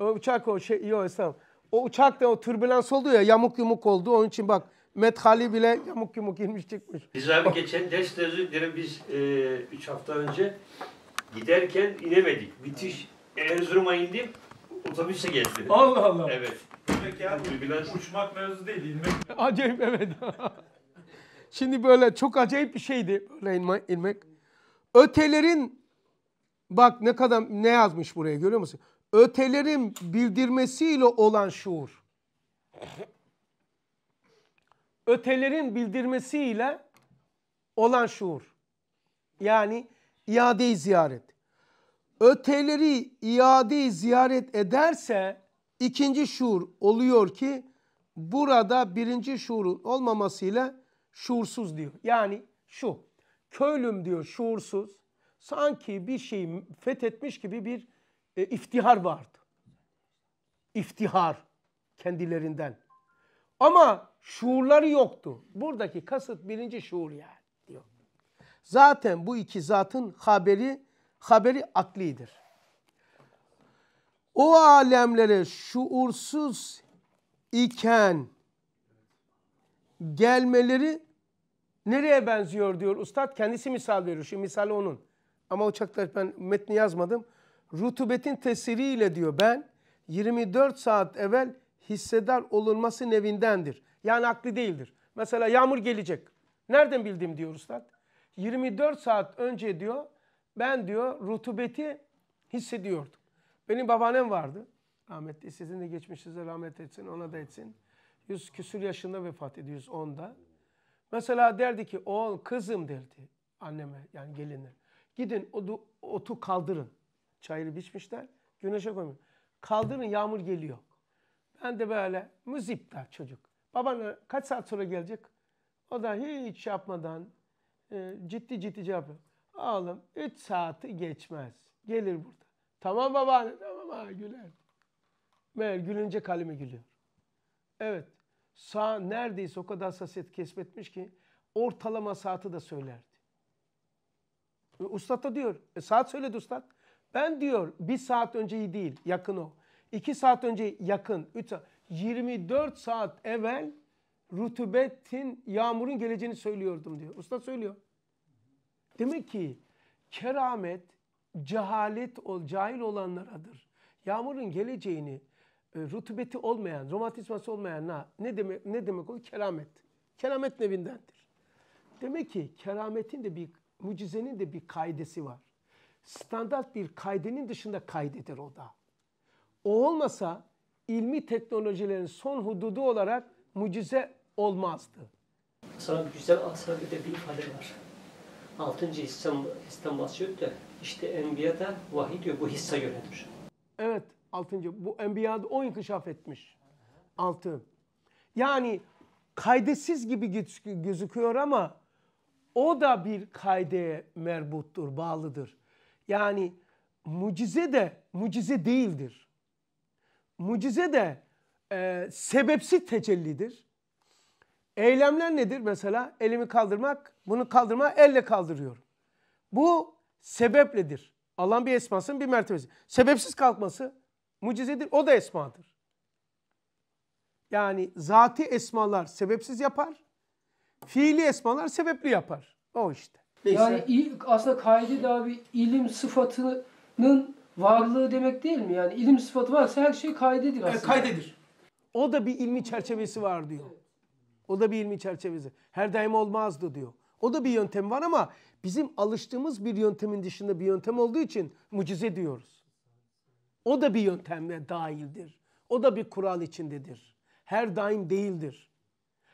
o uçak o şey yok estağfurullah. O uçakta o türbülans oldu ya yamuk yumuk oldu. Onun için bak Met Methali bile yamuk yumuk inmiş çıkmış. Biz abi geçen derste özür dilerim biz 3 e, üç hafta önce giderken inemedik. Bitiş Erzurum'a indim otobüse geldi. Allah Allah. Evet. Demek ya Biraz... uçmak mevzu değil inmek. Acayip evet. Şimdi böyle çok acayip bir şeydi böyle inme, inmek. Ötelerin bak ne kadar ne yazmış buraya görüyor musun? Ötelerin bildirmesiyle olan şuur ötelerin bildirmesiyle olan şuur. Yani iade-i ziyaret. Öteleri iade-i ziyaret ederse ikinci şuur oluyor ki burada birinci şuurun olmamasıyla şuursuz diyor. Yani şu köylüm diyor şuursuz sanki bir şeyi fethetmiş gibi bir e, iftihar vardı. İftihar kendilerinden. Ama Şuurları yoktu. Buradaki kasıt birinci şuur yani diyor. Zaten bu iki zatın haberi haberi aklidir. O alemlere şuursuz iken gelmeleri nereye benziyor diyor ustad. Kendisi misal veriyor. Şu misali onun. Ama uçakta ben metni yazmadım. Rutubetin tesiriyle diyor ben 24 saat evvel hissedar olunması nevindendir. Yani aklı değildir. Mesela yağmur gelecek. Nereden bildim diyor ustad. 24 saat önce diyor ben diyor rutubeti hissediyordum. Benim babaannem vardı. Rahmetli sizin de geçmişinize rahmet etsin ona da etsin. Yüz küsür yaşında vefat ediyoruz 110'da. Mesela derdi ki oğul kızım derdi anneme yani geline. Gidin odu, otu kaldırın. Çayırı biçmişler güneşe koymuyor. Kaldırın yağmur geliyor. Ben de böyle müzipler çocuk. Baban kaç saat sonra gelecek? O da hiç yapmadan e, ciddi ciddi cevap veriyor. Oğlum 3 saati geçmez. Gelir burada. Tamam babaanne tamam ha güler. Meğer gülünce kalemi gülüyor. Evet sağ neredeyse o kadar saset kesmetmiş ki ortalama saati de söylerdi. E, ustad da diyor e, saat söyledi ustad. Ben diyor bir saat önceyi değil yakın o. İki saat önce yakın. Üç saat. 24 saat evvel rutubetin, yağmurun geleceğini söylüyordum diyor. Usta söylüyor. Demek ki keramet cehalet, ol, cahil olanlaradır. Yağmurun geleceğini e, rutubeti olmayan, romantizması olmayan ne demek ne demek o Keramet. Keramet nevindendir. Demek ki kerametin de bir mucizenin de bir kaidesi var. Standart bir kaidenin dışında kaydedir o da. O olmasa ilmi teknolojilerin son hududu olarak mucize olmazdı. Sana güzel aslında bir de bir ifade var. Altıncı hissem, hissem bahsediyor da işte Enbiya'da vahiy diyor bu hisse yönelir. Evet altıncı bu Enbiya'da o inkişaf etmiş. Altı. Yani kaydetsiz gibi gözüküyor ama o da bir kaydeye merbuttur, bağlıdır. Yani mucize de mucize değildir mucize de e, sebepsiz tecellidir. Eylemler nedir mesela? Elimi kaldırmak, bunu kaldırma elle kaldırıyorum. Bu sebepledir. Allah'ın bir esmasının bir mertebesi. Sebepsiz kalkması mucizedir. O da esmadır. Yani zati esmalar sebepsiz yapar. Fiili esmalar sebepli yapar. O işte. Neyse. Yani aslında kaide de bir ilim sıfatının varlığı demek değil mi? Yani ilim sıfatı varsa her şey kaydedir aslında. E, kaydedir. O da bir ilmi çerçevesi var diyor. O da bir ilmi çerçevesi. Her daim olmazdı diyor. O da bir yöntem var ama bizim alıştığımız bir yöntemin dışında bir yöntem olduğu için mucize diyoruz. O da bir yönteme dahildir. O da bir kural içindedir. Her daim değildir.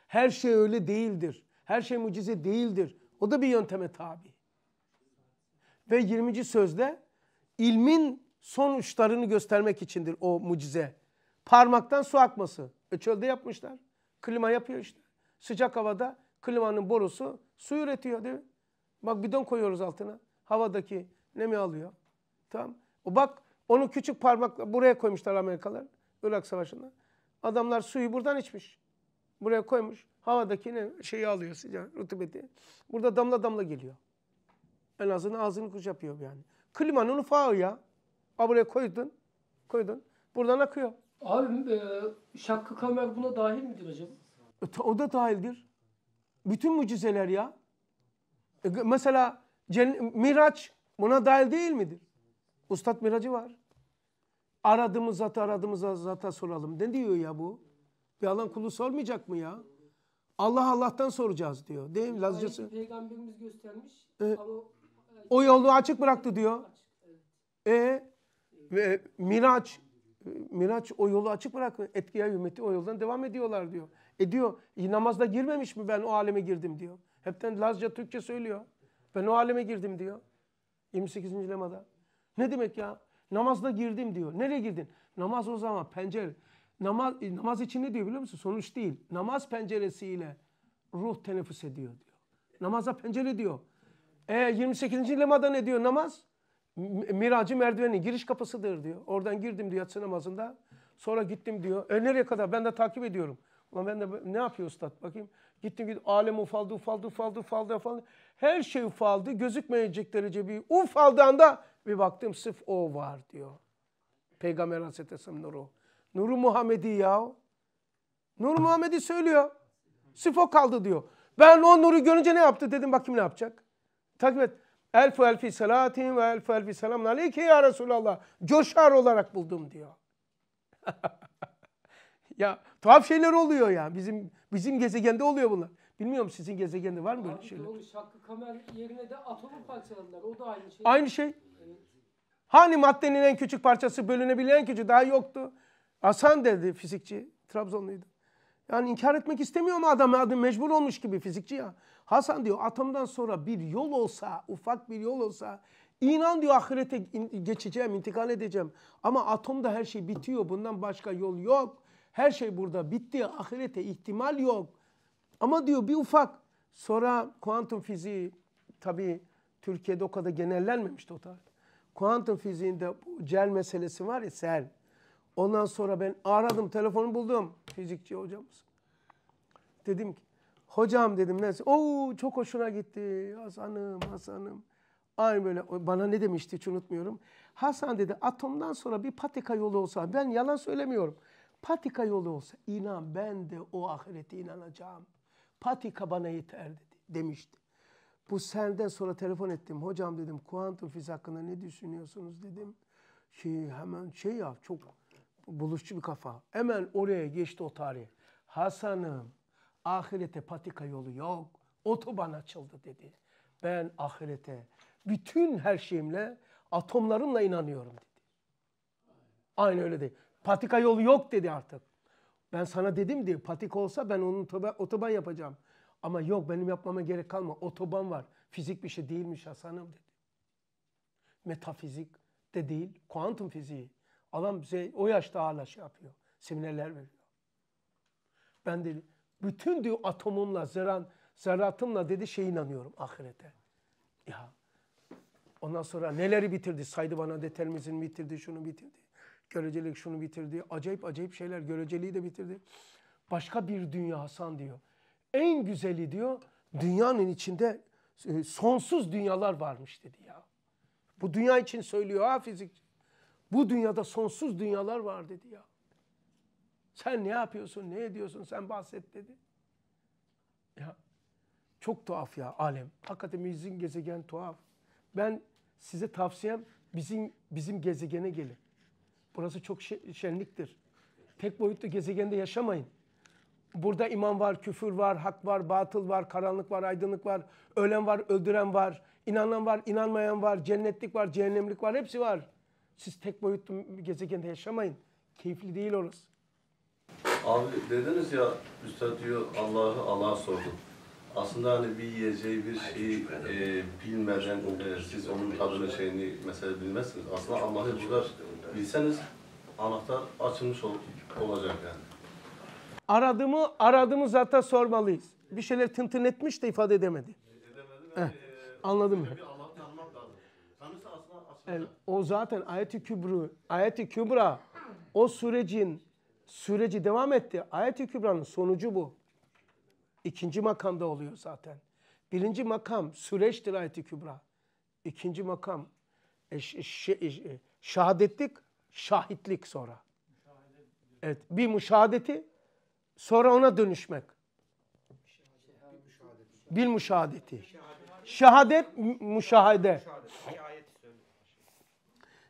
Her şey öyle değildir. Her şey mucize değildir. O da bir yönteme tabi. Ve 20. sözde ilmin sonuçlarını göstermek içindir o mucize. Parmaktan su akması. E çölde yapmışlar. Klima yapıyor işte. Sıcak havada klimanın borusu su üretiyor değil mi? Bak bidon koyuyoruz altına. Havadaki nemi alıyor. Tamam. O bak onu küçük parmakla buraya koymuşlar Amerikalılar. Irak Savaşı'nda. Adamlar suyu buradan içmiş. Buraya koymuş. Havadaki ne şeyi alıyor sıcak rutubeti. Burada damla damla geliyor. En azından ağzını kuş yapıyor yani. Klimanın ufağı ya. Ha buraya koydun. Koydun. Buradan akıyor. Abi e, Şakkı Kamer buna dahil midir acaba? E, o da dahildir. Bütün mucizeler ya. E, mesela Miraç buna dahil değil midir? Ustad Miracı var. Aradığımız zata aradığımız zata soralım. Ne diyor ya bu? Bir alan kulu sormayacak mı ya? Allah Allah'tan soracağız diyor. Değil mi? Lazcası. Peygamberimiz göstermiş ee, ama o yolu açık bıraktı diyor. E ve Miraç Miraç o yolu açık bıraktı. Etkiya ümmeti o yoldan devam ediyorlar diyor. E diyor namazda girmemiş mi ben o aleme girdim diyor. Hepten Lazca Türkçe söylüyor. Ben o aleme girdim diyor. 28. lemada. Ne demek ya? Namazda girdim diyor. Nereye girdin? Namaz o zaman pencere. Namaz, e, namaz için ne diyor biliyor musun? Sonuç değil. Namaz penceresiyle ruh teneffüs ediyor diyor. Namaza pencere diyor. E 28. lemada ne diyor namaz? Miracı merdivenin giriş kapısıdır diyor. Oradan girdim diyor yatsı namazında. Sonra gittim diyor. E nereye kadar? Ben de takip ediyorum. Ulan ben de ne yapıyor ustad? Bakayım. Gittim gittim. Alem ufaldı, ufaldı, ufaldı, ufaldı, ufaldı. Her şey ufaldı. Gözükmeyecek derece bir ufaldı anda bir baktım sırf o var diyor. Peygamber Aleyhisselam nuru. Nuru Muhammedi ya. Nur Muhammed'i söylüyor. Sırf o kaldı diyor. Ben o nuru görünce ne yaptı? Dedim bakayım ne yapacak? takip et. Elfu elfi salatim ve elfu elfi selamun aleyke ya Resulallah. Coşar olarak buldum diyor. ya tuhaf şeyler oluyor ya. Bizim bizim gezegende oluyor bunlar. Bilmiyorum sizin gezegende var mı böyle şeyler? Doğru. Şakkı Kamer yerine de atomu parçaladılar. O da aynı şey. Aynı şey. Hani maddenin en küçük parçası bölünebilen küçük daha yoktu. Hasan dedi fizikçi. Trabzonluydu. Yani inkar etmek istemiyor mu adam? adı mecbur olmuş gibi fizikçi ya. Hasan diyor atımdan sonra bir yol olsa, ufak bir yol olsa inan diyor ahirete geçeceğim, intikal edeceğim. Ama atomda her şey bitiyor. Bundan başka yol yok. Her şey burada bitti. Ahirete ihtimal yok. Ama diyor bir ufak sonra kuantum fiziği tabii Türkiye'de o kadar genellenmemişti o tarih. Kuantum fiziğinde bu cel meselesi var ya sel. Ondan sonra ben aradım, telefonu buldum fizikçi hocamız. Dedim ki Hocam dedim nasıl? Oo çok hoşuna gitti. Hasan'ım, Hasan'ım. Aynı böyle bana ne demişti hiç unutmuyorum. Hasan dedi atomdan sonra bir patika yolu olsa ben yalan söylemiyorum. Patika yolu olsa inan ben de o ahirete inanacağım. Patika bana yeter dedi, demişti. Bu senden sonra telefon ettim. Hocam dedim kuantum fizik hakkında ne düşünüyorsunuz dedim. Şey hemen şey ya çok buluşçu bir kafa. Hemen oraya geçti o tarih. Hasan'ım Ahirete patika yolu yok. Otoban açıldı dedi. Ben ahirete bütün her şeyimle atomlarımla inanıyorum dedi. Aynı öyle dedi. Patika yolu yok dedi artık. Ben sana dedim diye patik olsa ben onun otoban yapacağım. Ama yok benim yapmama gerek kalma. Otoban var. Fizik bir şey değilmiş Hasan'ım dedi. Metafizik de değil. Kuantum fiziği. Adam bize o yaşta hala şey yapıyor. Seminerler veriyor. Ben dedi bütün diyor atomumla, zerran, zerratımla dedi şey inanıyorum ahirete. Ya. Ondan sonra neleri bitirdi? Saydı bana determinizm bitirdi, şunu bitirdi. Görecelik şunu bitirdi. Acayip acayip şeyler. Göreceliği de bitirdi. Başka bir dünya Hasan diyor. En güzeli diyor dünyanın içinde e, sonsuz dünyalar varmış dedi ya. Bu dünya için söylüyor ha fizik. Bu dünyada sonsuz dünyalar var dedi ya. Sen ne yapıyorsun, ne ediyorsun, sen bahset dedi. Ya çok tuhaf ya alem. Hakikaten bizim gezegen tuhaf. Ben size tavsiyem bizim bizim gezegene gelin. Burası çok şenliktir. Tek boyutlu gezegende yaşamayın. Burada iman var, küfür var, hak var, batıl var, karanlık var, aydınlık var, ölen var, öldüren var, inanan var, inanmayan var, cennetlik var, cehennemlik var, hepsi var. Siz tek boyutlu gezegende yaşamayın. Keyifli değil orası. Abi dediniz ya Üstad diyor Allah'ı Allah'a sordu. Aslında hani bir yiyeceği bir şeyi e, bilmeden e, siz onun tadını şeyini mesela bilmezsiniz. Aslında Allah'ı kadar bilseniz anahtar açılmış ol, olacak yani. Aradığımı aradığımı zata sormalıyız. Bir şeyler tıntın etmiş de ifade edemedi. E, edemedi de, e, anladın mı? Evet, o zaten ayeti i kübrü, ayet kübra o sürecin süreci devam etti. Ayet-i Kübra'nın sonucu bu. İkinci makamda oluyor zaten. Birinci makam süreçtir Ayet-i Kübra. İkinci makam e, şehadetlik, şahitlik sonra. Evet, bir müşahadeti sonra ona dönüşmek. Bir müşahadeti. Şehadet, müşahede.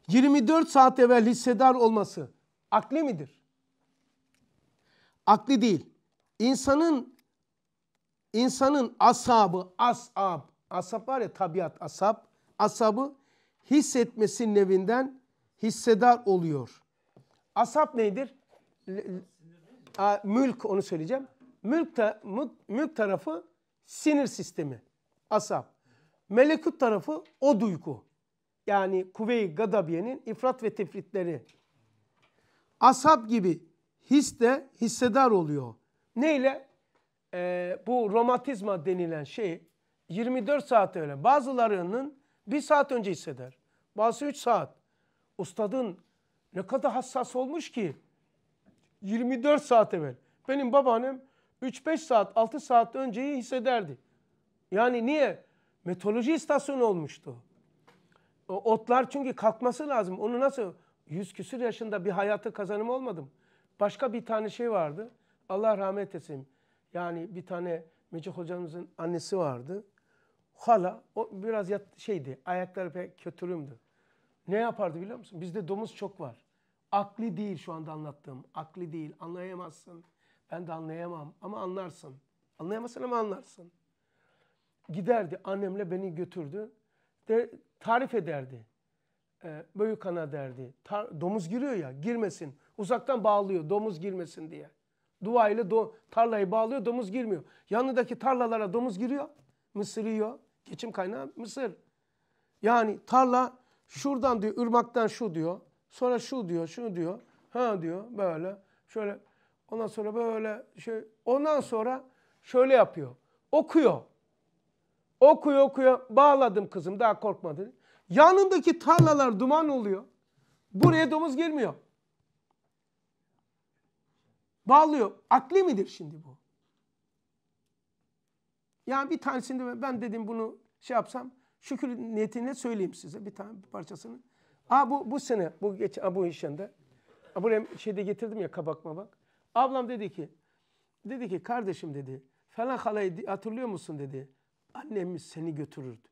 24 saat evvel hissedar olması akli midir? akli değil. İnsanın insanın asabı, asab, asab var ya tabiat asab, asabı hissetmesi nevinden hissedar oluyor. Asab nedir? mülk onu söyleyeceğim. Mülk, ta, mülk tarafı sinir sistemi, asab. Melekut tarafı o duygu. Yani kuvve-i gadabiyenin ifrat ve tefritleri. Asab gibi his de hissedar oluyor. Neyle? Ee, bu romatizma denilen şey 24 saat öyle. Bazılarının bir saat önce hisseder. Bazısı 3 saat. Ustadın ne kadar hassas olmuş ki 24 saat evvel. Benim babaannem 3-5 saat, 6 saat önceyi hissederdi. Yani niye? Meteoroloji istasyonu olmuştu. O otlar çünkü kalkması lazım. Onu nasıl? Yüz küsür yaşında bir hayatı kazanım olmadım. Başka bir tane şey vardı. Allah rahmet etsin. Yani bir tane Mecih hocamızın annesi vardı. Hala o biraz yat, şeydi. Ayakları pek kötürümdü. Ne yapardı biliyor musun? Bizde domuz çok var. Akli değil şu anda anlattığım. Akli değil. Anlayamazsın. Ben de anlayamam ama anlarsın. Anlayamazsın ama anlarsın. Giderdi annemle beni götürdü. De, tarif ederdi. Ee, Böyükana derdi. Tar domuz giriyor ya girmesin. Uzaktan bağlıyor domuz girmesin diye. Dua ile do tarlayı bağlıyor domuz girmiyor. Yanındaki tarlalara domuz giriyor. Mısır yiyor. Geçim kaynağı mısır. Yani tarla şuradan diyor ırmaktan şu diyor. Sonra şu diyor şunu diyor. Ha diyor böyle şöyle ondan sonra böyle şey ondan sonra şöyle yapıyor. Okuyor. Okuyor okuyor. Bağladım kızım daha korkmadı. Yanındaki tarlalar duman oluyor. Buraya domuz girmiyor bağlıyor. Akli midir şimdi bu? Yani bir tanesini ben dedim bunu şey yapsam şükür niyetine söyleyeyim size bir tane bir parçasını. Aa bu bu sene bu geç aa, bu işinde. Buraya şeyde getirdim ya kabak bak. Ablam dedi ki dedi ki kardeşim dedi falan halayı hatırlıyor musun dedi. Annemiz seni götürürdü.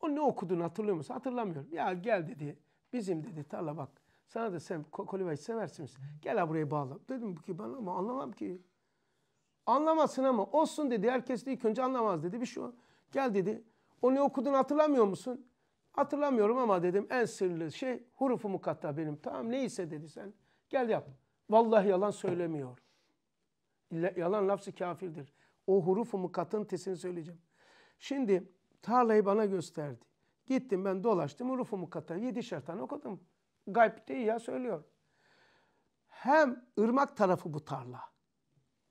O ne okudun hatırlıyor musun? Hatırlamıyorum. Ya gel dedi. Bizim dedi tarla bak. Sana da sen Kolivay'ı seversin misin? Gel ha buraya bağla. Dedim ki ben ama anlamam ki. Anlamasın ama olsun dedi. Herkes de ilk önce anlamaz dedi. Bir şu şey an gel dedi. Onu okudun hatırlamıyor musun? Hatırlamıyorum ama dedim en sırlı şey hurufu mukatta benim. Tamam neyse dedi sen. Gel yap. Vallahi yalan söylemiyor. Yalan lafzı kafirdir. O hurufu mukatın tesini söyleyeceğim. Şimdi tarlayı bana gösterdi. Gittim ben dolaştım hurufu mukatta. Yedi şer tane okudum. Gayb ya söylüyor. Hem ırmak tarafı bu tarla.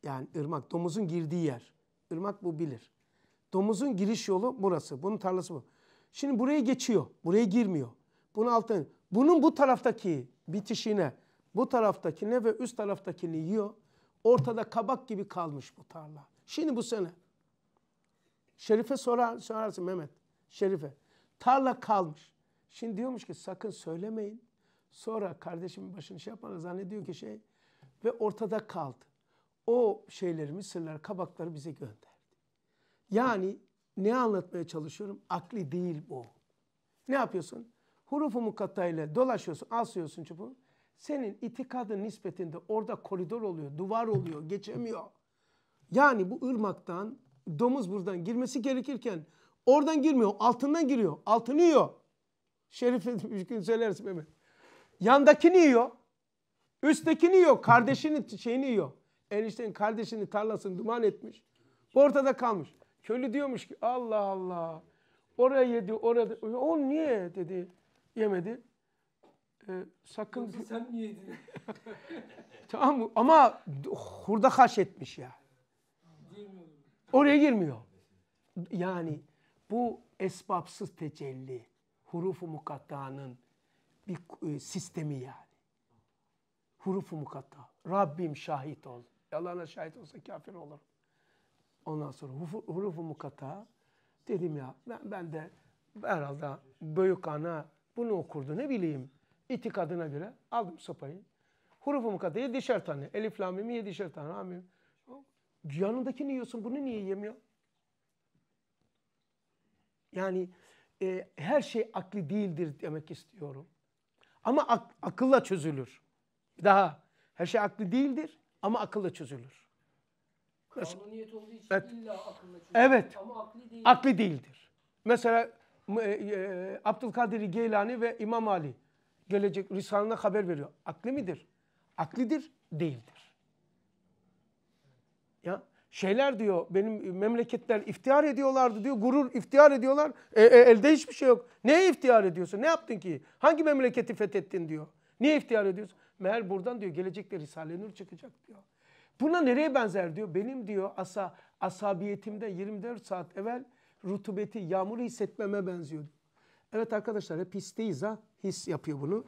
Yani ırmak domuzun girdiği yer. Irmak bu bilir. Domuzun giriş yolu burası. Bunun tarlası bu. Şimdi burayı geçiyor. Buraya girmiyor. Bunun altın, bunun bu taraftaki bitişine, bu taraftakine ve üst taraftakini yiyor. Ortada kabak gibi kalmış bu tarla. Şimdi bu sene. Şerife sorar, sorarsın Mehmet. Şerife. Tarla kalmış. Şimdi diyormuş ki sakın söylemeyin. Sonra kardeşimin başını şey yapmadı zannediyor ki şey ve ortada kaldı. O şeylerimiz, sırlar, kabakları bize gönderdi. Yani ne anlatmaya çalışıyorum? Akli değil bu. Ne yapıyorsun? Hurufu ile dolaşıyorsun, asıyorsun çubuğu. Senin itikadın nispetinde orada koridor oluyor, duvar oluyor, geçemiyor. Yani bu ırmaktan domuz buradan girmesi gerekirken oradan girmiyor, altından giriyor, altını yiyor. Şerif bir gün söylersin Mehmet. Yandakini yiyor. Üsttekini yiyor. Kardeşinin şeyini yiyor. Eniştenin kardeşinin tarlasını duman etmiş. Ortada kalmış. Köylü diyormuş ki Allah Allah. Oraya yedi, orada. O niye dedi. Yemedi. Ee, sakın. Yoksa sen niye yedin? tamam mı? Ama hurda haş etmiş ya. Oraya girmiyor. Yani bu esbabsız tecelli, hurufu mukatta'nın bir e, sistemi yani. Hurufu mukatta. Rabbim şahit ol. Yalana şahit olsa kafir olur. Ondan sonra hurufu mukatta dedim ya ben, ben de herhalde büyük ana bunu okurdu ne bileyim itikadına göre aldım sopayı. Hurufu mukatta yedişer tane. Elif lamimi yedişer tane. amim Yanındakini yiyorsun bunu niye yemiyor? Yani e, her şey akli değildir demek istiyorum. Ama ak akılla çözülür. daha her şey aklı değildir ama akılla çözülür. Mesela, Kanuniyet olduğu için evet. illa akılla çözülür evet. ama akli, değil. akli değildir. Mesela e, e, Abdülkadir Geylani ve İmam Ali gelecek Risale'ne haber veriyor. Akli midir? Aklidir, değildir. Ya şeyler diyor benim memleketler iftihar ediyorlardı diyor. Gurur iftihar ediyorlar. E, e, elde hiçbir şey yok. Neye iftihar ediyorsun? Ne yaptın ki? Hangi memleketi fethettin diyor. Niye iftihar ediyorsun? Meğer buradan diyor gelecekte Risale-i Nur çıkacak diyor. Buna nereye benzer diyor? Benim diyor asa, asabiyetimde 24 saat evvel rutubeti, yağmuru hissetmeme benziyor. Evet arkadaşlar hep histeyiz ha. His yapıyor bunu.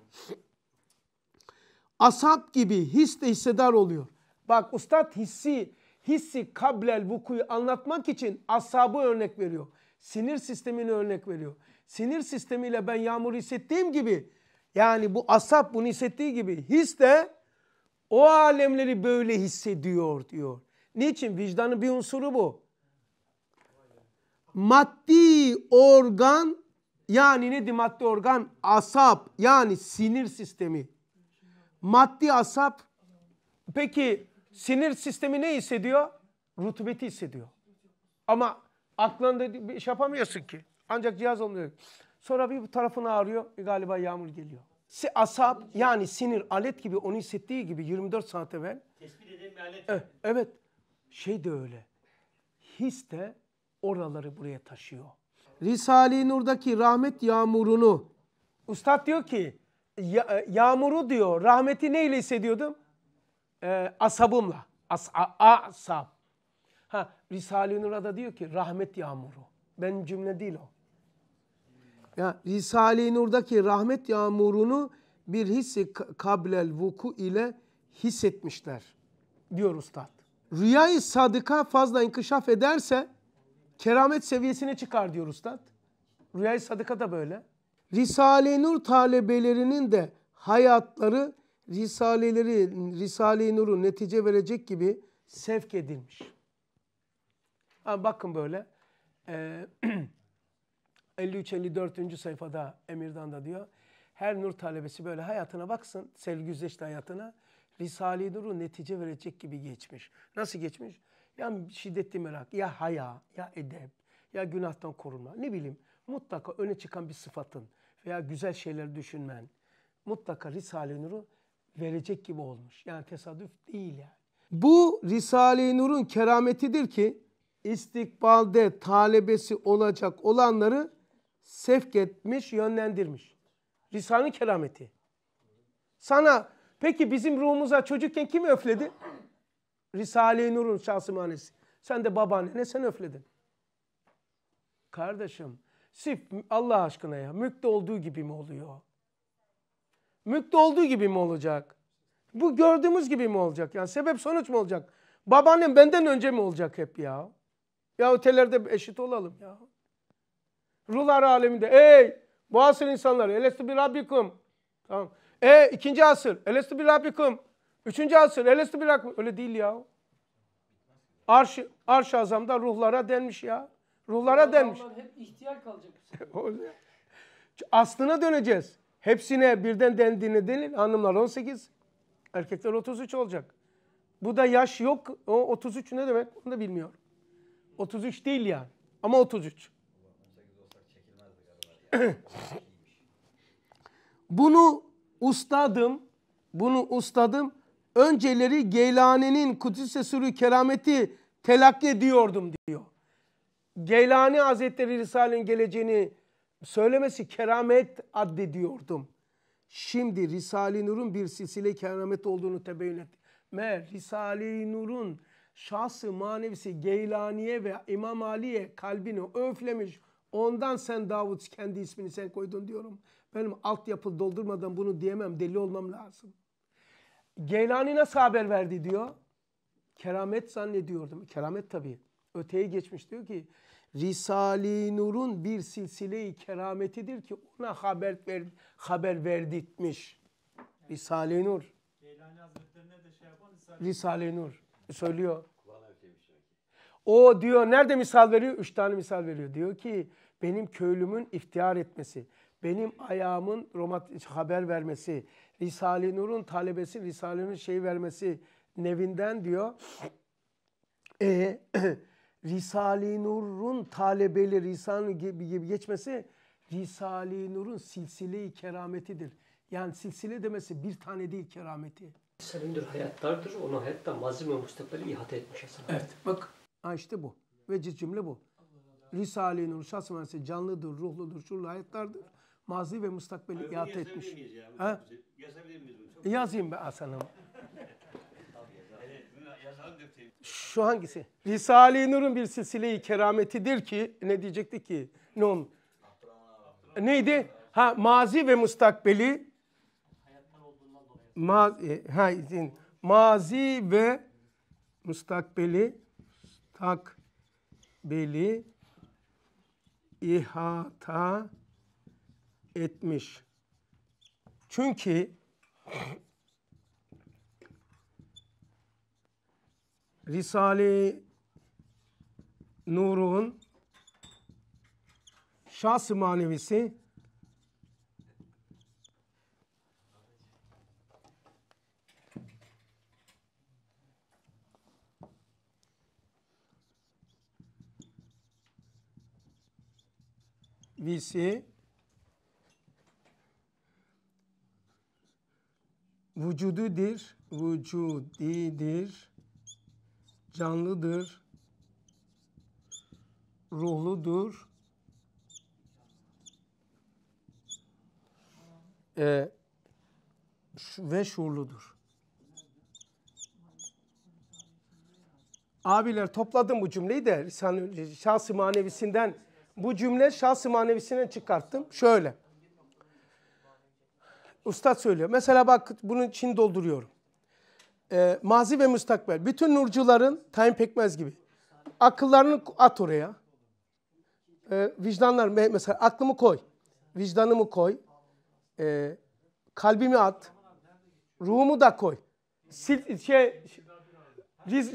Asap gibi his de hissedar oluyor. Bak ustad hissi hissi kablel vukuyu anlatmak için asabı örnek veriyor. Sinir sistemini örnek veriyor. Sinir sistemiyle ben yağmur hissettiğim gibi yani bu asap bunu hissettiği gibi his de o alemleri böyle hissediyor diyor. Niçin? Vicdanın bir unsuru bu. Maddi organ yani ne maddi organ? Asap yani sinir sistemi. Maddi asap. Peki Sinir sistemi ne hissediyor? Rutubeti hissediyor. Ama aklında bir şey yapamıyorsun ki. Ancak cihaz olmuyor. Sonra bir tarafını ağrıyor. galiba yağmur geliyor. asap yani sinir alet gibi onu hissettiği gibi 24 saat evvel. Tespit eden bir alet. Evet, evet. Şey de öyle. His de oraları buraya taşıyor. Risale-i Nur'daki rahmet yağmurunu. Ustad diyor ki ya, yağmuru diyor rahmeti neyle hissediyordum? e, asabımla. As asab. Ha, Risale-i Nur'a diyor ki rahmet yağmuru. Ben cümle değil o. Ya Risale-i Nur'daki rahmet yağmurunu bir hissi kablel vuku ile hissetmişler diyor ustad. Rüyayı sadıka fazla inkişaf ederse keramet seviyesine çıkar diyor ustad. Rüyayı sadıka da böyle. Risale-i Nur talebelerinin de hayatları risaleleri, Risale-i Nur'u netice verecek gibi sevk edilmiş. Ha, bakın böyle e, ee, 53-54. sayfada Emir'dan da diyor. Her nur talebesi böyle hayatına baksın, selgüzleşti hayatına. Risale-i Nur'u netice verecek gibi geçmiş. Nasıl geçmiş? Ya şiddetli merak, ya haya, ya edep, ya günahtan korunma. Ne bileyim mutlaka öne çıkan bir sıfatın veya güzel şeyler düşünmen mutlaka Risale-i Nur'u verecek gibi olmuş. Yani tesadüf değil yani. Bu Risale-i Nur'un kerametidir ki istikbalde talebesi olacak olanları sevk etmiş, yönlendirmiş. Risale'nin kerameti. Sana peki bizim ruhumuza çocukken kim öfledi? Risale-i Nur'un şahsı manesi. Sen de babaannene sen öfledin. Kardeşim sif Allah aşkına ya mükte olduğu gibi mi oluyor? Mülkte olduğu gibi mi olacak? Bu gördüğümüz gibi mi olacak? Yani sebep sonuç mu olacak? Babaannem benden önce mi olacak hep ya? Ya ötelerde eşit olalım ya. Ruhlar aleminde ey bu asır insanlar elestu bir rabbikum. Tamam. E ikinci asır elestu bir rabbikum. Üçüncü asır elestu bir rabbikum. Öyle değil ya. Arş, arş azamda ruhlara denmiş ya. Ruhlara denmiş. Hep ihtiyar kalacak. Aslına döneceğiz. Hepsine birden dendiğini değil hanımlar 18 erkekler 33 olacak. Bu da yaş yok. O 33 ne demek onu da bilmiyorum. 33 değil yani ama 33. bunu ustadım, bunu ustadım. Önceleri Geylani'nin Kudüs'e sürü kerameti telakki ediyordum diyor. Geylani Hazretleri Risale'nin geleceğini söylemesi keramet addediyordum. Şimdi Risale-i Nur'un bir silsile keramet olduğunu tebeyyün etti. Meğer Risale-i Nur'un şahsı manevisi Geylani'ye ve İmam Ali'ye kalbini öflemiş. Ondan sen Davut kendi ismini sen koydun diyorum. Benim altyapı doldurmadan bunu diyemem deli olmam lazım. Geylani nasıl haber verdi diyor. Keramet zannediyordum. Keramet tabii. Öteye geçmiş diyor ki Risale-i Nur'un bir silsile-i kerametidir ki ona haber, ver, haber verditmiş. Yani, Risale-i Nur. Geylani Hazretlerine de şey yapan Risale-i Risale Nur. Söylüyor. Şey o diyor nerede misal veriyor? Üç tane misal veriyor. Diyor ki benim köylümün iftihar etmesi, benim ayağımın romat haber vermesi, Risale-i Nur'un talebesi Risale-i Nur şey vermesi nevinden diyor. E Risale-i Nur'un talebeleri Risale gibi, gibi geçmesi Risale-i Nur'un silsile-i kerametidir. Yani silsile demesi bir tane değil kerameti. Selimdir hayatlardır. Onu hayatta mazim ve mustakbeli ihate etmiş aslında. Evet bak. Ha işte bu. ve cümle bu. Risale-i Nur şahsen canlıdır, ruhludur, şuurlu hayattardır. Mazi ve mustakbeli ihate etmiş. Ha? Yazabilir miyiz? Yazayım ben Hasan'ım. Şu hangisi? Risale-i Nur'un bir silsile-i kerametidir ki ne diyecekti ki? Ne Neydi? Ha mazi ve mustakbeli ma e, ha izin mazi ve mustakbeli takbeli ihata etmiş. Çünkü Risale-i Nur'un şahs-ı manevisi visi vücududir, vücudidir canlıdır, ruhludur. E, ve şuurludur. Abiler topladım bu cümleyi de şahsı manevisinden bu cümle şahsı manevisinden çıkarttım. Şöyle. Ustad söylüyor. Mesela bak bunun için dolduruyorum e, mazi ve müstakbel. Bütün nurcuların Tayyip Pekmez gibi. Akıllarını at oraya. E, vicdanlar mesela aklımı koy. Vicdanımı koy. E, kalbimi at. Ruhumu da koy. Sil, şey,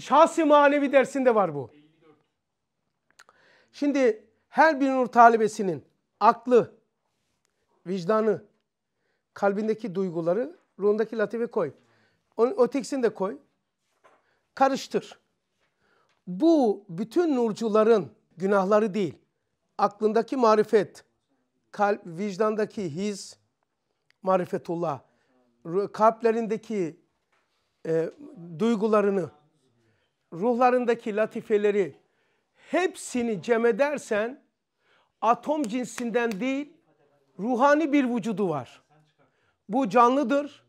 şahsi manevi dersinde var bu. Şimdi her bir nur talebesinin aklı, vicdanı, kalbindeki duyguları ruhundaki latife koy. Ötekisini de koy. Karıştır. Bu bütün nurcuların günahları değil. Aklındaki marifet, kalp, vicdandaki his, marifetullah, kalplerindeki e, duygularını, ruhlarındaki latifeleri hepsini cem edersen atom cinsinden değil ruhani bir vücudu var. Bu canlıdır,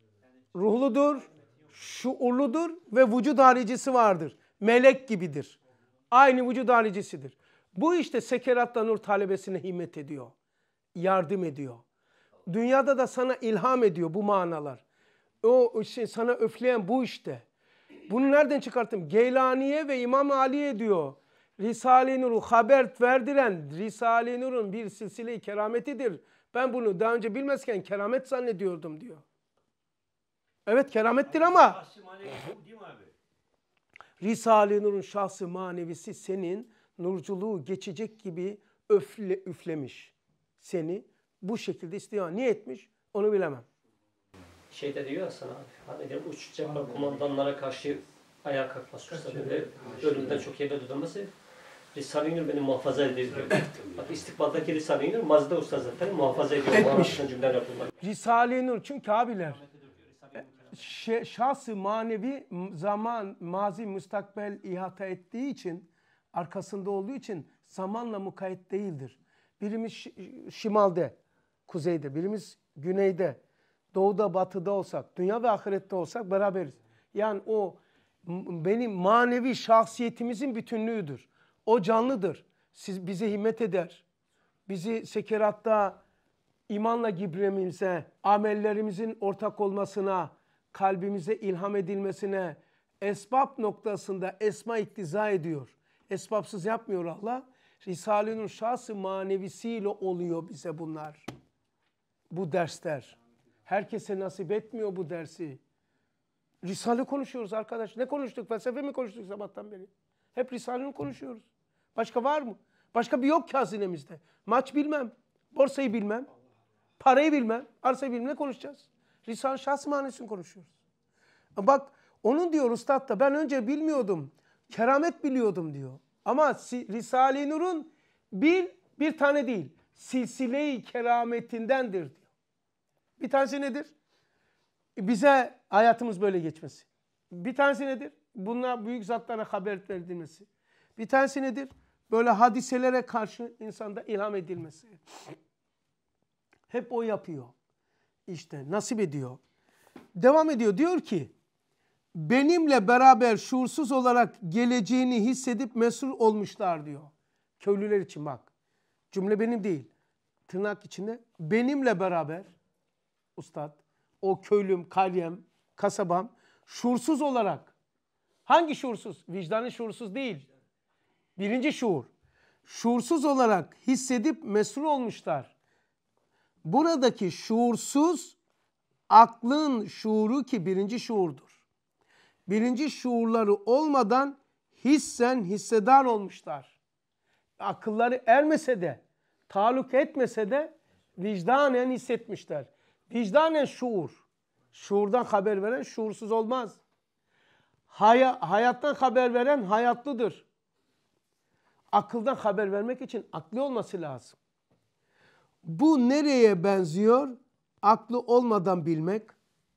ruhludur, şuurludur ve vücut haricisi vardır. Melek gibidir. Aynı vücut haricisidir. Bu işte Sekerat'ta Nur talebesine himmet ediyor. Yardım ediyor. Dünyada da sana ilham ediyor bu manalar. O şey, sana öfleyen bu işte. Bunu nereden çıkarttım? Geylaniye ve İmam Ali'ye diyor. Risale-i Nur'u haber verdiren Risale-i Nur'un bir silsile kerametidir. Ben bunu daha önce bilmezken keramet zannediyordum diyor. Evet keramettir ama Risale-i Nur'un şahsı manevisi senin nurculuğu geçecek gibi öfle, üflemiş seni. Bu şekilde istiyor. Niye etmiş onu bilemem. Şeyde diyor ya sana hani diyor, uç cephe kumandanlara karşı ayağa kalkma suçta dedi. Ölümden çok yerde tutulması. Risale-i Nur beni muhafaza ediyor. Bak istikbaldaki Risale-i Nur mazda usta zaten muhafaza ediyor. Etmiş. Risale-i Nur çünkü abiler şahsı manevi zaman, mazi, müstakbel ihata ettiği için arkasında olduğu için zamanla mukayyet değildir. Birimiz şimalde, kuzeyde, birimiz güneyde, doğuda, batıda olsak, dünya ve ahirette olsak beraberiz. Yani o benim manevi şahsiyetimizin bütünlüğüdür. O canlıdır. Siz bizi himmet eder. Bizi sekeratta imanla gibremize, amellerimizin ortak olmasına, kalbimize ilham edilmesine esbab noktasında esma iktiza ediyor. Esbapsız yapmıyor Allah. Risale'nin i şahsı manevisiyle oluyor bize bunlar. Bu dersler. Herkese nasip etmiyor bu dersi. Risale konuşuyoruz arkadaş. Ne konuştuk? Felsefe mi konuştuk sabahtan beri? Hep Risale'nin konuşuyoruz. Başka var mı? Başka bir yok ki hazinemizde. Maç bilmem. Borsayı bilmem. Parayı bilmem. Arsayı bilmem. Ne konuşacağız? Risale-i Şahs manisini konuşuyoruz. Bak onun diyor ustad da ben önce bilmiyordum. Keramet biliyordum diyor. Ama Risale-i Nur'un bir, bir tane değil. Silsile-i kerametindendir diyor. Bir tanesi nedir? E, bize hayatımız böyle geçmesi. Bir tanesi nedir? Bunlar büyük zatlara haber verilmesi. Bir tanesi nedir? Böyle hadiselere karşı insanda ilham edilmesi. Hep o yapıyor işte nasip ediyor. Devam ediyor diyor ki benimle beraber şuursuz olarak geleceğini hissedip mesul olmuşlar diyor. Köylüler için bak cümle benim değil tırnak içinde benimle beraber ustad o köylüm, kalyem, kasabam şuursuz olarak hangi şuursuz? Vicdanı şuursuz değil. Birinci şuur. Şuursuz olarak hissedip mesul olmuşlar buradaki şuursuz aklın şuuru ki birinci şuurdur. Birinci şuurları olmadan hissen hissedar olmuşlar. Akılları ermese de, taluk etmese de vicdanen hissetmişler. Vicdanen şuur. Şuurdan haber veren şuursuz olmaz. Haya, hayattan haber veren hayatlıdır. Akıldan haber vermek için aklı olması lazım. Bu nereye benziyor? Aklı olmadan bilmek.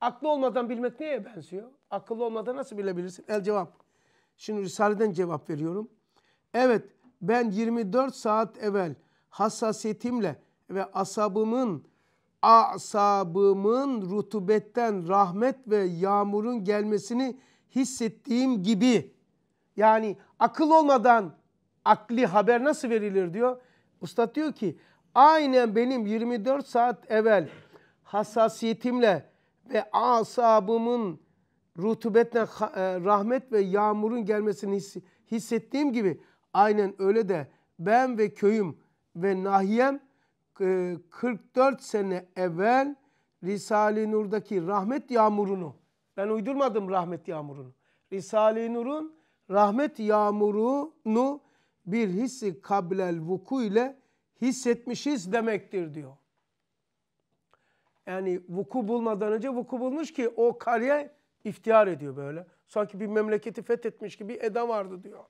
Aklı olmadan bilmek neye benziyor? Akıllı olmadan nasıl bilebilirsin? El cevap. Şimdi Risale'den cevap veriyorum. Evet ben 24 saat evvel hassasiyetimle ve asabımın asabımın rutubetten rahmet ve yağmurun gelmesini hissettiğim gibi yani akıl olmadan akli haber nasıl verilir diyor. Usta diyor ki aynen benim 24 saat evvel hassasiyetimle ve asabımın rutubetle e, rahmet ve yağmurun gelmesini hissettiğim gibi aynen öyle de ben ve köyüm ve nahiyem 44 e, sene evvel Risale-i Nur'daki rahmet yağmurunu ben uydurmadım rahmet yağmurunu. Risale-i Nur'un rahmet yağmurunu bir hissi kablel vuku ile hissetmişiz demektir diyor. Yani vuku bulmadan önce vuku bulmuş ki o kariye iftihar ediyor böyle. Sanki bir memleketi fethetmiş gibi eda vardı diyor.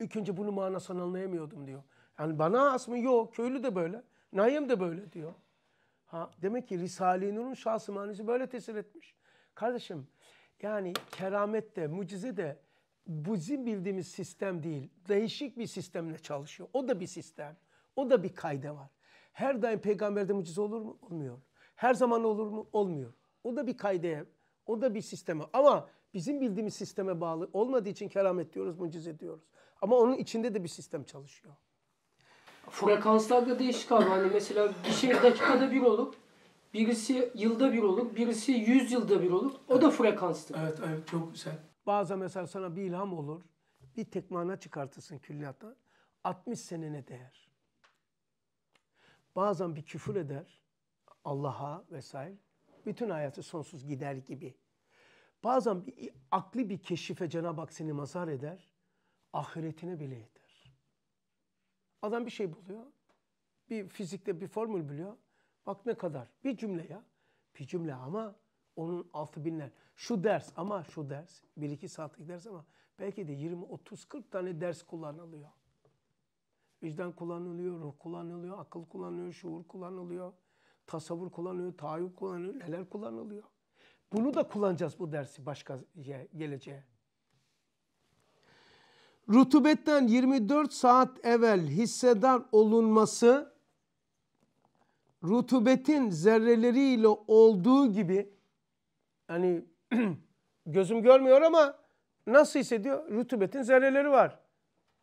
İlk önce bunu manasını anlayamıyordum diyor. Yani bana as mı? Yok. Köylü de böyle. Naim de böyle diyor. Ha, demek ki Risale-i Nur'un şahsı manisi böyle tesir etmiş. Kardeşim yani keramette, mucize de bizim bildiğimiz sistem değil. Değişik bir sistemle çalışıyor. O da bir sistem. O da bir kayda var. Her daim peygamberde mucize olur mu? Olmuyor. Her zaman olur mu? Olmuyor. O da bir kaydeye, o da bir sisteme. Ama bizim bildiğimiz sisteme bağlı olmadığı için keramet diyoruz, mucize diyoruz. Ama onun içinde de bir sistem çalışıyor. Frekanslar da değişik abi. Hani mesela bir şey dakikada bir olup birisi yılda bir olup, birisi yüz yılda bir olup, O da frekanstır. Evet, evet çok güzel. Bazen mesela sana bir ilham olur. Bir tekmana çıkartırsın külliyata, 60 senene değer. Bazen bir küfür eder. Allah'a vesaire. Bütün hayatı sonsuz gider gibi. Bazen bir, akli bir keşife Cenab-ı Hak seni mazhar eder. Ahiretine bile eder. Adam bir şey buluyor. Bir fizikte bir formül biliyor. Bak ne kadar. Bir cümle ya. Bir cümle ama onun altı binler. Şu ders ama şu ders. 1-2 saatlik ders ama belki de 20-30-40 tane ders kullanılıyor. Vicdan kullanılıyor, ruh kullanılıyor, akıl kullanılıyor, şuur kullanılıyor. Tasavvur kullanılıyor, tahayyül kullanılıyor, neler kullanılıyor. Bunu da kullanacağız bu dersi başka geleceğe. Rutubetten 24 saat evvel hissedar olunması rutubetin zerreleriyle olduğu gibi yani Gözüm görmüyor ama nasıl hissediyor? Rütubetin zerreleri var.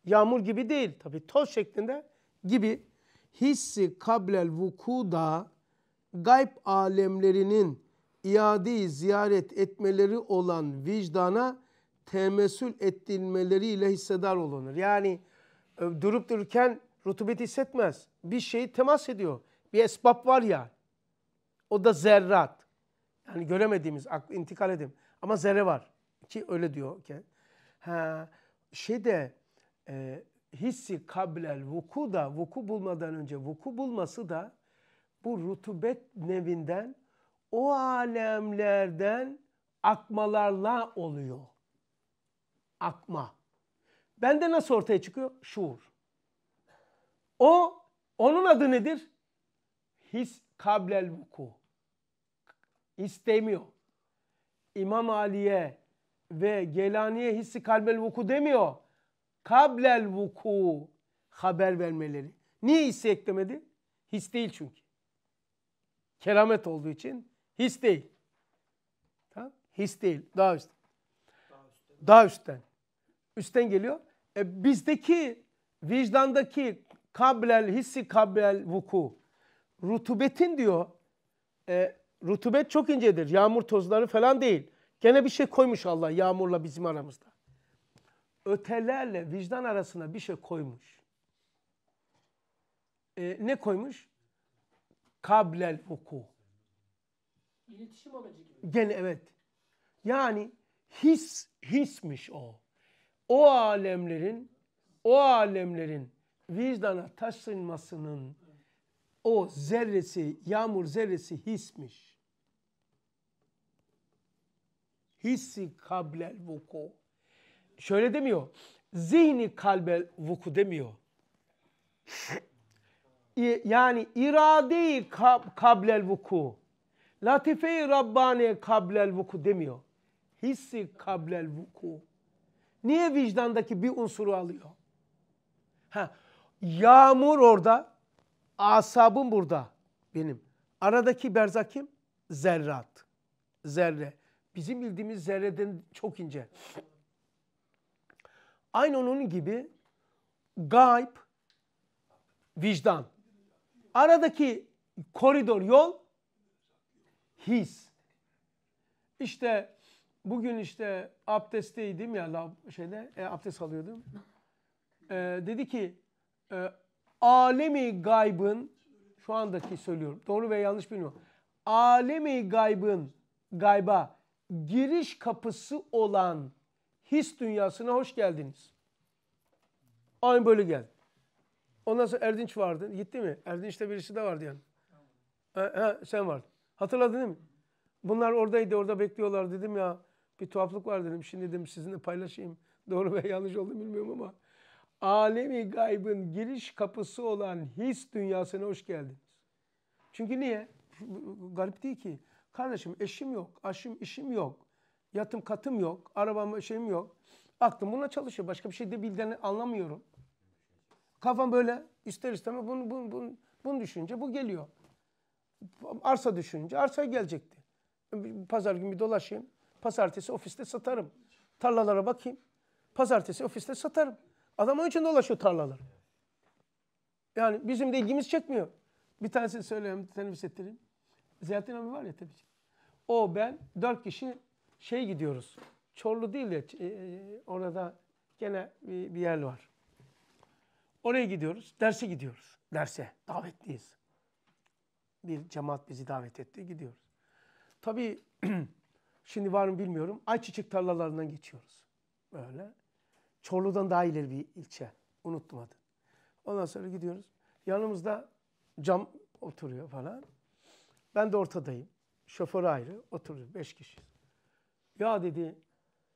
Yağmur gibi değil. Tabi toz şeklinde gibi. Hissi kablel vukuda gayb alemlerinin iade ziyaret etmeleri olan vicdana temessül ettirmeleriyle hissedar olunur. Yani e, durup dururken rutubet hissetmez. Bir şey temas ediyor. Bir esbab var ya. O da zerrat. Yani göremediğimiz, aklı intikal edim. Ama zerre var. Ki öyle diyor ki. Ha, şey e, hissi kablel vuku da vuku bulmadan önce vuku bulması da bu rutubet nevinden o alemlerden akmalarla oluyor. Akma. Bende nasıl ortaya çıkıyor? Şuur. O onun adı nedir? His kablel vuku istemiyor. İmam Ali'ye ve Gelani'ye hissi kalbel vuku demiyor. Kablel vuku haber vermeleri. Niye hissi eklemedi? His değil çünkü. Keramet olduğu için his değil. Tamam? His değil. Daha üstten. Daha üstten. Daha üstten. üstten geliyor. E, bizdeki vicdandaki kablel hissi kablel vuku rutubetin diyor e, Rutubet çok incedir. Yağmur tozları falan değil. Gene bir şey koymuş Allah yağmurla bizim aramızda. Ötelerle vicdan arasına bir şey koymuş. Ee, ne koymuş? Kablel oku. İletişim aracı. gibi. Gene evet. Yani his hismiş o. O alemlerin o alemlerin vicdana taşınmasının o zerresi, yağmur zerresi hismiş. hissi kablel vuku. Şöyle demiyor. Zihni kalbel vuku demiyor. yani irade kab kablel vuku. Latife-i Rabbani kablel vuku demiyor. Hissi kablel vuku. Niye vicdandaki bir unsuru alıyor? Ha, yağmur orada, asabım burada benim. Aradaki berzakim kim? Zerrat. Zerre. Bizim bildiğimiz zerreden çok ince. Aynı onun gibi gayb, vicdan. Aradaki koridor yol his. İşte bugün işte abdestteydim ya şeyde e, abdest alıyordum. E, dedi ki e, alemi gaybın şu andaki söylüyorum doğru ve yanlış bilmiyorum. Alemi gaybın gayba giriş kapısı olan his dünyasına hoş geldiniz. Aynı böyle gel. Ondan sonra Erdinç vardı. Gitti mi? Erdinç'te birisi de vardı yani. Ha, ha, sen vardın. Hatırladın değil mi? Bunlar oradaydı, orada bekliyorlar dedim ya. Bir tuhaflık var dedim. Şimdi dedim sizinle paylaşayım. Doğru ve yanlış oldu bilmiyorum ama. Alemi gaybın giriş kapısı olan his dünyasına hoş geldiniz. Çünkü niye? Garip değil ki. Kardeşim eşim yok, aşım işim yok, yatım katım yok, arabam şeyim yok. Aklım buna çalışıyor. Başka bir şey de bildiğini anlamıyorum. Kafam böyle ister istemez bunu, bunu, bunu, bunu düşünce bu geliyor. Arsa düşünce arsa gelecekti. Pazar günü bir dolaşayım. Pazartesi ofiste satarım. Tarlalara bakayım. Pazartesi ofiste satarım. Adam onun için dolaşıyor tarlaları. Yani bizim de ilgimiz çekmiyor. Bir tanesini söyleyeyim, teneffüs ettireyim. Selahattin abi var ya tabii ki. O ben dört kişi şey gidiyoruz. Çorlu değil de e, e, orada gene bir, bir yer var. Oraya gidiyoruz. Derse gidiyoruz. Derse. Davetliyiz. Bir cemaat bizi davet etti. Gidiyoruz. Tabii şimdi var mı bilmiyorum. Ayçiçek tarlalarından geçiyoruz. Böyle. Çorlu'dan daha ileri bir ilçe. Unuttum adı. Ondan sonra gidiyoruz. Yanımızda cam oturuyor falan. Ben de ortadayım. Şoför ayrı. oturuyor, beş kişi. Ya dedi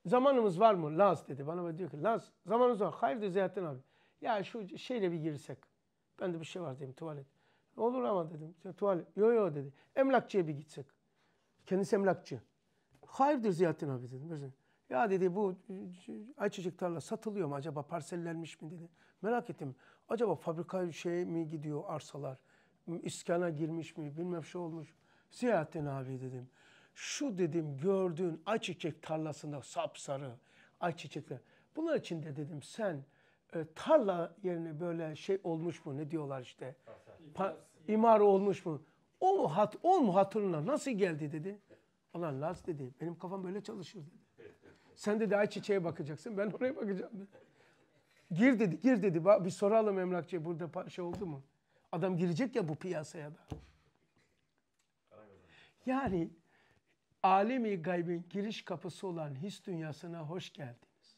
zamanımız var mı Laz dedi. Bana böyle diyor ki Laz zamanımız var. Hayır dedi Ziyahattin abi. Ya şu şeyle bir girsek. Ben de bir şey var dedim tuvalet. Olur ama dedim. Tuvalet. Yo yo dedi. Emlakçıya bir gitsek. Kendisi emlakçı. Hayırdır Ziyahattin abi dedim. Ya dedi bu e, ayçiçek tarla satılıyor mu acaba parsellenmiş mi dedi. Merak ettim. Acaba fabrika şey mi gidiyor arsalar? iskana girmiş mi bilmem şu olmuş. Ziyaettin abi dedim. Şu dedim gördüğün ayçiçek tarlasında sapsarı ayçiçekler. Bunlar de dedim sen e, tarla yerine böyle şey olmuş mu ne diyorlar işte. Pa, imar olmuş mu? O mu, hat, o mu hatırına nasıl geldi dedi. Ulan Laz dedi benim kafam böyle çalışır dedi. Sen dedi ayçiçeğe bakacaksın ben oraya bakacağım dedi. Gir dedi gir dedi bir soralım emlakçıya burada şey oldu mu? Adam girecek ya bu piyasaya da. Yani alemi gaybin giriş kapısı olan his dünyasına hoş geldiniz.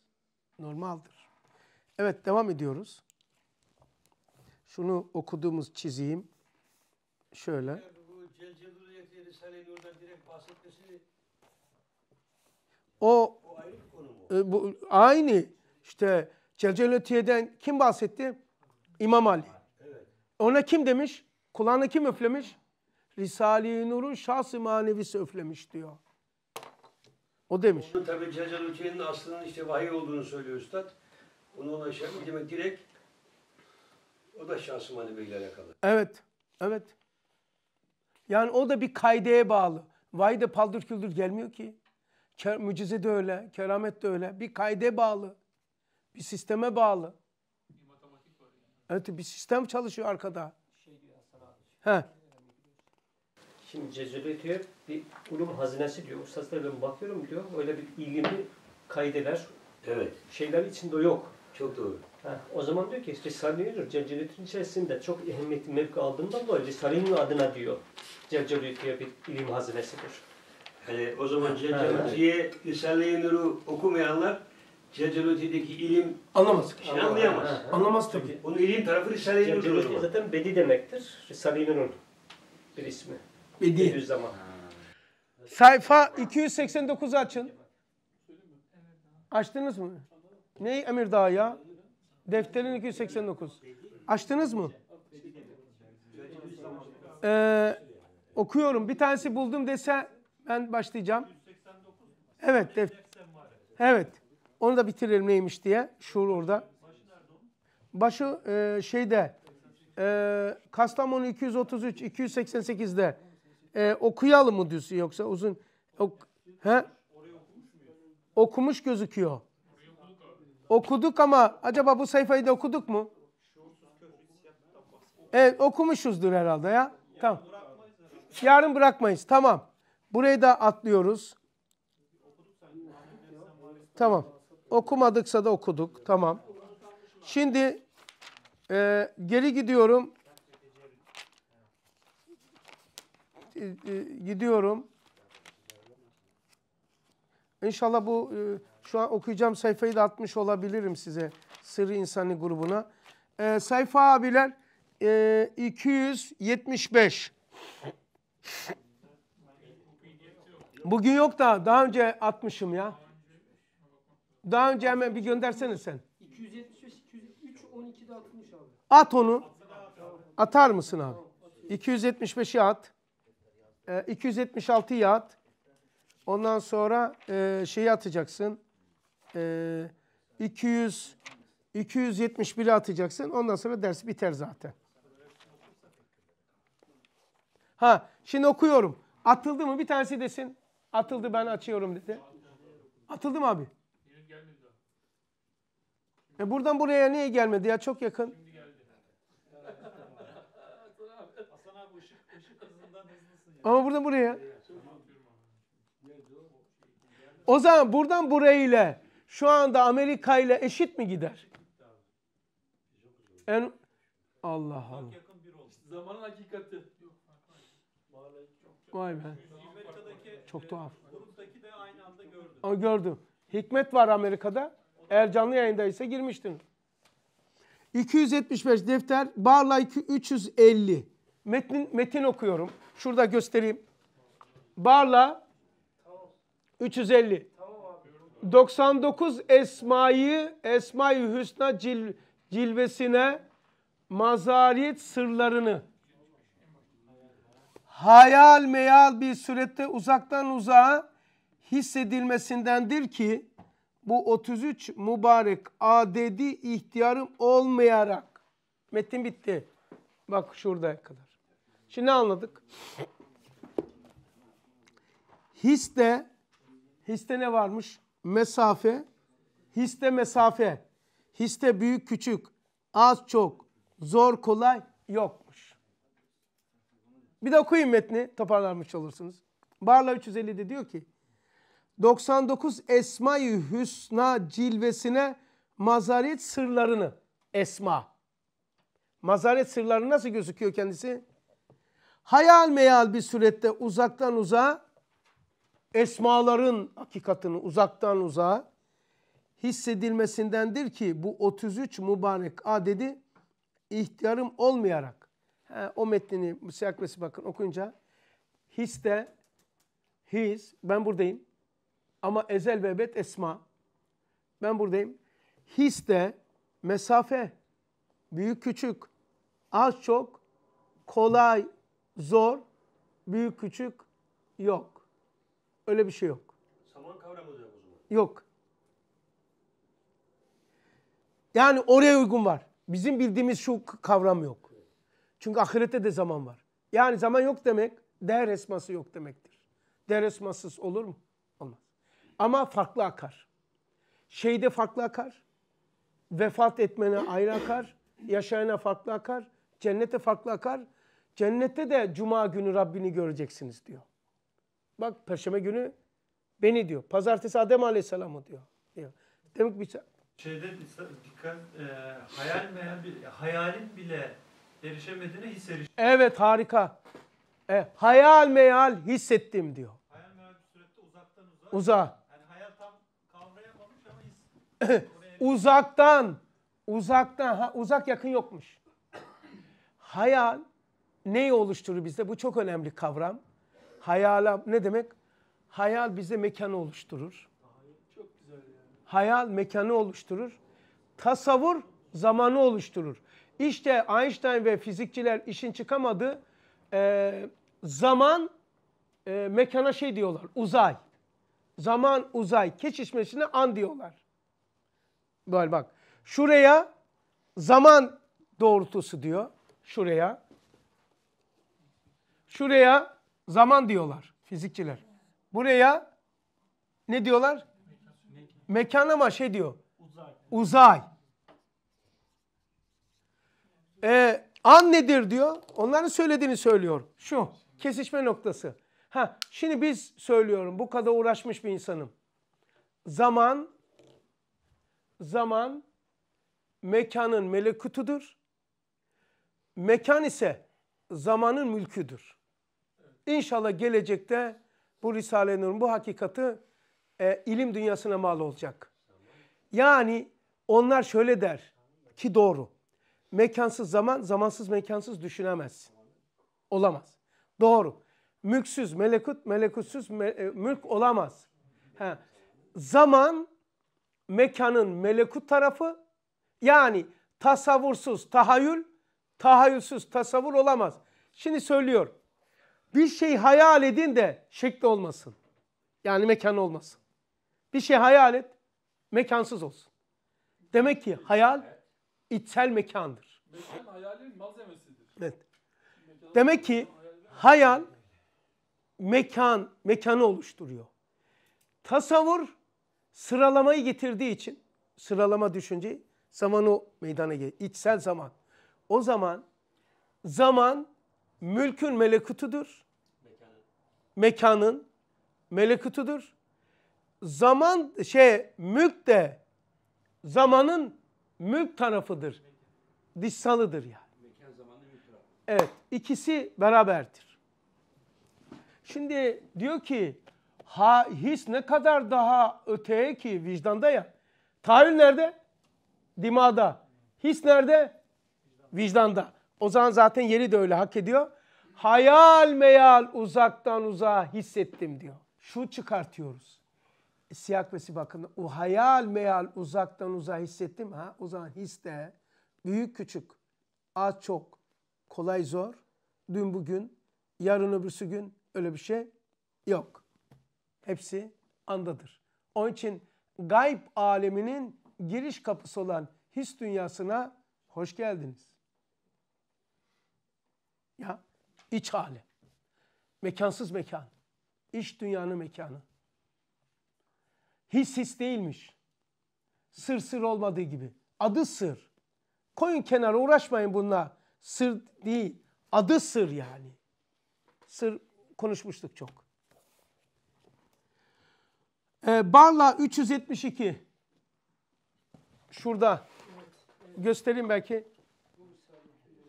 Normaldir. Evet devam ediyoruz. Şunu okuduğumuz çizeyim. Şöyle. o, o ayrı konu mu? E, bu, aynı. işte Celceluliyeti'den kim bahsetti? İmam Ali. Ona kim demiş? Kulağına kim öflemiş? Risale-i Nur'un şahsı manevisi öflemiş diyor. O demiş. Onun tabi Celal Hüseyin'in aslının işte vahiy olduğunu söylüyor üstad. Onu ona şey Demek direkt o da şahsı maneviyle alakalı. Evet. Evet. Yani o da bir kaideye bağlı. Vahiy de paldır küldür gelmiyor ki. Mücize de öyle, keramet de öyle. Bir kayde bağlı. Bir sisteme bağlı. Evet bir sistem çalışıyor arkada. Şey, şey Şimdi cezebe diyor bir ulum hazinesi diyor. Ustazlara ben bakıyorum diyor. Öyle bir ilimi kaydeler. Evet. Şeyler içinde yok. Çok doğru. Ha, o zaman diyor ki Risale-i Nur Cevceviyet'in içerisinde çok ehemmiyetli mevki aldığından dolayı Risale-i Nur adına diyor Cevceviyet diye bir ilim hazinesidir. Hani o zaman Cevceviyet'e Risale-i Nur'u okumayanlar Celaluddin'deki ilim Anlamaz. şey anlayamaz. Ha. Anlamaz tabii. Onun ilim tarafı Risale-i Nur'dur Celaluddin zaten bedi demektir. Risale-i Nur'un bir ismi. Bedi. zaman. Sayfa 289 açın. Açtınız mı? Ney Emir Dağ ya? Defterin 289. Açtınız mı? Ee, okuyorum. Bir tanesi buldum dese ben başlayacağım. Evet. Def- evet. Onu da bitirelim neymiş diye. Şuur orada. Başı e, şeyde e, Kastamonu 233 288'de e, okuyalım mı diyorsun yoksa uzun ok, he? okumuş gözüküyor. Okuduk ama acaba bu sayfayı da okuduk mu? Evet okumuşuzdur herhalde ya. Tamam. Yarın bırakmayız. Tamam. Burayı da atlıyoruz. Tamam. Okumadıksa da okuduk. Tamam. Şimdi e, geri gidiyorum. E, e, gidiyorum. İnşallah bu e, şu an okuyacağım sayfayı da atmış olabilirim size. Sırrı İnsani grubuna. E, sayfa abiler e, 275. Bugün yok da daha önce atmışım ya. Daha önce hemen bir göndersene sen. 275, 273, 12'de abi. At onu. Atar mısın abi? 275'i at. E, ee, 276'yı at. Ondan sonra e, şeyi atacaksın. E, 200 271'i atacaksın. Ondan sonra dersi biter zaten. Ha, şimdi okuyorum. Atıldı mı? Bir tanesi desin. Atıldı ben açıyorum dedi. Atıldı mı abi? E buradan buraya niye gelmedi ya çok yakın. Ama buradan buraya. Şey o zaman buradan buraya ile şu anda Amerika ile eşit mi gider? En Allah Allah. Zamanın hakikati. Vay be. Çok e, tuhaf. Ama gördüm. Hikmet var Amerika'da. Eğer canlı yayındaysa girmiştin. 275 defter, Barla 350. Metnin, metin okuyorum. Şurada göstereyim. Barla 350. 99 Esma'yı Esma-i Hüsna cil, cilvesine mazariyet sırlarını hayal meyal bir surette uzaktan uzağa hissedilmesindendir ki bu 33 mübarek adedi ihtiyarım olmayarak. Metin bitti. Bak şurada kadar. Şimdi ne anladık? Histe, histe ne varmış? Mesafe, histe mesafe. Histe büyük küçük, az çok, zor kolay yokmuş. Bir de okuyun metni toparlanmış olursunuz. Barla 350'de diyor ki 99 Esma-i Hüsna cilvesine mazaret sırlarını Esma. Mazaret sırları nasıl gözüküyor kendisi? Hayal meyal bir surette uzaktan uzağa esmaların hakikatını uzaktan uzağa hissedilmesindendir ki bu 33 mübarek adedi ihtiyarım olmayarak he, o metnini Müsiyak bakın okuyunca his de his ben buradayım ama ezel ve ebed esma. Ben buradayım. His de mesafe, büyük küçük, az çok, kolay, zor, büyük küçük yok. Öyle bir şey yok. Zaman kavramı da yok Yok. Yani oraya uygun var. Bizim bildiğimiz şu kavram yok. Çünkü ahirette de zaman var. Yani zaman yok demek, değer esması yok demektir. Değer esmasız olur mu? Olmaz. Ama farklı akar. Şeyde farklı akar. Vefat etmene ayrı akar. Yaşayana farklı akar. Cennete farklı akar. Cennette de cuma günü Rabbini göreceksiniz diyor. Bak perşembe günü beni diyor. Pazartesi Adem Aleyhisselam'ı diyor. diyor. Demek bir şeyde dikkat e, hayal meyal, hayalin bile erişemediğine his Evet harika. E, hayal meyal hissettim diyor. Hayal meyal bir surette uzaktan uzağa. Uzağa. uzaktan, uzaktan, ha, uzak yakın yokmuş. Hayal neyi oluşturur bizde? Bu çok önemli kavram. Hayala ne demek? Hayal bize mekanı oluşturur. Çok güzel yani. Hayal mekanı oluşturur. Tasavvur zamanı oluşturur. İşte Einstein ve fizikçiler işin çıkamadı. E, zaman e, mekana şey diyorlar, uzay. Zaman uzay, keçişmesine an diyorlar. Böyle bak. Şuraya zaman doğrultusu diyor. Şuraya. Şuraya zaman diyorlar fizikçiler. Buraya ne diyorlar? Mekan ama şey diyor. Uzay. Ee, an nedir diyor. Onların söylediğini söylüyor. Şu kesişme noktası. Ha, şimdi biz söylüyorum bu kadar uğraşmış bir insanım. Zaman zaman mekanın melekutudur. Mekan ise zamanın mülküdür. İnşallah gelecekte bu Risale-i bu hakikati e, ilim dünyasına mal olacak. Yani onlar şöyle der ki doğru. Mekansız zaman, zamansız mekansız düşünemezsin. Olamaz. Doğru. Mülksüz, melekut, melekutsuz me, e, mülk olamaz. Ha. Zaman mekanın melekut tarafı yani tasavvursuz tahayyül, tahayyülsüz tasavvur olamaz. Şimdi söylüyor. Bir şey hayal edin de şekli olmasın. Yani mekan olmasın. Bir şey hayal et, mekansız olsun. Demek ki hayal içsel mekandır. Mekan hayalin malzemesidir. Evet. Demek ki hayal mekan mekanı oluşturuyor. Tasavvur Sıralamayı getirdiği için sıralama düşünceyi zaman o meydana gelir. İçsel zaman. O zaman zaman mülkün melekutudur. Mekanın, melekutudur. Zaman şey mülk de zamanın mülk tarafıdır. Dışsalıdır yani. Evet ikisi beraberdir. Şimdi diyor ki Ha, his ne kadar daha öteye ki vicdanda ya. Tahayyül nerede? Dimada. His nerede? Vicdanda. O zaman zaten yeri de öyle hak ediyor. Hayal meyal uzaktan uzağa hissettim diyor. Şu çıkartıyoruz. E, Siyak ve bakın. o hayal meyal uzaktan uzağa hissettim. Ha, o zaman his de büyük küçük, az çok, kolay zor, dün bugün, yarın öbürsü gün öyle bir şey yok hepsi andadır. Onun için gayb aleminin giriş kapısı olan his dünyasına hoş geldiniz. Ya iç hali. Mekansız mekan. İç dünyanın mekanı. His his değilmiş. Sır sır olmadığı gibi. Adı sır. Koyun kenara uğraşmayın bununla. Sır değil. Adı sır yani. Sır konuşmuştuk çok. Ee, Barla 372. Şurada. Göstereyim belki.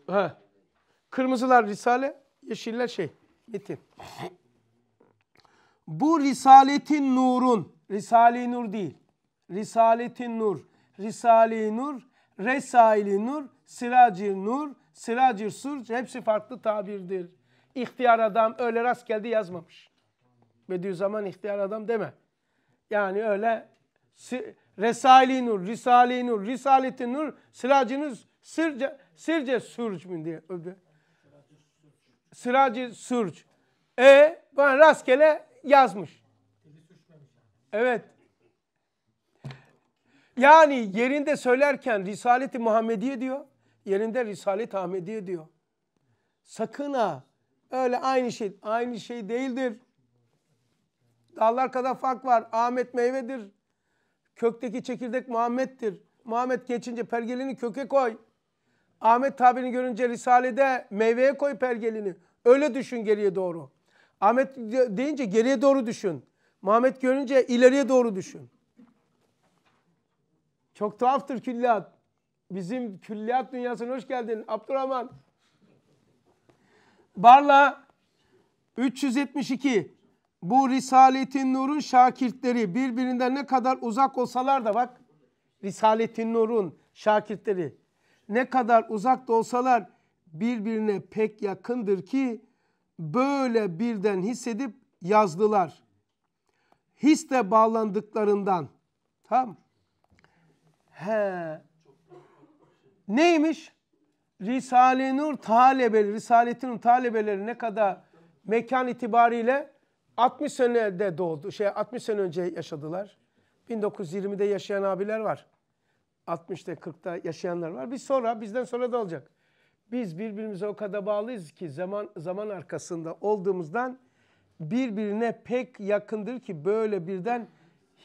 Ha. Kırmızılar Risale, yeşiller şey, metin. Bu Risaletin Nur'un, Risale-i Nur değil. Risaletin Nur, Risale-i Nur, Resail-i Nur, Siracir Nur, Siracir Sur hepsi farklı tabirdir. İhtiyar adam öyle rast geldi yazmamış. Bediüzzaman ihtiyar adam deme. Yani öyle Resaili Nur, risale Nur, Risaleti Nur, Sıracı Sırca, Sırca Surç mu diye öldü. Sıracı Surç. E bana rastgele yazmış. Evet. Yani yerinde söylerken Risaleti Muhammediye diyor. Yerinde Risaleti Ahmediye diyor. Sakın ha. Öyle aynı şey aynı şey değildir. Dağlar kadar fark var. Ahmet meyvedir. Kökteki çekirdek Muhammed'dir. Muhammed geçince pergelini köke koy. Ahmet tabirini görünce Risale'de meyveye koy pergelini. Öyle düşün geriye doğru. Ahmet deyince geriye doğru düşün. Muhammed görünce ileriye doğru düşün. Çok tuhaftır külliyat. Bizim külliyat dünyasına hoş geldin Abdurrahman. Barla 372 bu Risaletin Nur'un şakirtleri birbirinden ne kadar uzak olsalar da bak Risaletin Nur'un şakirtleri ne kadar uzak da olsalar birbirine pek yakındır ki böyle birden hissedip yazdılar. Hisle bağlandıklarından. Tamam He. Neymiş? Risale-i Nur talebeleri, Risaletin Nur talebeleri ne kadar mekan itibariyle 60 senede doğdu. Şey 60 sene önce yaşadılar. 1920'de yaşayan abiler var. 60'ta 40'ta yaşayanlar var. Biz sonra bizden sonra da olacak. Biz birbirimize o kadar bağlıyız ki zaman zaman arkasında olduğumuzdan birbirine pek yakındır ki böyle birden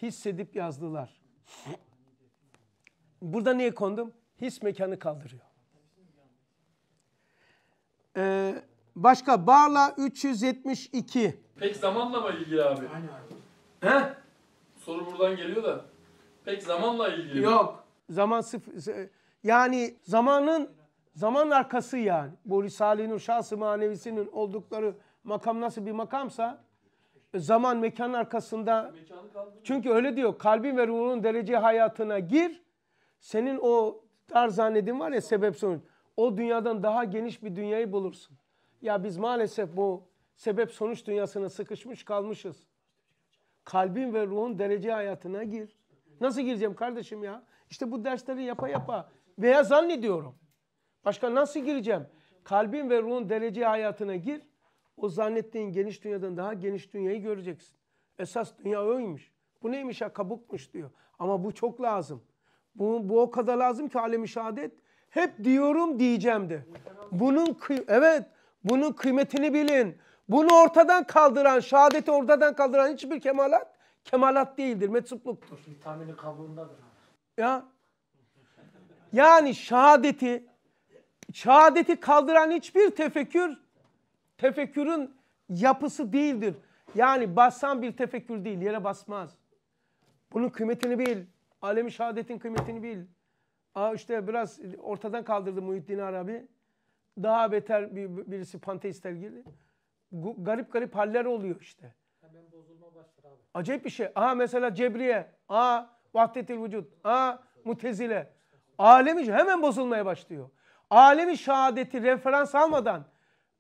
hissedip yazdılar. Burada niye kondum? His mekanı kaldırıyor. Ee, başka Barla 372 Pek zamanla mı ilgili abi? Aynen. He? Soru buradan geliyor da. Pek zamanla ilgili Yok. Zaman sıfır. Yani zamanın zaman arkası yani. Bu Risale-i Nur şahsı manevisinin oldukları makam nasıl bir makamsa e, zaman mekan arkasında çünkü öyle diyor kalbin ve ruhun derece hayatına gir senin o tarzanedin var ya sebep sonuç o dünyadan daha geniş bir dünyayı bulursun. Ya biz maalesef bu sebep sonuç dünyasına sıkışmış kalmışız. Kalbin ve ruhun derece hayatına gir. Nasıl gireceğim kardeşim ya? İşte bu dersleri yapa yapa veya zannediyorum. Başka nasıl gireceğim? Kalbin ve ruhun derece hayatına gir. O zannettiğin geniş dünyadan daha geniş dünyayı göreceksin. Esas dünya oymuş. Bu neymiş ya kabukmuş diyor. Ama bu çok lazım. Bu, bu o kadar lazım ki alemi şehadet. Hep diyorum diyeceğim de. Bunun evet bunun kıymetini bilin. Bunu ortadan kaldıran, şehadeti ortadan kaldıran hiçbir kemalat, kemalat değildir, metsupluktur. Vitamini kabuğundadır. Ya. Yani şehadeti, şehadeti kaldıran hiçbir tefekkür, tefekkürün yapısı değildir. Yani basan bir tefekkür değil, yere basmaz. Bunun kıymetini bil. Alemi şehadetin kıymetini bil. Aa işte biraz ortadan kaldırdı Muhyiddin Arabi. Daha beter bir, birisi panteistler girdi garip garip haller oluyor işte. Hemen bozulma başlar abi. Acayip bir şey. Aha mesela Cebriye, aa Vahdetil Vücut, aa Mutezile. Alemi hemen bozulmaya başlıyor. Alemi şehadeti referans almadan,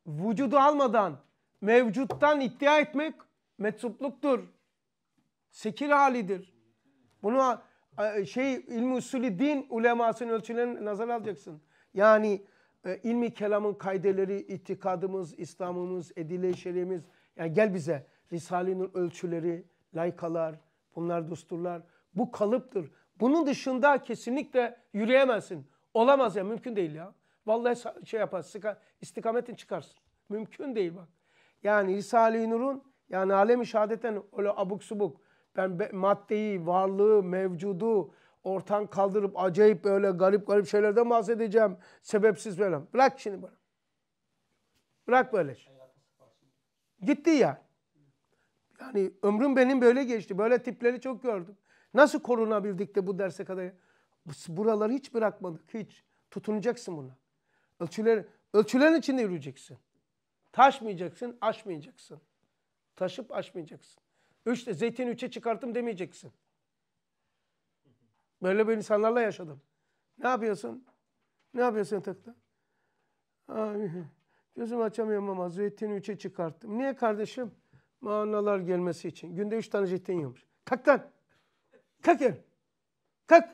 vücudu almadan, mevcuttan iddia etmek metsupluktur. Sekir halidir. Bunu e, şey ilmi usulü din ulemasının ölçülerini nazar alacaksın. Yani e, ilmi kelamın kaydeleri itikadımız, İslam'ımız, edile şeriyemiz. Yani gel bize Risale'nin ölçüleri, laykalar, bunlar dusturlar. Bu kalıptır. Bunun dışında kesinlikle yürüyemezsin. Olamaz ya mümkün değil ya. Vallahi şey yaparsın istikametin çıkarsın. Mümkün değil bak. Yani Risale-i Nur'un yani alemi şehadeten öyle abuk subuk ben maddeyi, varlığı, mevcudu, Ortan kaldırıp acayip böyle garip garip şeylerden bahsedeceğim. Sebepsiz böyle. Bırak şimdi bana. Bırak böyle şey. Gitti ya. Yani ömrüm benim böyle geçti. Böyle tipleri çok gördüm. Nasıl korunabildik de bu derse kadar? Buraları hiç bırakmadık. Hiç. Tutunacaksın buna. Ölçüler, ölçülerin içinde yürüyeceksin. Taşmayacaksın, aşmayacaksın. Taşıp aşmayacaksın. Üçte zeytin üçe çıkarttım demeyeceksin. Böyle böyle insanlarla yaşadım. Ne yapıyorsun? Ne yapıyorsun takta? Abi, gözümü açamıyorum ama zeytini üçe çıkarttım. Niye kardeşim? Manalar gelmesi için. Günde üç tane zeytin yiyormuş. Kalk lan. Kalk gel. Kalk.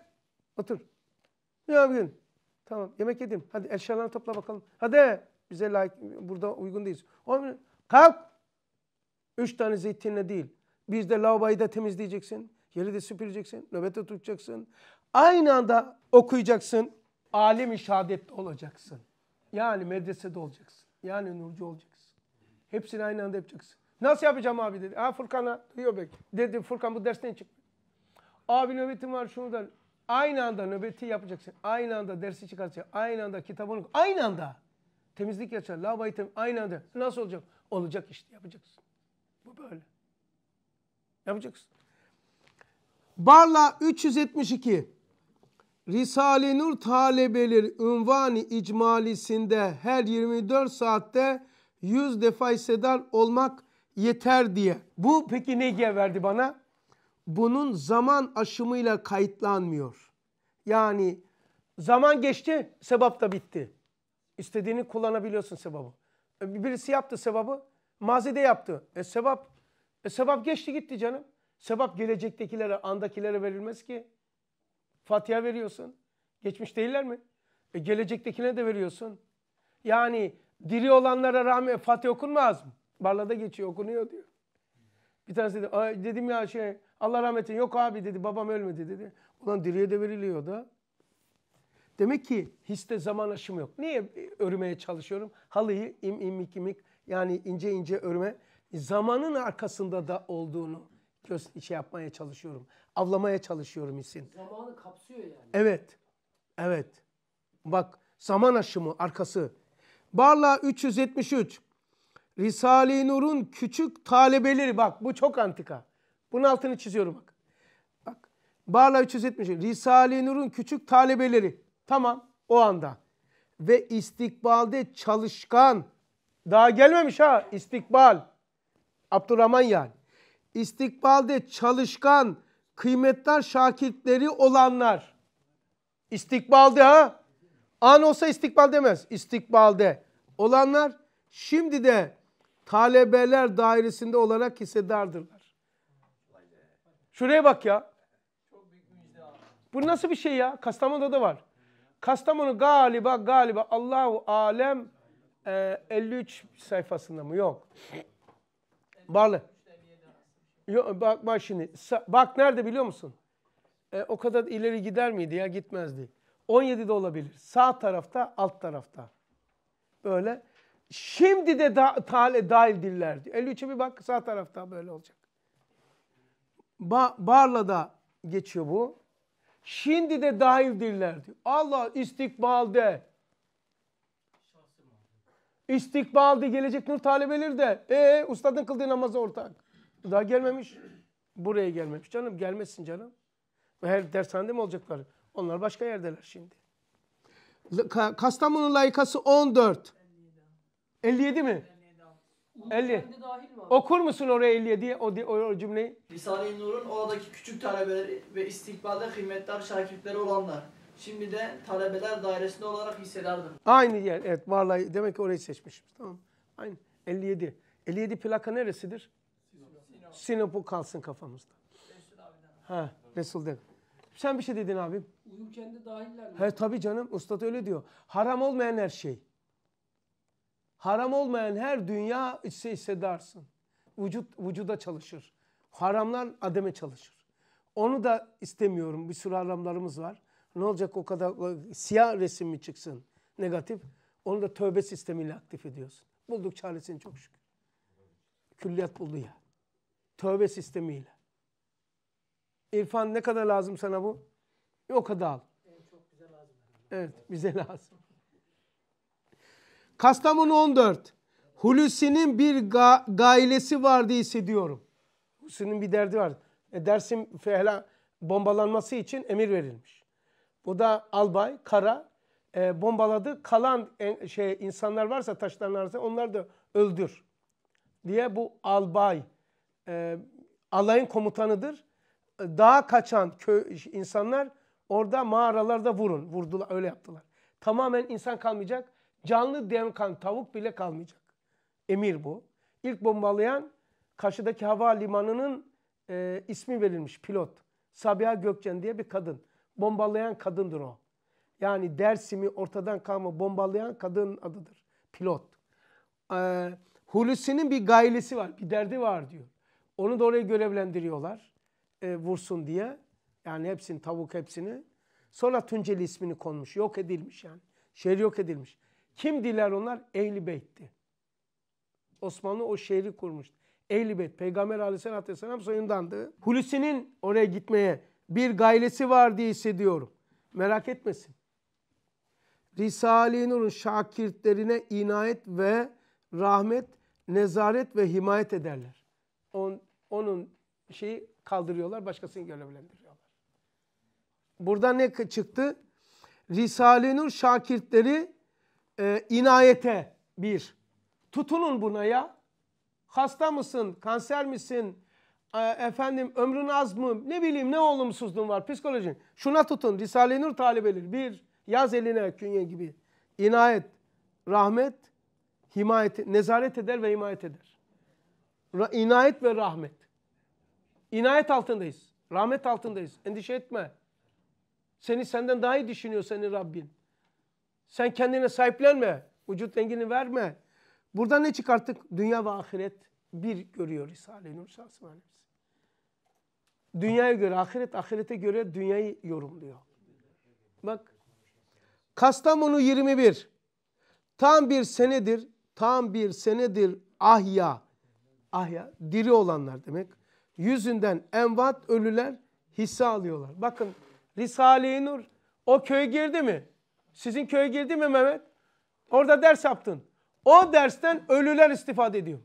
Otur. Ne yapıyorsun? Tamam yemek yedim. Hadi eşyalarını topla bakalım. Hadi. Bize layık, burada uygun değiliz. Oğlum, kalk. Üç tane zeytinle değil. Biz de lavaboyu da temizleyeceksin. Yeri de süpüreceksin, nöbete tutacaksın. Aynı anda okuyacaksın. Alim-i şehadette olacaksın. Yani medresede olacaksın. Yani nurcu olacaksın. Hepsini aynı anda yapacaksın. Nasıl yapacağım abi dedi. Ha Furkan'a duyuyor belki. Dedi Furkan bu dersten çık. Abi nöbetim var şunu da. Aynı anda nöbeti yapacaksın. Aynı anda dersi çıkaracaksın, Aynı anda kitabını aynı anda. Temizlik yapacaksın. lavayı temiz. Aynı anda. Nasıl olacak? Olacak işte yapacaksın. Bu böyle. Yapacaksın. Barla 372 Risale-i Nur talebeleri ünvani icmalisinde her 24 saatte 100 defa hissedar olmak yeter diye. Bu peki ne diye verdi bana? Bunun zaman aşımıyla kayıtlanmıyor. Yani zaman geçti, sebap da bitti. İstediğini kullanabiliyorsun sebabı. E, birisi yaptı sebabı, mazide yaptı. E sebap, e sebap geçti gitti canım. Sevap gelecektekilere, andakilere verilmez ki. Fatiha veriyorsun. Geçmiş değiller mi? E gelecektekine de veriyorsun. Yani diri olanlara rağmen Fatiha okunmaz mı? Barlada geçiyor okunuyor diyor. Bir tanesi dedi, dedim ya şey Allah rahmet eylesin. Yok abi dedi babam ölmedi dedi. Ulan diriye de veriliyor da. Demek ki histe zaman aşımı yok. Niye örmeye çalışıyorum? Halıyı im imik imik yani ince ince örme zamanın arkasında da olduğunu göz şey yapmaya çalışıyorum. Avlamaya çalışıyorum hissin. Zamanı kapsıyor yani. Evet. Evet. Bak zaman aşımı arkası. Barla 373. Risale-i Nur'un küçük talebeleri. Bak bu çok antika. Bunun altını çiziyorum bak. Bak. Barla 373. Risale-i Nur'un küçük talebeleri. Tamam o anda. Ve istikbalde çalışkan. Daha gelmemiş ha istikbal. Abdurrahman yani istikbalde çalışkan, kıymetler şakitleri olanlar. İstikbalde ha? An olsa istikbal demez. İstikbalde olanlar şimdi de talebeler dairesinde olarak hissedardırlar. Şuraya bak ya. Bu nasıl bir şey ya? Kastamonu'da da var. Kastamonu galiba galiba Allahu alem e, 53 sayfasında mı? Yok. Varlı. Yo, bak, bak şimdi. bak nerede biliyor musun? E, o kadar ileri gider miydi ya? Gitmezdi. 17 de olabilir. Sağ tarafta, alt tarafta. Böyle. Şimdi de da, tale dahil diller. 53'e bir bak sağ tarafta böyle olacak. Ba, barla da geçiyor bu. Şimdi de dahil diller diyor. Allah istikbalde. İstikbalde gelecek nur talebeleri de. E ustadın kıldığı namazı ortak. Daha gelmemiş. Buraya gelmemiş canım. Gelmesin canım. Her dershanede mi olacaklar? Onlar başka yerdeler şimdi. Kastamonu layıkası 14. 57, 57 mi? 50. Okur musun oraya 57'ye o, o, o cümleyi? Risale-i Nur'un oradaki küçük talebeleri ve istikbalde kıymetli şakirtleri olanlar. Şimdi de talebeler dairesinde olarak hissedardır. Aynı yer. Evet vallahi demek ki orayı seçmişim. Tamam. Aynı. 57. 57 plaka neresidir? Sinop'u kalsın kafamızda. Resul abiden. He, Resul de. Sen bir şey dedin abim. Uyurken de dahiller mi? He tabii canım. Ustad öyle diyor. Haram olmayan her şey. Haram olmayan her dünya içse hissedersin. Vücut, vücuda çalışır. Haramlar ademe çalışır. Onu da istemiyorum. Bir sürü haramlarımız var. Ne olacak o kadar siyah resim mi çıksın? Negatif. Onu da tövbe sistemiyle aktif ediyorsun. Bulduk çaresini çok şükür. Külliyat buldu ya. Tövbe sistemiyle. İrfan ne kadar lazım sana bu? O kadar al. Evet, bize lazım. bize lazım. Kastamonu 14. Hulusi'nin bir ga gailesi vardı hissediyorum. Hulusi'nin bir derdi vardı. E, Dersim fehla bombalanması için emir verilmiş. Bu da albay, kara e, bombaladı. Kalan en, şey insanlar varsa taşların arasında onları da öldür diye bu albay e, alayın komutanıdır. Dağa kaçan köy, insanlar orada mağaralarda vurun. Vurdular öyle yaptılar. Tamamen insan kalmayacak. Canlı dev kan tavuk bile kalmayacak. Emir bu. İlk bombalayan karşıdaki havalimanının e, ismi verilmiş pilot. Sabiha Gökçen diye bir kadın. Bombalayan kadındır o. Yani Dersim'i ortadan kalma bombalayan kadın adıdır. Pilot. Ee, Hulusi'nin bir gaylesi var, bir derdi var diyor. Onu da oraya görevlendiriyorlar. E, vursun diye. Yani hepsini, tavuk hepsini. Sonra Tunceli ismini konmuş. Yok edilmiş yani. Şehir yok edilmiş. Kim diler onlar? Ehli Beyt'ti. Osmanlı o şehri kurmuştu. Ehli Beyt, Peygamber aleyhissalatü vesselam soyundandı. Hulusi'nin oraya gitmeye bir gailesi var diye hissediyorum. Merak etmesin. Risale-i Nur'un şakirtlerine inayet ve rahmet, nezaret ve himayet ederler on, onun şeyi kaldırıyorlar, başkasını görevlendiriyorlar. Burada ne çıktı? Risale-i Nur şakirtleri e, inayete bir. Tutunun buna ya. Hasta mısın? Kanser misin? E, efendim ömrün az mı? Ne bileyim ne olumsuzluğun var psikolojin. Şuna tutun. Risale-i Nur talebeleri. Bir yaz eline künye gibi. İnayet, rahmet, himayet, nezaret eder ve himayet eder inayet ve rahmet. İnayet altındayız. Rahmet altındayız. Endişe etme. Seni senden daha iyi düşünüyor senin Rabbin. Sen kendine sahiplenme. Vücut rengini verme. Buradan ne çıkarttık? Dünya ve ahiret bir görüyor Risale-i Nur Şahsımanemiz. Dünyaya göre ahiret, ahirete göre dünyayı yorumluyor. Bak. Kastamonu 21. Tam bir senedir, tam bir senedir Ahya Ahya diri olanlar demek. Yüzünden envat ölüler hisse alıyorlar. Bakın Risale-i Nur o köy girdi mi? Sizin köy girdi mi Mehmet? Orada ders yaptın. O dersten ölüler istifade ediyor.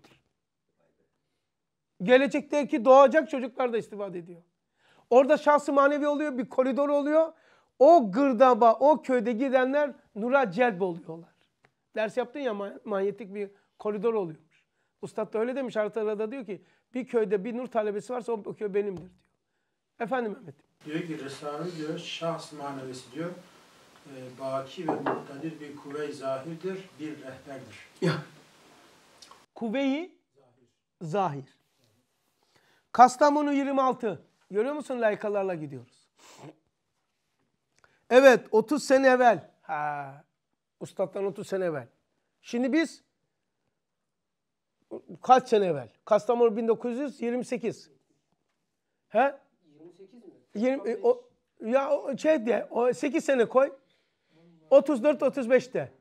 Gelecekteki doğacak çocuklar da istifade ediyor. Orada şahsı manevi oluyor, bir koridor oluyor. O gırdaba, o köyde gidenler nura celp oluyorlar. Ders yaptın ya manyetik bir koridor oluyor. Ustad da öyle demiş artı diyor ki bir köyde bir nur talebesi varsa o köy benimdir diyor. Efendim Mehmet. Diyor ki Risale diyor şahs manevesi diyor e, baki ve muktedir bir kuvve zahirdir bir rehberdir. Ya. Kuvveyi zahir. zahir. Kastamonu 26. Görüyor musun laykalarla gidiyoruz. Evet 30 sene evvel. Ha, ustattan 30 sene evvel. Şimdi biz kaç sene evvel? Kastamonu 1928. He? 28 mi? 20, o, ya şey diye o 8 sene koy. 34 35'te.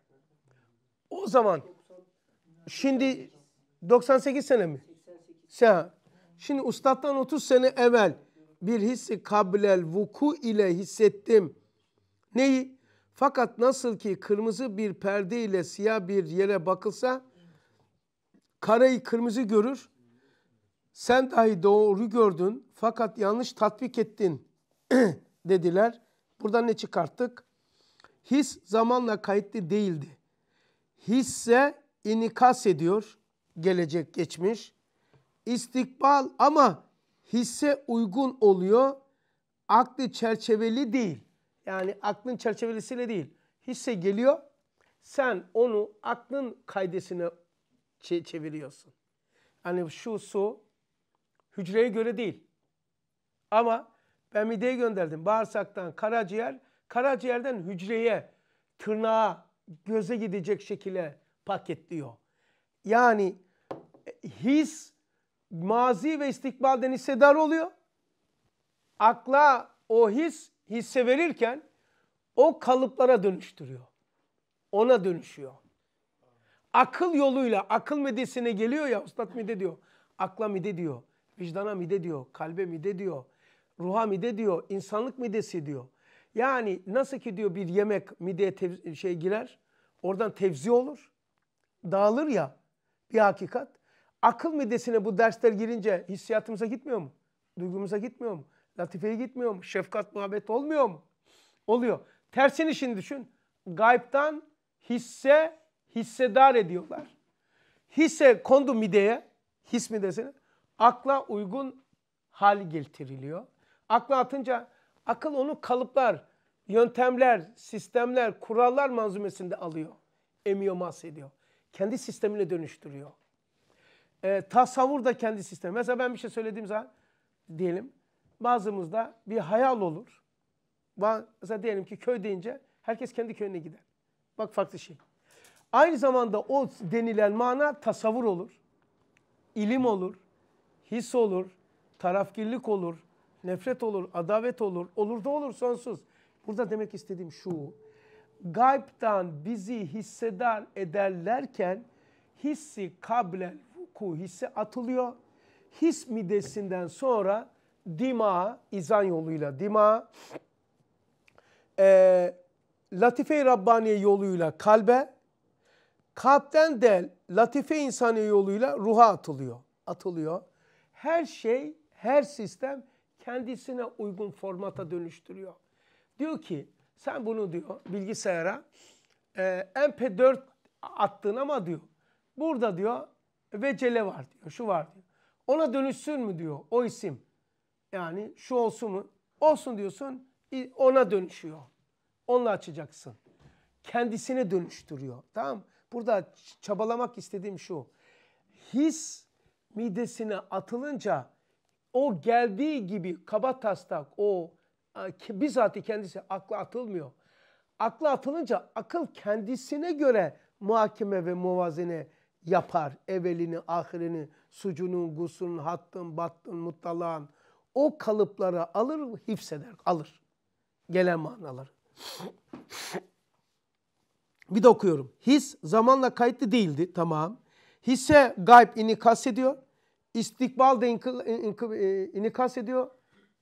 O zaman şimdi 98 sene mi? 88. Şimdi ustattan 30 sene evvel bir hissi kablel vuku ile hissettim. Neyi? Fakat nasıl ki kırmızı bir perde ile siyah bir yere bakılsa karayı kırmızı görür. Sen dahi doğru gördün fakat yanlış tatbik ettin dediler. Buradan ne çıkarttık? His zamanla kayıtlı değildi. Hisse inikas ediyor gelecek geçmiş. İstikbal ama hisse uygun oluyor. Aklı çerçeveli değil. Yani aklın çerçevelisiyle değil. Hisse geliyor. Sen onu aklın kaydesine şey çeviriyorsun. Hani şu su hücreye göre değil. Ama ben mideye gönderdim. Bağırsaktan karaciğer, karaciğerden hücreye, tırnağa, göze gidecek şekilde paketliyor. Yani e, his mazi ve istikbalden hissedar oluyor. Akla o his hisse verirken o kalıplara dönüştürüyor. Ona dönüşüyor. Akıl yoluyla, akıl midesine geliyor ya, ustad mide diyor. Akla mide diyor, vicdana mide diyor, kalbe mide diyor, ruha mide diyor, insanlık midesi diyor. Yani nasıl ki diyor bir yemek mideye şey girer, oradan tevzi olur, dağılır ya bir hakikat. Akıl midesine bu dersler girince hissiyatımıza gitmiyor mu? Duygumuza gitmiyor mu? Latifeye gitmiyor mu? Şefkat muhabbet olmuyor mu? Oluyor. Tersini şimdi düşün. Gaybtan hisse hissedar ediyorlar. Hisse kondu mideye, his midesine akla uygun hal getiriliyor. Akla atınca akıl onu kalıplar, yöntemler, sistemler, kurallar manzumesinde alıyor. Emiyor, ediyor, Kendi sistemine dönüştürüyor. E, tasavvur da kendi sistemi. Mesela ben bir şey söylediğim zaman diyelim bazımızda bir hayal olur. Mesela diyelim ki köy deyince herkes kendi köyüne gider. Bak farklı şey. Aynı zamanda o denilen mana tasavvur olur. ilim olur, his olur, tarafgirlik olur, nefret olur, adavet olur, olur da olur sonsuz. Burada demek istediğim şu, gaybtan bizi hissedar ederlerken hissi kablel vuku hissi atılıyor. His midesinden sonra dima, izan yoluyla dima, e, Latife-i Rabbaniye yoluyla kalbe, Kalpten de latife insani yoluyla ruha atılıyor. Atılıyor. Her şey, her sistem kendisine uygun formata dönüştürüyor. Diyor ki sen bunu diyor bilgisayara e, ee, MP4 attın ama diyor burada diyor vecele var diyor şu var diyor. Ona dönüşsün mü diyor o isim. Yani şu olsun mu? Olsun diyorsun ona dönüşüyor. Onunla açacaksın. Kendisine dönüştürüyor. Tamam mı? Burada çabalamak istediğim şu. His midesine atılınca o geldiği gibi kaba taslak o bizatihi kendisi akla atılmıyor. Akla atılınca akıl kendisine göre muhakeme ve muvazene yapar. Evelini, ahirini, sucunu, gusunun hattın, battın, muttalan. O kalıplara alır, hifseder, alır. Gelen manaları. Bir de okuyorum. His zamanla kayıtlı değildi. Tamam. Hisse gayb inikas ediyor. İstikbal da e, inikas ediyor.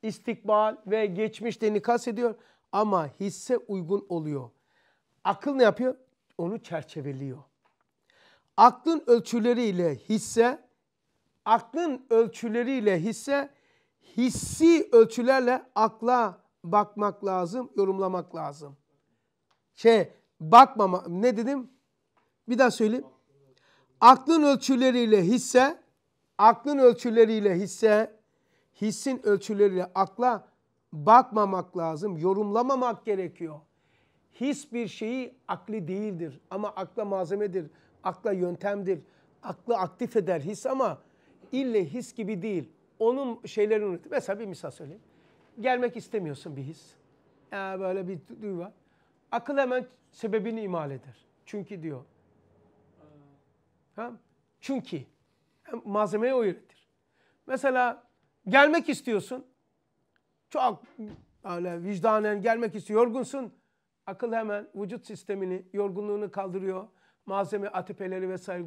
İstikbal ve geçmiş de inikas ediyor. Ama hisse uygun oluyor. Akıl ne yapıyor? Onu çerçeveliyor. Aklın ölçüleriyle hisse, aklın ölçüleriyle hisse, hissi ölçülerle akla bakmak lazım, yorumlamak lazım. Şey, bakmama ne dedim? Bir daha söyleyeyim. Aklın ölçüleriyle hisse, aklın ölçüleriyle hisse, hissin ölçüleriyle akla bakmamak lazım, yorumlamamak gerekiyor. His bir şeyi akli değildir ama akla malzemedir, akla yöntemdir. Aklı aktif eder his ama ille his gibi değil. Onun şeylerini üretir. Mesela bir misal söyleyeyim. Gelmek istemiyorsun bir his. Ya böyle bir duygu var. Akıl hemen sebebini imal eder. Çünkü diyor. Ha? Çünkü malzemeyi o üretir. Mesela gelmek istiyorsun. Çok öyle vicdanen gelmek istiyor. Yorgunsun. Akıl hemen vücut sistemini, yorgunluğunu kaldırıyor. Malzeme, ATP'leri vesaire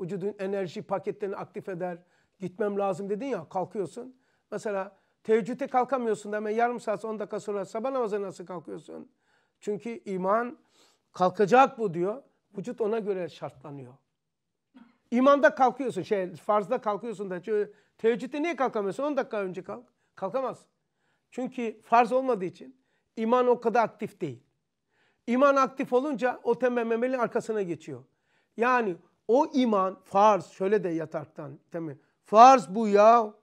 vücudun enerji paketlerini aktif eder. Gitmem lazım dedin ya kalkıyorsun. Mesela teheccüde kalkamıyorsun da hemen yarım saat 10 dakika sonra sabah namazına nasıl kalkıyorsun? Çünkü iman kalkacak bu diyor. Vücut ona göre şartlanıyor. İmanda kalkıyorsun. Şey, farzda kalkıyorsun da. Teheccüde niye kalkamıyorsun? 10 dakika önce kalk. Kalkamaz. Çünkü farz olmadığı için iman o kadar aktif değil. İman aktif olunca o tememmeli arkasına geçiyor. Yani o iman farz şöyle de yataktan temel. Farz bu ya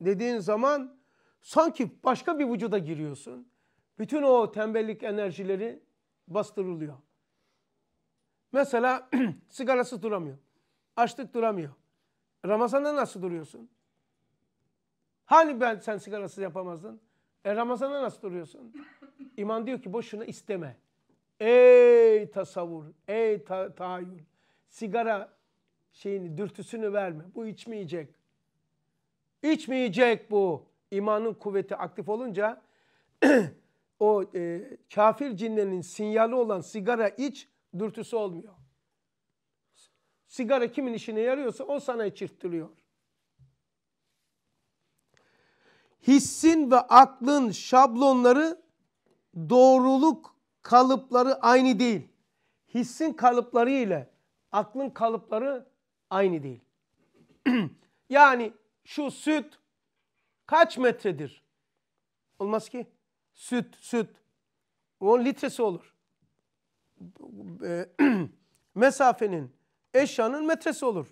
dediğin zaman sanki başka bir vücuda giriyorsun. Bütün o tembellik enerjileri bastırılıyor. Mesela sigarası duramıyor. Açlık duramıyor. Ramazan'da nasıl duruyorsun? Hani ben sen sigarasız yapamazdın? E Ramazan'da nasıl duruyorsun? İman diyor ki boşuna isteme. Ey tasavvur, ey ta tahayyül. Sigara şeyini, dürtüsünü verme. Bu içmeyecek. İçmeyecek bu. İmanın kuvveti aktif olunca o e, kafir cinlerinin sinyali olan sigara iç dürtüsü olmuyor. Sigara kimin işine yarıyorsa o sana içirttiriyor. Hissin ve aklın şablonları doğruluk kalıpları aynı değil. Hissin kalıpları ile aklın kalıpları aynı değil. yani şu süt kaç metredir? Olmaz ki. Süt, süt. 10 litresi olur. E, mesafenin, eşyanın metresi olur.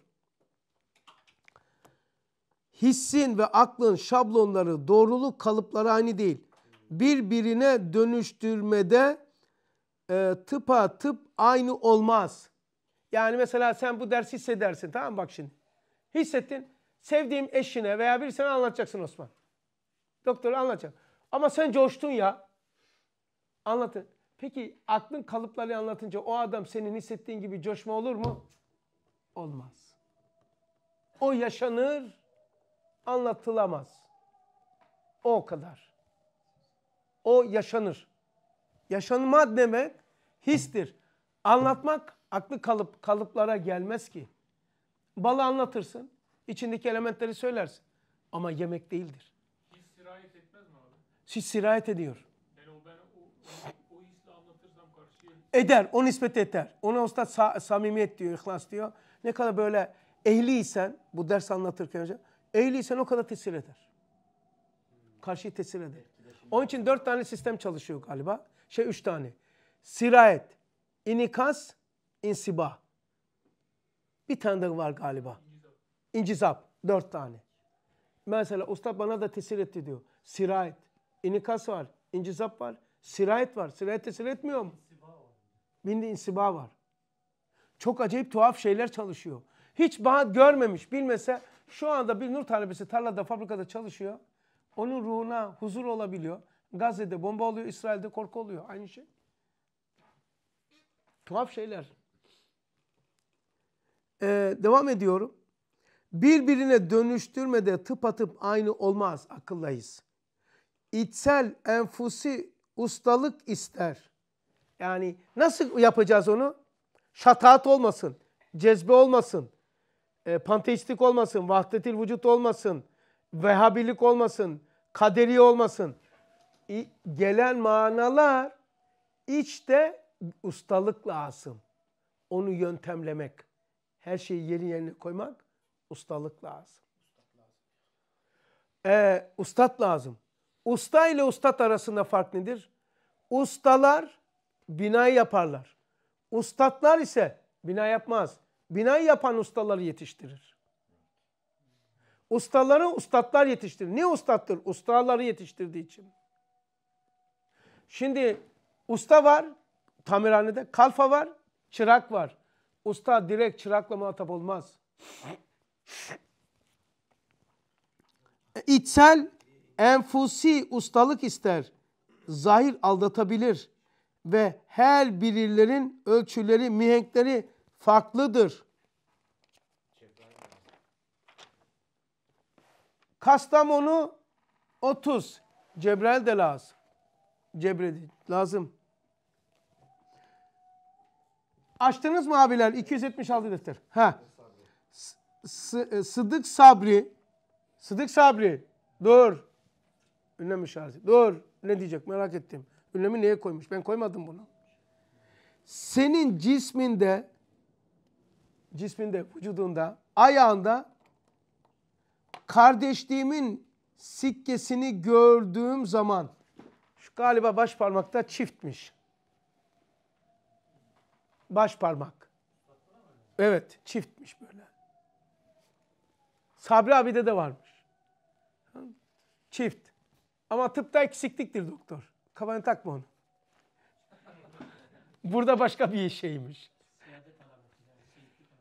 Hissin ve aklın şablonları, doğruluk kalıpları aynı değil. Birbirine dönüştürmede e, tıpa tıp aynı olmaz. Yani mesela sen bu dersi hissedersin tamam mı bak şimdi. Hissettin sevdiğim eşine veya birisine anlatacaksın Osman. Doktoru anlatacak. Ama sen coştun ya. Anlatın. Peki aklın kalıpları anlatınca o adam senin hissettiğin gibi coşma olur mu? Olmaz. O yaşanır, anlatılamaz. O kadar. O yaşanır. Yaşanma demek histir. Anlatmak aklı kalıp kalıplara gelmez ki. Balı anlatırsın, içindeki elementleri söylersin ama yemek değildir. Siz sirayet ediyor. Eder, o nispet eder. Ona usta sa- samimiyet diyor, ihlas diyor. Ne kadar böyle ehliysen, bu ders anlatırken önce, ehliysen o kadar tesir eder. Karşıyı tesir eder. Onun için dört tane sistem çalışıyor galiba. Şey üç tane. Sirayet, inikas, insiba. Bir tane de var galiba. İncizap. Dört tane. Mesela usta bana da tesir etti diyor. Sirayet inikas var, incizap var, sirayet var. Sirayet tesir etmiyor mu? Bindi insiba var. Çok acayip tuhaf şeyler çalışıyor. Hiç bahat görmemiş, bilmese şu anda bir nur talebesi tarlada, fabrikada çalışıyor. Onun ruhuna huzur olabiliyor. Gazze'de bomba oluyor, İsrail'de korku oluyor. Aynı şey. Tuhaf şeyler. Ee, devam ediyorum. Birbirine dönüştürmede tıpatıp aynı olmaz akıllayız içsel enfusi ustalık ister. Yani nasıl yapacağız onu? Şataat olmasın, cezbe olmasın, e, panteistik olmasın, vahdetil vücut olmasın, vehabilik olmasın, kaderi olmasın. İ, gelen manalar içte ustalık lazım. Onu yöntemlemek. Her şeyi yeri yerine koymak ustalık lazım. Ee, ustad lazım. Usta ile ustat arasında fark nedir? Ustalar bina yaparlar. Ustatlar ise bina yapmaz. Bina yapan ustaları yetiştirir. Ustaları ustatlar yetiştirir. Ne ustattır? Ustaları yetiştirdiği için. Şimdi usta var tamirhanede, kalfa var, çırak var. Usta direkt çırakla muhatap olmaz. İçsel Enfusi ustalık ister. Zahir aldatabilir. Ve her birilerin ölçüleri, mihenkleri farklıdır. Kastamonu 30. Cebrail de lazım. Cebrail lazım. Açtınız mı abiler? 276 defter. Ha. S Sıdık Sabri. Sıdık Sabri. Dur. Ünlem işareti. Dur. Ne diyecek merak ettim. Ünlemi neye koymuş? Ben koymadım bunu. Senin cisminde cisminde, vücudunda, ayağında kardeşliğimin sikkesini gördüğüm zaman şu galiba baş parmakta çiftmiş. Baş parmak. Evet çiftmiş böyle. Sabri abide de varmış. Çift. Ama tıpta eksikliktir doktor. Kafanı takma onu. Burada başka bir şeymiş.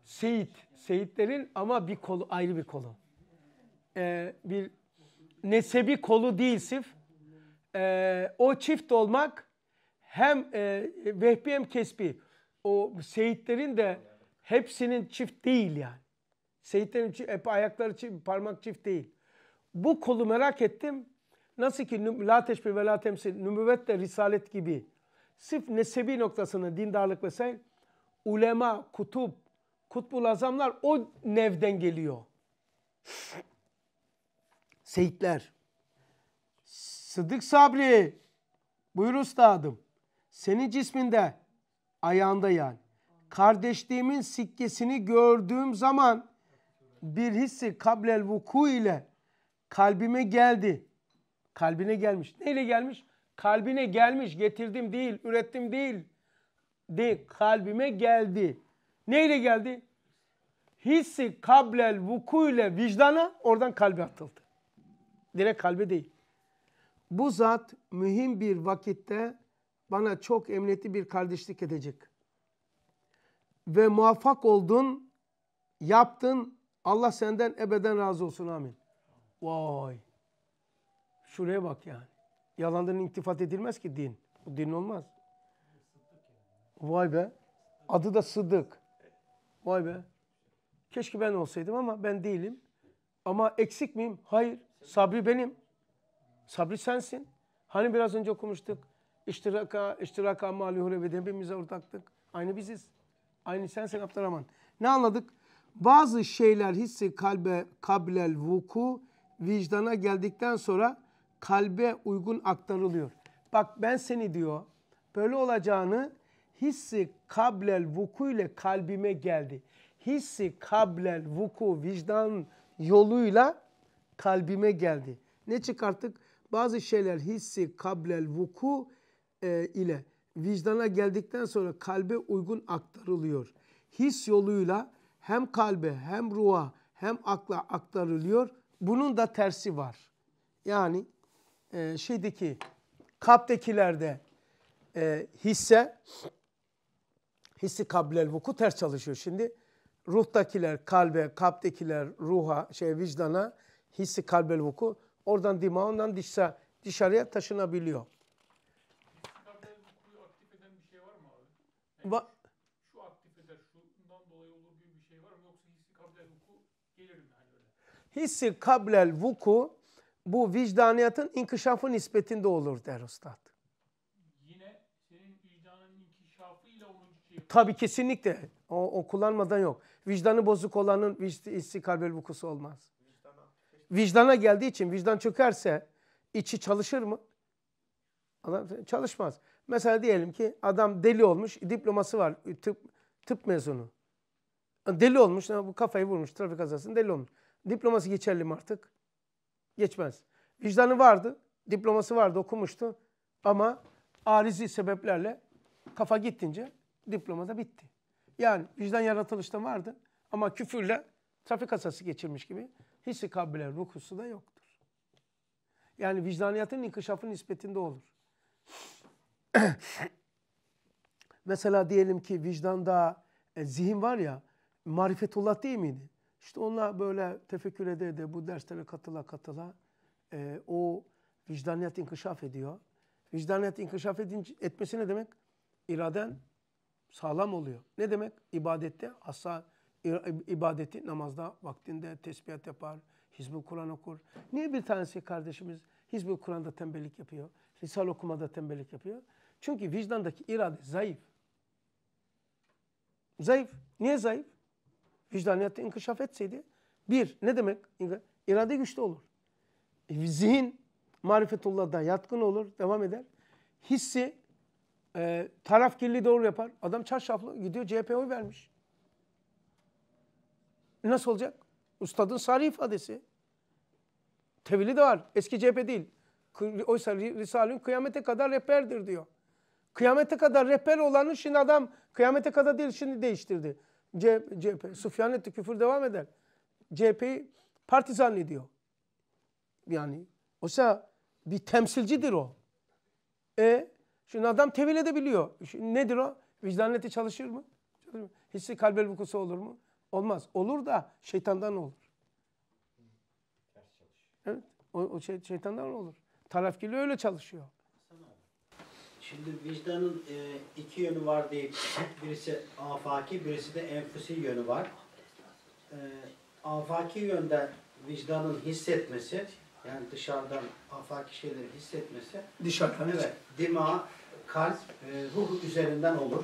Seyit. Seyitlerin ama bir kolu ayrı bir kolu. Ee, bir nesebi kolu değil sif. Ee, o çift olmak hem e, vehbi hem kesbi. O seyitlerin de hepsinin çift değil yani. Seyitlerin çift, hep ayakları çift, parmak çift değil. Bu kolu merak ettim. Nasıl ki la teşbih ve la temsil, nübüvvet de risalet gibi sif nesebi noktasını dindarlık sen ulema, kutup, kutbul azamlar o nevden geliyor. Seyitler. Sıddık Sabri. Buyur üstadım. Senin cisminde, ayağında yani. Kardeşliğimin sikkesini gördüğüm zaman bir hissi kablel vuku ile kalbime geldi. Kalbine gelmiş. Neyle gelmiş? Kalbine gelmiş. Getirdim değil, ürettim değil. De kalbime geldi. Neyle geldi? Hissi kablel vuku ile vicdana oradan kalbe atıldı. Direkt kalbe değil. Bu zat mühim bir vakitte bana çok emniyetli bir kardeşlik edecek. Ve muvaffak oldun, yaptın. Allah senden ebeden razı olsun. Amin. Vay. Şuraya bak yani. Yalandan intifat edilmez ki din. Bu din olmaz. Vay be. Adı da Sıddık. Vay be. Keşke ben olsaydım ama ben değilim. Ama eksik miyim? Hayır. Sabri benim. Sabri sensin. Hani biraz önce okumuştuk. İştiraka, iştiraka mali hulevede hepimize ortaktık. Aynı biziz. Aynı sensin Abdurrahman. Ne anladık? Bazı şeyler hissi kalbe kablel vuku vicdana geldikten sonra kalbe uygun aktarılıyor. Bak ben seni diyor böyle olacağını hissi kablel vuku ile kalbime geldi. Hissi kablel vuku vicdan yoluyla kalbime geldi. Ne çıkarttık? Bazı şeyler hissi kablel vuku e, ile vicdana geldikten sonra kalbe uygun aktarılıyor. His yoluyla hem kalbe hem ruha hem akla aktarılıyor. Bunun da tersi var. Yani e, şeydeki kaptekilerde e, hisse hissi kablel vuku ters çalışıyor. Şimdi ruhtakiler kalbe, kaptekiler ruha, şey vicdana, hissi kalbel vuku oradan dima ondan dışsa dışarıya taşınabiliyor. Kalbel şey şu aktif eder, şundan dolayı olur gibi bir şey var mı yoksa hissi kablel vuku gelir mi yani öyle? Hissi kablel vuku bu vicdaniyatın inkişafı nispetinde olur der ustad. Yine senin vicdanın inkişafıyla onun Tabii kesinlikle. O, o kullanmadan yok. Vicdanı bozuk olanın istikalbel vukusu olmaz. Vicdana. Vicdana geldiği için vicdan çökerse içi çalışır mı? Adam çalışmaz. Mesela diyelim ki adam deli olmuş, diploması var, tıp, tıp mezunu. Deli olmuş, bu kafayı vurmuş, trafik kazasında deli olmuş. Diploması geçerli mi artık? geçmez. Vicdanı vardı, diploması vardı, okumuştu ama arizi sebeplerle kafa gittince diploma da bitti. Yani vicdan yaratılışta vardı ama küfürle trafik kasası geçirmiş gibi hissi kabile ruhusu da yoktur. Yani vicdaniyatın inkişafı nispetinde olur. Mesela diyelim ki vicdanda e, zihin var ya marifetullah değil miydi? İşte onlar böyle tefekkür ede de bu derslere katıla katıla e, o vicdaniyet inkişaf ediyor. Vicdaniyet inkişaf edince, etmesi ne demek? İraden sağlam oluyor. Ne demek? İbadette asla ibadeti namazda vaktinde tesbihat yapar, hizb Kur'an okur. Niye bir tanesi kardeşimiz hizb Kur'an'da tembellik yapıyor? Risal okumada tembellik yapıyor? Çünkü vicdandaki irade zayıf. Zayıf. Niye zayıf? vicdaniyatı inkişaf etseydi bir ne demek? irade güçlü olur. E, zihin marifetullah'da yatkın olur, devam eder. Hissi e, taraf doğru yapar. Adam çarşaflı gidiyor CHP oy vermiş. E, nasıl olacak? Ustadın sarı ifadesi. Tevili de var. Eski CHP değil. Oysa Risale'nin kıyamete kadar rehberdir diyor. Kıyamete kadar rehber olanı şimdi adam kıyamete kadar değil şimdi değiştirdi. CHP, CHP Sufyanet'te küfür devam eder. CHP'yi parti zannediyor. Yani oysa bir temsilcidir o. E şimdi adam tevil edebiliyor. Şimdi nedir o? Vicdaneti çalışır mı? Çalışır mı? Hissi kalbel vukusu olur mu? Olmaz. Olur da şeytandan olur. Evet. O, o şey, şeytandan olur. Tarafkili öyle çalışıyor. Şimdi vicdanın e, iki yönü var deyip birisi afaki, birisi de enfusi yönü var. E, afaki yönde vicdanın hissetmesi, yani dışarıdan afaki şeyleri hissetmesi. Dışarıdan evet. Dima, kalp, e, ruh üzerinden olur.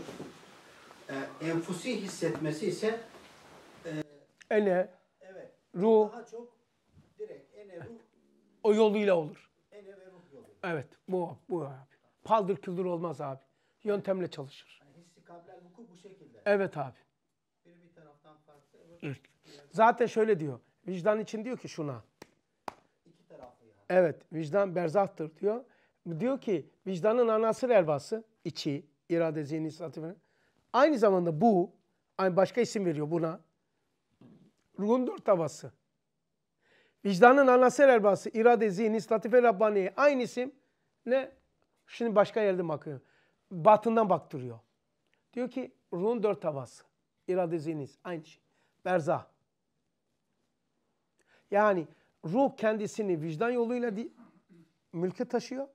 E, enfusi hissetmesi ise e, ele, evet, ruh, daha çok direkt ene, ruh, o yoluyla olur. Ene ve ruh yolu. Evet, bu, bu paldır küldür olmaz abi. Yöntemle çalışır. Evet abi. Zaten şöyle diyor. Vicdan için diyor ki şuna. Evet. Vicdan berzahtır diyor. Diyor ki vicdanın anası ervası. içi, irade, zihni, istatifini. Aynı zamanda bu, aynı başka isim veriyor buna. Ruhun dört havası. Vicdanın anası ervası, irade, zihni, istatife, rabbaniye. Aynı isim ne? Şimdi başka yerde bakıyor. Batından baktırıyor. Diyor ki ruhun dört havası. İrade zihniz. Aynı şey. Berzah. Yani ruh kendisini vicdan yoluyla mülke taşıyor.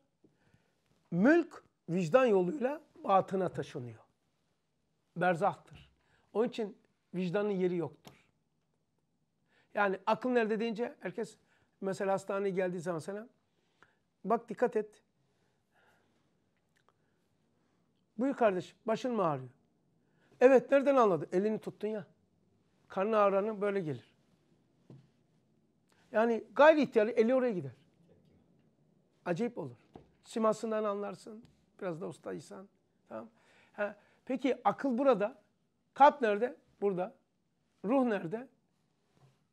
Mülk vicdan yoluyla batına taşınıyor. Berzahtır. Onun için vicdanın yeri yoktur. Yani akıl nerede deyince herkes mesela hastaneye geldiği zaman sana bak dikkat et Buyur kardeş, başın mı ağrıyor? Evet nereden anladı? Elini tuttun ya. Karnı ağrının böyle gelir. Yani gayri ihtiyarı eli oraya gider. Acayip olur. Simasından anlarsın. Biraz da ustaysan. Tamam. Ha, peki akıl burada. Kalp nerede? Burada. Ruh nerede?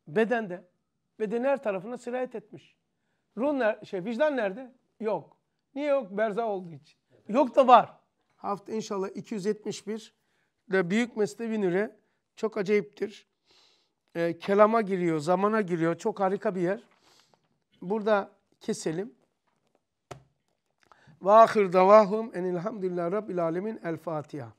Bedende. Beden her tarafına sirayet etmiş. Ruh ner şey, vicdan nerede? Yok. Niye yok? Berza olduğu için. Yok da var hafta inşallah 271 de Büyük Mesnevi Nure çok acayiptir. E, kelama giriyor, zamana giriyor. Çok harika bir yer. Burada keselim. Ve ahir davahum enilhamdülillah rabbil alemin. El Fatiha.